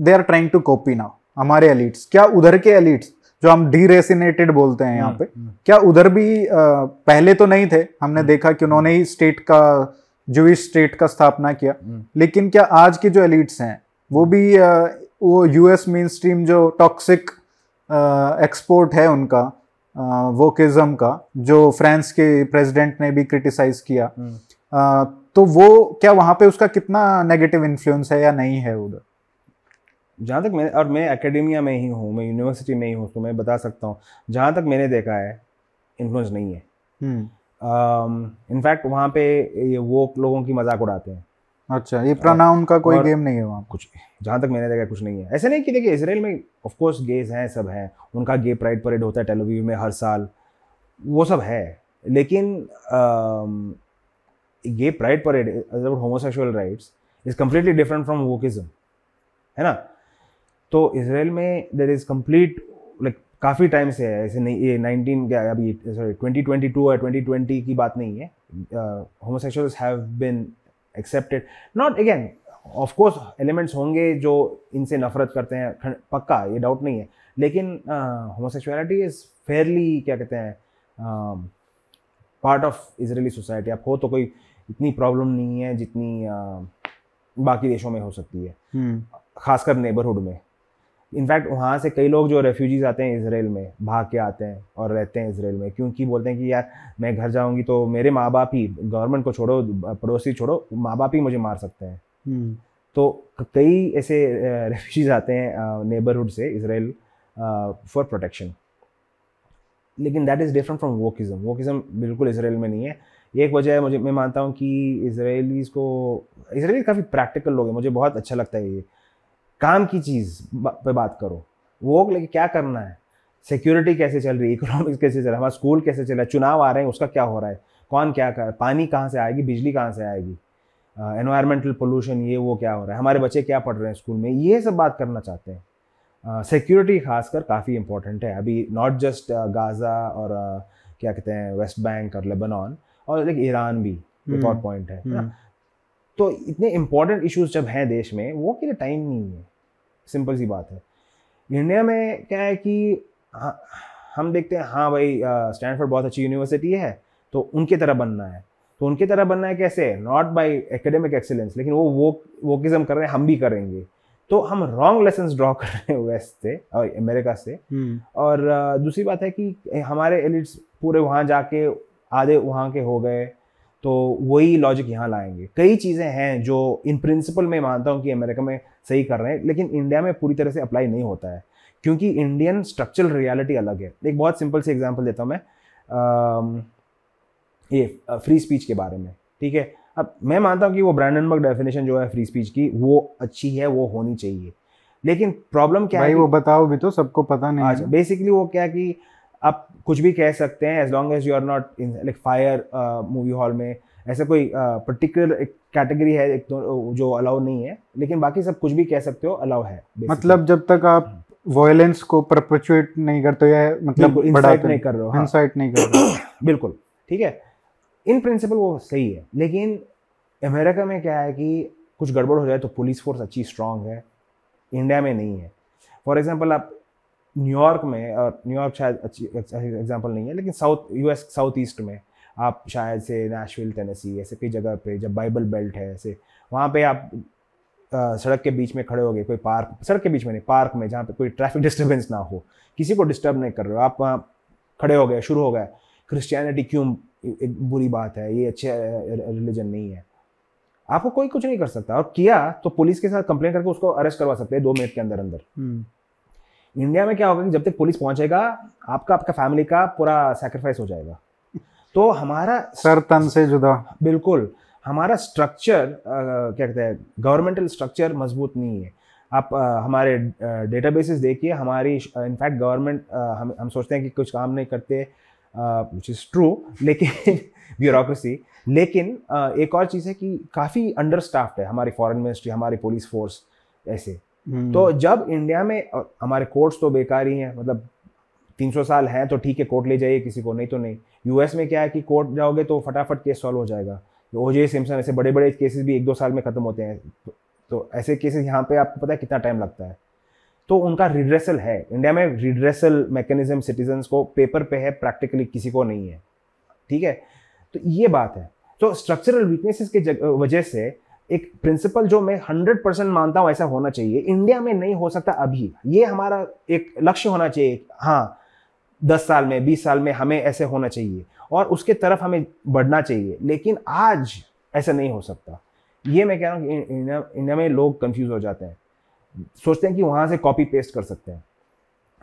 [SPEAKER 1] they are trying to copy now हमारे एलिट्स क्या उधर के एलिट्स जो हम डीरेसिनेटेड बोलते हैं यहाँ हम्म, पे हम्म। क्या उधर भी पहले तो नहीं थे हमने हम्म। देखा कि उन्होंने ही स्टेट का जूश स्टेट का स्थापना किया लेकिन क्या आज के जो एलिट्स हैं वो भी वो यूएस मेन स्ट्रीम जो टॉक्सिक एक्सपोर्ट है उनका वोकिज्म का जो फ्रांस के प्रेसिडेंट ने भी क्रिटिसाइज किया आ, तो वो क्या वहाँ पे उसका कितना नेगेटिव इन्फ्लुएंस
[SPEAKER 2] है या नहीं है उधर जहाँ तक मैं और मैं एकेडमिया में ही हूँ मैं यूनिवर्सिटी में ही हूँ तो मैं बता सकता हूँ जहाँ तक मैंने देखा है इन्फ्लुएंस नहीं है इनफैक्ट हम्म। um, वहाँ पे ये वो लोगों की मजाक उड़ाते हैं
[SPEAKER 1] अच्छा ये प्रोनाउन का कोई गेम
[SPEAKER 2] नहीं है वहाँ कुछ जहाँ तक मैंने देखा कुछ नहीं है ऐसे नहीं कि देखिए इसराइल में ऑफकोर्स गेज हैं सब हैं उनका गे प्राइड परेड होता है टेलीवीव में हर साल वो सब है लेकिन gay pride parade homosexual rights is completely different from wokeism है ना तो इसराइल में देर इज़ कम्प्लीट लाइक काफ़ी टाइम से है ऐसे नहीं ये नाइनटीन क्या अभी सॉरी ट्वेंटी ट्वेंटी टू और ट्वेंटी ट्वेंटी की बात नहीं है homosexuals have been accepted not again of course elements होंगे जो इनसे नफरत करते हैं पक्का ये डाउट नहीं है लेकिन होमोसेक्सुअलिटी इज़ फेयरली क्या कहते हैं पार्ट ऑफ इसराइली सोसाइटी आप हो तो कोई इतनी प्रॉब्लम नहीं है जितनी uh, बाकी देशों में हो सकती है hmm. खासकर नेबरहुड में इनफैक्ट वहाँ से कई लोग जो रेफ्यूजीज आते हैं इसराइल में भाग के आते हैं और रहते हैं इसराइल में क्योंकि बोलते हैं कि यार मैं घर जाऊँगी तो मेरे माँ बाप ही गवर्नमेंट को छोड़ो पड़ोसी छोड़ो माँ बाप ही मुझे मार सकते हैं हम्म। तो कई ऐसे रेफ्यूजीज आते हैं नेबरहुड से इसराइल फॉर प्रोटेक्शन लेकिन that is different from wokeism wokeism बिल्कुल इसराइल में नहीं है एक वजह है मुझे मैं मानता हूँ कि इसराइलीज़ को इसराइली काफ़ी प्रैक्टिकल लोग हैं मुझे बहुत अच्छा लगता है ये काम की चीज़ पे बात करो वो लेकिन क्या करना है सिक्योरिटी कैसे चल रही है इकोनॉमिक्स कैसे चल रहा है हमारा स्कूल कैसे चल रहा है चुनाव आ रहे हैं उसका क्या हो रहा है कौन क्या कर पानी कहाँ से आएगी बिजली कहाँ से आएगी एनवायरमेंटल पोल्यूशन ये वो क्या हो रहा है हमारे बच्चे क्या पढ़ रहे हैं स्कूल में ये सब बात करना चाहते हैं सिक्योरिटी uh, खासकर काफ़ी इंपॉर्टेंट है अभी नॉट जस्ट गाज़ा और uh, क्या कहते हैं वेस्ट बैंक और लेबनान और लाइक ईरान भी एक पॉइंट हम्म। है ना हम्म। तो इतने इंपॉर्टेंट इश्यूज जब हैं देश में वो के लिए टाइम नहीं है सिंपल सी बात है इंडिया में क्या है कि हाँ, हम देखते हैं हाँ भाई स्टैनफोर्ड बहुत अच्छी यूनिवर्सिटी है तो उनके तरह बनना है तो उनके तरह बनना है कैसे नॉट बाई एकेडमिक एक्सेलेंस लेकिन वो वो वोकिज्म कर रहे हैं हम भी करेंगे तो हम रॉन्ग लेसन ड्रॉ कर रहे हैं वेस्ट से हम्म। और अमेरिका से और दूसरी बात है कि हमारे एलिट्स पूरे वहाँ जाके आधे वहाँ के हो गए तो वही लॉजिक यहाँ लाएंगे कई चीज़ें हैं जो इन प्रिंसिपल में मानता हूँ कि अमेरिका में सही कर रहे हैं लेकिन इंडिया में पूरी तरह से अप्लाई नहीं होता है क्योंकि इंडियन स्ट्रक्चरल रियलिटी अलग है एक बहुत सिंपल सी एग्जाम्पल देता हूँ मैं आ, ये फ्री स्पीच के बारे में ठीक है अब मैं मानता हूँ कि वो ब्रांडनबर्ग डेफिनेशन जो है फ्री स्पीच की वो अच्छी है वो होनी चाहिए लेकिन प्रॉब्लम क्या भाई है वो बताओ भी तो सबको पता नहीं अच्छा हाँ बेसिकली वो क्या कि आप कुछ भी कह सकते हैं as long as you are not in like fire movie hall में ऐसा कोई पर्टिकुलर uh, एक कैटेगरी है एक तो, जो अलाउ नहीं है लेकिन बाकी सब कुछ भी कह सकते हो अलाउ है basically. मतलब
[SPEAKER 1] जब तक आप वॉयलेंस हम्म। को परपेचुएट नहीं करते या मतलब इंसाइट नहीं कर रहे हो इंसाइट
[SPEAKER 2] हाँ। नहीं कर रहे (coughs) बिल्कुल ठीक है इन प्रिंसिपल वो सही है लेकिन अमेरिका में क्या है कि कुछ गड़बड़ हो जाए तो पुलिस फोर्स अच्छी स्ट्रांग है इंडिया में नहीं है फॉर एग्जाम्पल आप न्यूयॉर्क में और न्यूयॉर्क शायद अच्छी एग्जाम्पल नहीं है लेकिन साउथ यू साउथ ईस्ट में आप शायद से नेशविल टेनेसी ऐसे कई जगह पे जब बाइबल बेल्ट है ऐसे वहाँ पे आप आ, सड़क के बीच में खड़े हो गए कोई पार्क सड़क के बीच में नहीं पार्क में जहाँ पे कोई ट्रैफिक डिस्टर्बेंस ना हो किसी को डिस्टर्ब नहीं कर रहे हो आप वहाँ खड़े हो गए शुरू हो गए क्रिश्चियनिटी क्यों एक बुरी बात है ये अच्छे रिलीजन नहीं है आपको कोई कुछ नहीं कर सकता और किया तो पुलिस के साथ कंप्लेन करके उसको अरेस्ट करवा सकते हैं दो मिनट के अंदर अंदर हम्म। इंडिया में क्या होगा कि जब तक पुलिस पहुंचेगा आपका आपका फैमिली का पूरा सेक्रीफाइस हो जाएगा तो हमारा सर तन से जुदा बिल्कुल हमारा स्ट्रक्चर क्या कहते हैं गवर्नमेंटल स्ट्रक्चर मजबूत नहीं है आप आ, हमारे डेटा बेसिस देखिए हमारी इनफैक्ट गवर्नमेंट हम हम सोचते हैं कि कुछ काम नहीं करते विच इज़ ट्रू लेकिन ब्यूरोक्रेसी लेकिन आ, एक और चीज़ है कि काफ़ी अंडर स्टाफ है हमारी फॉरेन मिनिस्ट्री हमारी पुलिस फोर्स ऐसे तो हम्म। जब इंडिया में हमारे कोर्ट्स तो बेकार ही हैं मतलब 300 साल है तो ठीक है कोर्ट ले जाइए किसी को नहीं तो नहीं यूएस में क्या है कि कोर्ट जाओगे तो फटाफट केस सॉल्व हो जाएगा ओजे सिमसन ऐसे बड़े बड़े केसेस भी एक दो साल में ख़त्म होते हैं तो, तो ऐसे केसेस यहाँ पे आपको पता है कितना टाइम लगता है तो उनका रिड्रेसल है इंडिया में रिड्रेसल मैकेनिज्म सिटीजन को पेपर पे है प्रैक्टिकली किसी को नहीं है ठीक है तो ये बात है तो स्ट्रक्चरल वीकनेसेस के वजह से एक प्रिंसिपल जो मैं हंड्रेड परसेंट मानता हूँ ऐसा होना चाहिए इंडिया में नहीं हो सकता अभी ये हमारा एक लक्ष्य होना चाहिए हाँ दस साल में बीस साल में हमें ऐसे होना चाहिए और उसके तरफ हमें बढ़ना चाहिए लेकिन आज ऐसा नहीं हो सकता ये मैं कह रहा हूँ कि इंडिया में लोग कंफ्यूज हो जाते हैं सोचते हैं कि वहाँ से कॉपी पेस्ट कर सकते हैं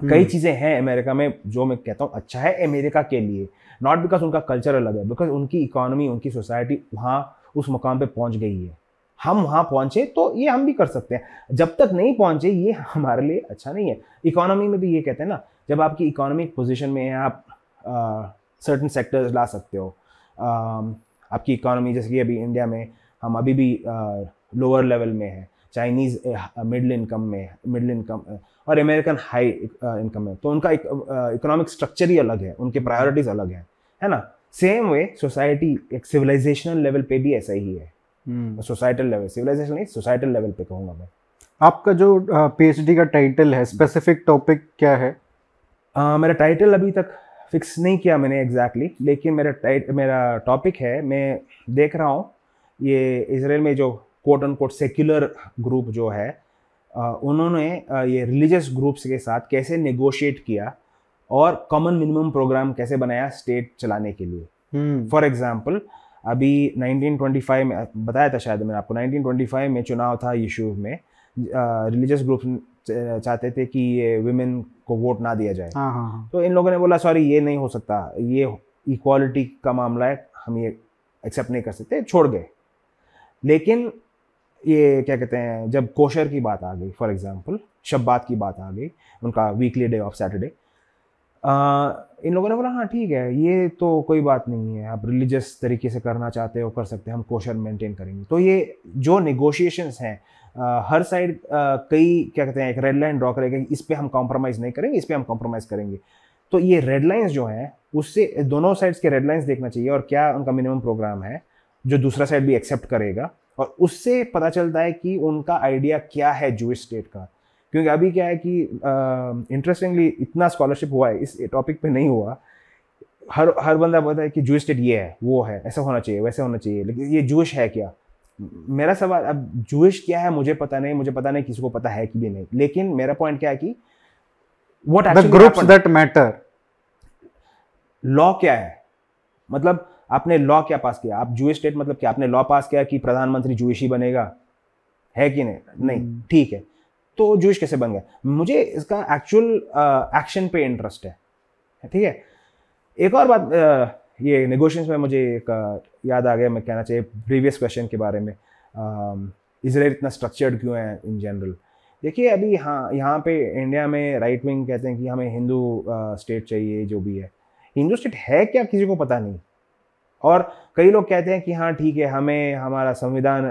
[SPEAKER 2] कई हम्म। चीज़ें हैं अमेरिका में जो मैं कहता हूँ अच्छा है अमेरिका के लिए नॉट बिकॉज उनका कल्चर अलग है बिकॉज उनकी इकोनॉमी उनकी सोसाइटी वहाँ उस मुकाम पर पहुँच गई है हम वहाँ पहुँचे तो ये हम भी कर सकते हैं जब तक नहीं पहुँचे ये हमारे लिए अच्छा नहीं है इकोनॉमी में भी ये कहते हैं ना जब आपकी इकोनॉमिक पोजिशन में है आप सर्टन सेक्टर्स ला सकते हो आ, आपकी इकोनॉमी जैसे कि अभी इंडिया में हम अभी भी लोअर लेवल में है चाइनीज़ मिडिल इनकम में मिडिल इनकम और अमेरिकन हाई इनकम में तो उनका इकोनॉमिक स्ट्रक्चर ही अलग है उनके प्रायोरिटीज़ अलग हैं है ना सेम वे सोसाइटी एक सिविलाइजेशनल लेवल पे भी ऐसा ही है सोसाइटल लेवल सिविलाइजेशन नहीं सोसाइटल लेवल पे कहूँगा मैं आपका जो पीएचडी का टाइटल है स्पेसिफिक हम्म। टॉपिक क्या है आ, मेरा टाइटल अभी तक फिक्स नहीं किया मैंने एग्जैक्टली exactly, लेकिन मेरा टाइट मेरा टॉपिक है मैं देख रहा हूँ ये इसराइल में जो quote on quote secular group जो है उन्होंने ये रिलीजियस ग्रुप्स के साथ कैसे नेगोशिएट किया और कॉमन मिनिमम प्रोग्राम कैसे बनाया स्टेट चलाने के लिए फॉर एग्ज़ाम्पल हम्म। अभी 1925 में बताया था शायद मैंने आपको 1925 में चुनाव था यशूव में रिलीजियस ग्रुप चाहते थे कि ये वुमेन को वोट ना दिया जाए हाँ, हाँ हाँ। तो इन लोगों ने बोला सॉरी ये नहीं हो सकता ये इक्वालिटी का मामला है हम ये एक्सेप्ट नहीं कर सकते छोड़ गए लेकिन ये क्या कहते हैं जब कोशर की बात आ गई फॉर एग्जाम्पल शब्बात की बात आ गई उनका वीकली डे ऑफ सैटरडे इन लोगों ने बोला हाँ ठीक है ये तो कोई बात नहीं है आप रिलीजियस तरीके से करना चाहते हो कर सकते हैं हम कोशर मेंटेन करेंगे तो ये जो निगोशिएशंस हैं हर साइड कई क्या कहते हैं एक रेड लाइन ड्रॉ करेगा इस पर हम कॉम्प्रोमाइज़ नहीं करेंगे इस पर हम कॉम्प्रोमाइज़ करेंगे तो ये रेड लाइन्स जो हैं उससे दोनों साइड्स के रेड लाइन्स देखना चाहिए और क्या उनका मिनिमम प्रोग्राम है जो दूसरा साइड भी एक्सेप्ट करेगा और उससे पता चलता है कि उनका आइडिया क्या है जूस स्टेट का क्योंकि अभी क्या है कि इंटरेस्टिंगली इतना स्कॉलरशिप हुआ है इस टॉपिक पे नहीं हुआ हर हर बंदा पता है कि जूस स्टेट ये है वो है ऐसा होना चाहिए वैसे होना चाहिए लेकिन ये जूश है क्या मेरा सवाल अब जूश क्या है मुझे पता नहीं मुझे पता नहीं किसी को पता है कि भी नहीं लेकिन मेरा पॉइंट क्या है कि what group that matter law क्या है मतलब आपने लॉ क्या पास किया आप जूस स्टेट मतलब क्या आपने लॉ पास किया कि प्रधानमंत्री जूश ही बनेगा है कि नहीं नहीं hmm. ठीक है तो जूश कैसे बन गया मुझे इसका एक्चुअल एक्शन uh, पे इंटरेस्ट है ठीक है एक और बात आ, uh, ये नेगोशिएशन में मुझे एक uh, याद आ गया मैं कहना चाहिए प्रीवियस क्वेश्चन के बारे में इसराइल um, इतना स्ट्रक्चर्ड क्यों है इन जनरल देखिए अभी हाँ यहाँ पे इंडिया में राइट विंग कहते हैं कि हमें हिंदू स्टेट चाहिए जो भी है हिंदू स्टेट है क्या किसी को पता नहीं और कई लोग कहते हैं कि हाँ ठीक है हमें हमारा संविधान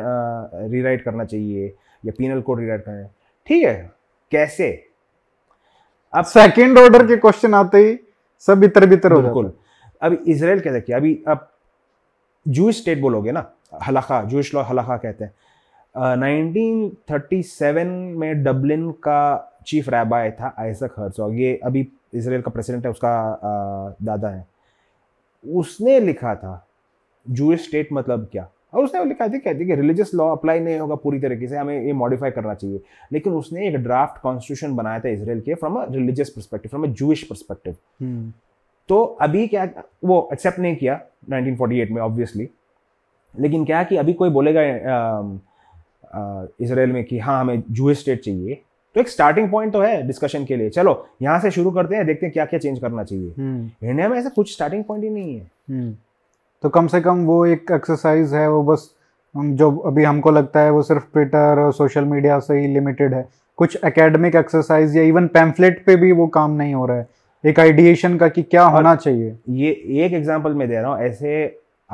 [SPEAKER 2] रीराइट करना चाहिए या पीनल कोड रीराइट करना है ठीक है कैसे अब सेकंड ऑर्डर के क्वेश्चन आते ही सब इतर बितर हो बिल्कुल अब इसराइल कहते देखिए अभी आप जूस स्टेट बोलोगे ना हलाखा जूस लॉ हलाखा कहते हैं नाइनटीन थर्टी सेवन में डबलिन का चीफ रैबाय था आइसक हर्सॉग ये अभी इसराइल का प्रेसिडेंट है उसका uh, दादा है उसने लिखा था जूस स्टेट मतलब क्या और उसने लिखा था कहती कि रिलीजियस लॉ अप्लाई नहीं होगा पूरी तरीके से हमें ये मॉडिफाई करना चाहिए लेकिन उसने एक ड्राफ्ट कॉन्स्टिट्यूशन बनाया था इसराइल के from a religious perspective from a Jewish perspective तो अभी क्या वो एक्सेप्ट नहीं किया 1948 में ऑब्वियसली लेकिन क्या कि अभी कोई बोलेगा इसराइल में कि हाँ हमें जूस स्टेट चाहिए तो एक स्टार्टिंग पॉइंट तो है डिस्कशन के लिए चलो यहाँ से शुरू करते हैं देखते हैं क्या क्या चेंज करना चाहिए इंडिया हम्म। में ऐसा कुछ स्टार्टिंग पॉइंट ही नहीं है हम्म। तो कम से कम
[SPEAKER 1] वो एक एक्सरसाइज है वो बस जो अभी हमको लगता है वो सिर्फ ट्विटर और सोशल मीडिया से ही लिमिटेड है कुछ एकेडमिक एक्सरसाइज या इवन पैम्फलेट पे भी वो काम नहीं हो रहा है एक आइडिएशन का कि क्या होना चाहिए
[SPEAKER 2] ये एक एग्जाम्पल मैं दे रहा हूँ ऐसे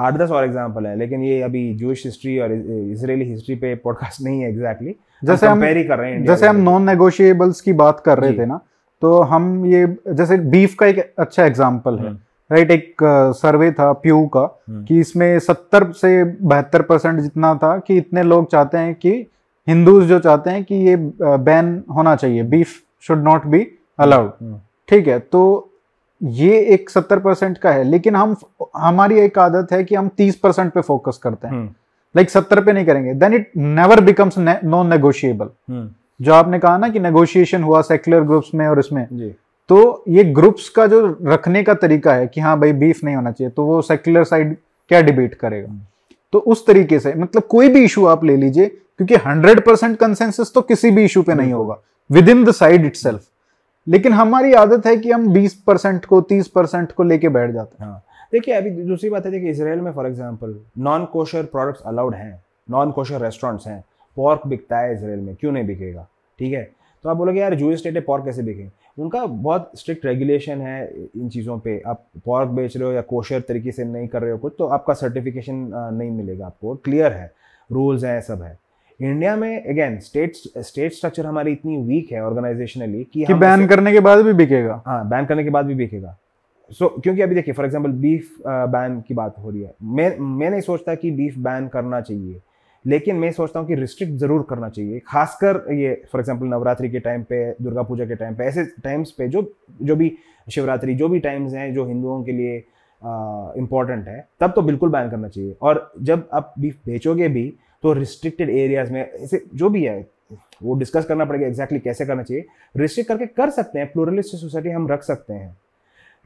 [SPEAKER 2] आठ दस और एग्जाम्पल है लेकिन ये अभी जूश हिस्ट्री और इसराइली हिस्ट्री पे पॉडकास्ट नहीं है एग्जैक्टली exactly. जैसे हम, हम कर रहे हैं जैसे
[SPEAKER 1] हम नॉन नेगोशिएबल्स की बात कर रहे थे ना तो हम ये जैसे बीफ का एक अच्छा एग्जाम्पल है हम्म। राइट एक सर्वे था प्यू का हम्म। कि इसमें सत्तर से बहत्तर परसेंट जितना था कि इतने लोग चाहते हैं कि हिंदूज जो चाहते हैं कि ये बैन होना चाहिए beef should not be allowed ठीक है तो ये एक सत्तर परसेंट का है लेकिन हम हमारी एक आदत है कि हम तीस परसेंट पे फोकस करते हैं लाइक हम्म। like सत्तर पे नहीं करेंगे then it never becomes non negotiable जो आपने कहा ना कि नेगोशिएशन हुआ सेक्युलर ग्रुप्स में और इसमें तो ये ग्रुप्स का जो रखने का तरीका है कि हाँ भाई बीफ नहीं होना चाहिए तो वो सेक्युलर साइड क्या डिबेट करेगा तो उस तरीके से मतलब कोई भी इशू आप ले लीजिए क्योंकि हंड्रेड परसेंट कंसेंसिस तो किसी भी इशू पे नहीं होगा with in the side it लेकिन हमारी आदत है कि हम बीस परसेंट को तीस परसेंट को लेके बैठ जाते हैं हाँ।
[SPEAKER 2] देखिए अभी दूसरी बात है देखिए इसराइल में for example non kosher products allowed हैं नॉन कोशर रेस्टोरेंट्स हैं पॉर्क बिकता है इसराइल में क्यों नहीं बिकेगा ठीक है तो आप बोलोगे यार जूस स्टेट है पॉर्क कैसे बिके उनका बहुत स्ट्रिक्ट रेगुलेशन है इन चीज़ों पे आप पॉर्क बेच रहे हो या कोशर तरीके से नहीं कर रहे हो कुछ तो आपका सर्टिफिकेशन नहीं मिलेगा आपको क्लियर है रूल्स हैं सब है इंडिया में अगेन स्टेट स्टेट स्ट्रक्चर हमारी इतनी वीक है ऑर्गेनाइजेशनली कि, कि बैन करने के बाद भी बिकेगा हाँ बैन करने के बाद भी बिकेगा सो so, क्योंकि अभी देखिए फॉर एग्जांपल बीफ बैन की बात हो रही है मैं मैं नहीं सोचता कि बीफ बैन करना चाहिए लेकिन मैं सोचता हूँ कि रिस्ट्रिक्ट ज़रूर करना चाहिए खासकर ये फॉर एग्जाम्पल नवरात्रि के टाइम पे दुर्गा पूजा के टाइम पे ऐसे टाइम्स पे जो जो भी शिवरात्रि जो भी टाइम्स हैं जो हिंदुओं के लिए इम्पॉर्टेंट है तब तो बिल्कुल बैन करना चाहिए और जब आप बीफ बेचोगे भी तो रिस्ट्रिक्टेड एरियाज में ऐसे जो भी है वो डिस्कस करना पड़ेगा एग्जैक्टली exactly कैसे करना चाहिए रिस्ट्रिक्ट करके कर सकते हैं प्लूरलिस्ट सोसाइटी हम रख सकते हैं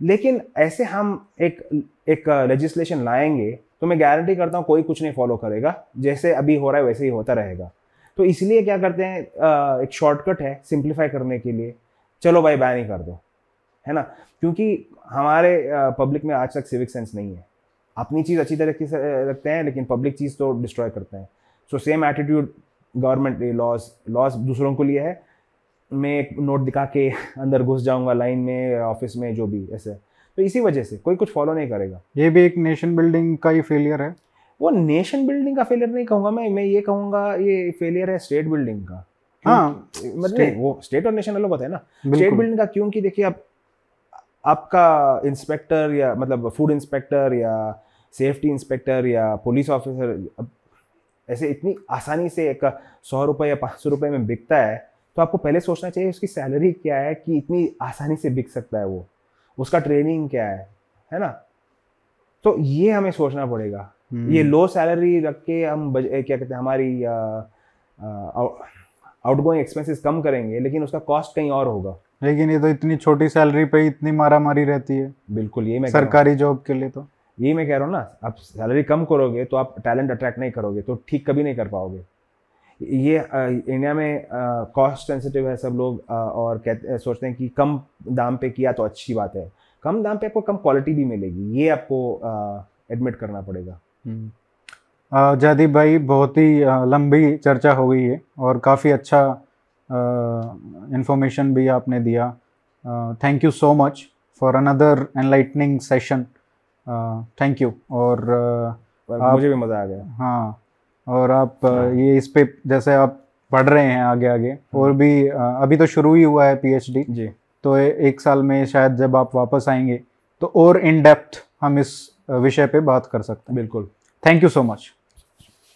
[SPEAKER 2] लेकिन ऐसे हम एक एक लेजिस्लेशन लाएंगे तो मैं गारंटी करता हूँ कोई कुछ नहीं फॉलो करेगा जैसे अभी हो रहा है वैसे ही होता रहेगा तो इसलिए क्या करते हैं एक शॉर्टकट है सिंप्लीफाई करने के लिए चलो भाई बैन ही कर दो है ना क्योंकि हमारे पब्लिक में आज तक सिविक सेंस नहीं है अपनी चीज़ अच्छी तरीके से रखते हैं लेकिन पब्लिक चीज़ तो डिस्ट्रॉय करते हैं so same attitude government laws laws दूसरों को लिए है मैं एक नोट दिखा के (laughs) अंदर घुस जाऊंगा लाइन में ऑफिस में जो भी ऐसे तो इसी वजह से कोई कुछ फॉलो नहीं करेगा ये भी एक नेशन बिल्डिंग का ही फेलियर है वो नेशन बिल्डिंग का फेलियर नहीं कहूँगा मैं मैं ये कहूँगा ये फेलियर है स्टेट बिल्डिंग का हाँ मतलब वो स्टेट और नेशन अलग होता है ना स्टेट बिल्डिंग का क्योंकि देखिए आप आपका इंस्पेक्टर या मतलब फूड इंस्पेक्टर या सेफ्टी इंस्पेक्टर या पुलिस ऑफिसर ऐसे इतनी आसानी से एक सौ रुपये या पाँच सौ रुपये में बिकता है तो आपको पहले सोचना चाहिए उसकी सैलरी क्या है कि इतनी आसानी से बिक सकता है वो उसका ट्रेनिंग क्या है है ना तो ये हमें सोचना पड़ेगा हम्म। ये लो सैलरी रख के हम क्या कहते हैं हमारी आउट गोइंग एक्सपेंसेस कम करेंगे लेकिन उसका कॉस्ट कहीं और होगा
[SPEAKER 1] लेकिन ये तो इतनी छोटी सैलरी पे इतनी मारा मारी रहती है बिल्कुल ये मैं सरकारी जॉब के लिए तो
[SPEAKER 2] यही मैं कह रहा हूँ ना आप सैलरी कम करोगे तो आप टैलेंट अट्रैक्ट नहीं करोगे तो ठीक कभी नहीं कर पाओगे ये इंडिया में कॉस्ट सेंसिटिव है सब लोग और कहते सोचते हैं कि कम दाम पे किया तो अच्छी बात है कम दाम पे आपको कम क्वालिटी भी मिलेगी ये आपको एडमिट करना पड़ेगा
[SPEAKER 1] हम्म। जयदीप भाई बहुत ही लंबी चर्चा हो गई है और काफ़ी अच्छा इन्फॉर्मेशन भी आपने दिया thank you so much for another enlightening session thank you और मुझे भी मज़ा आ गया हाँ और आप हाँ। ये इस पे जैसे आप पढ़ रहे हैं आगे आगे हाँ। और भी अभी तो शुरू ही हुआ है पीएचडी जी तो एक साल में शायद जब आप वापस आएंगे तो और इन डेप्थ हम इस विषय पे बात कर सकते हैं बिल्कुल थैंक यू सो मच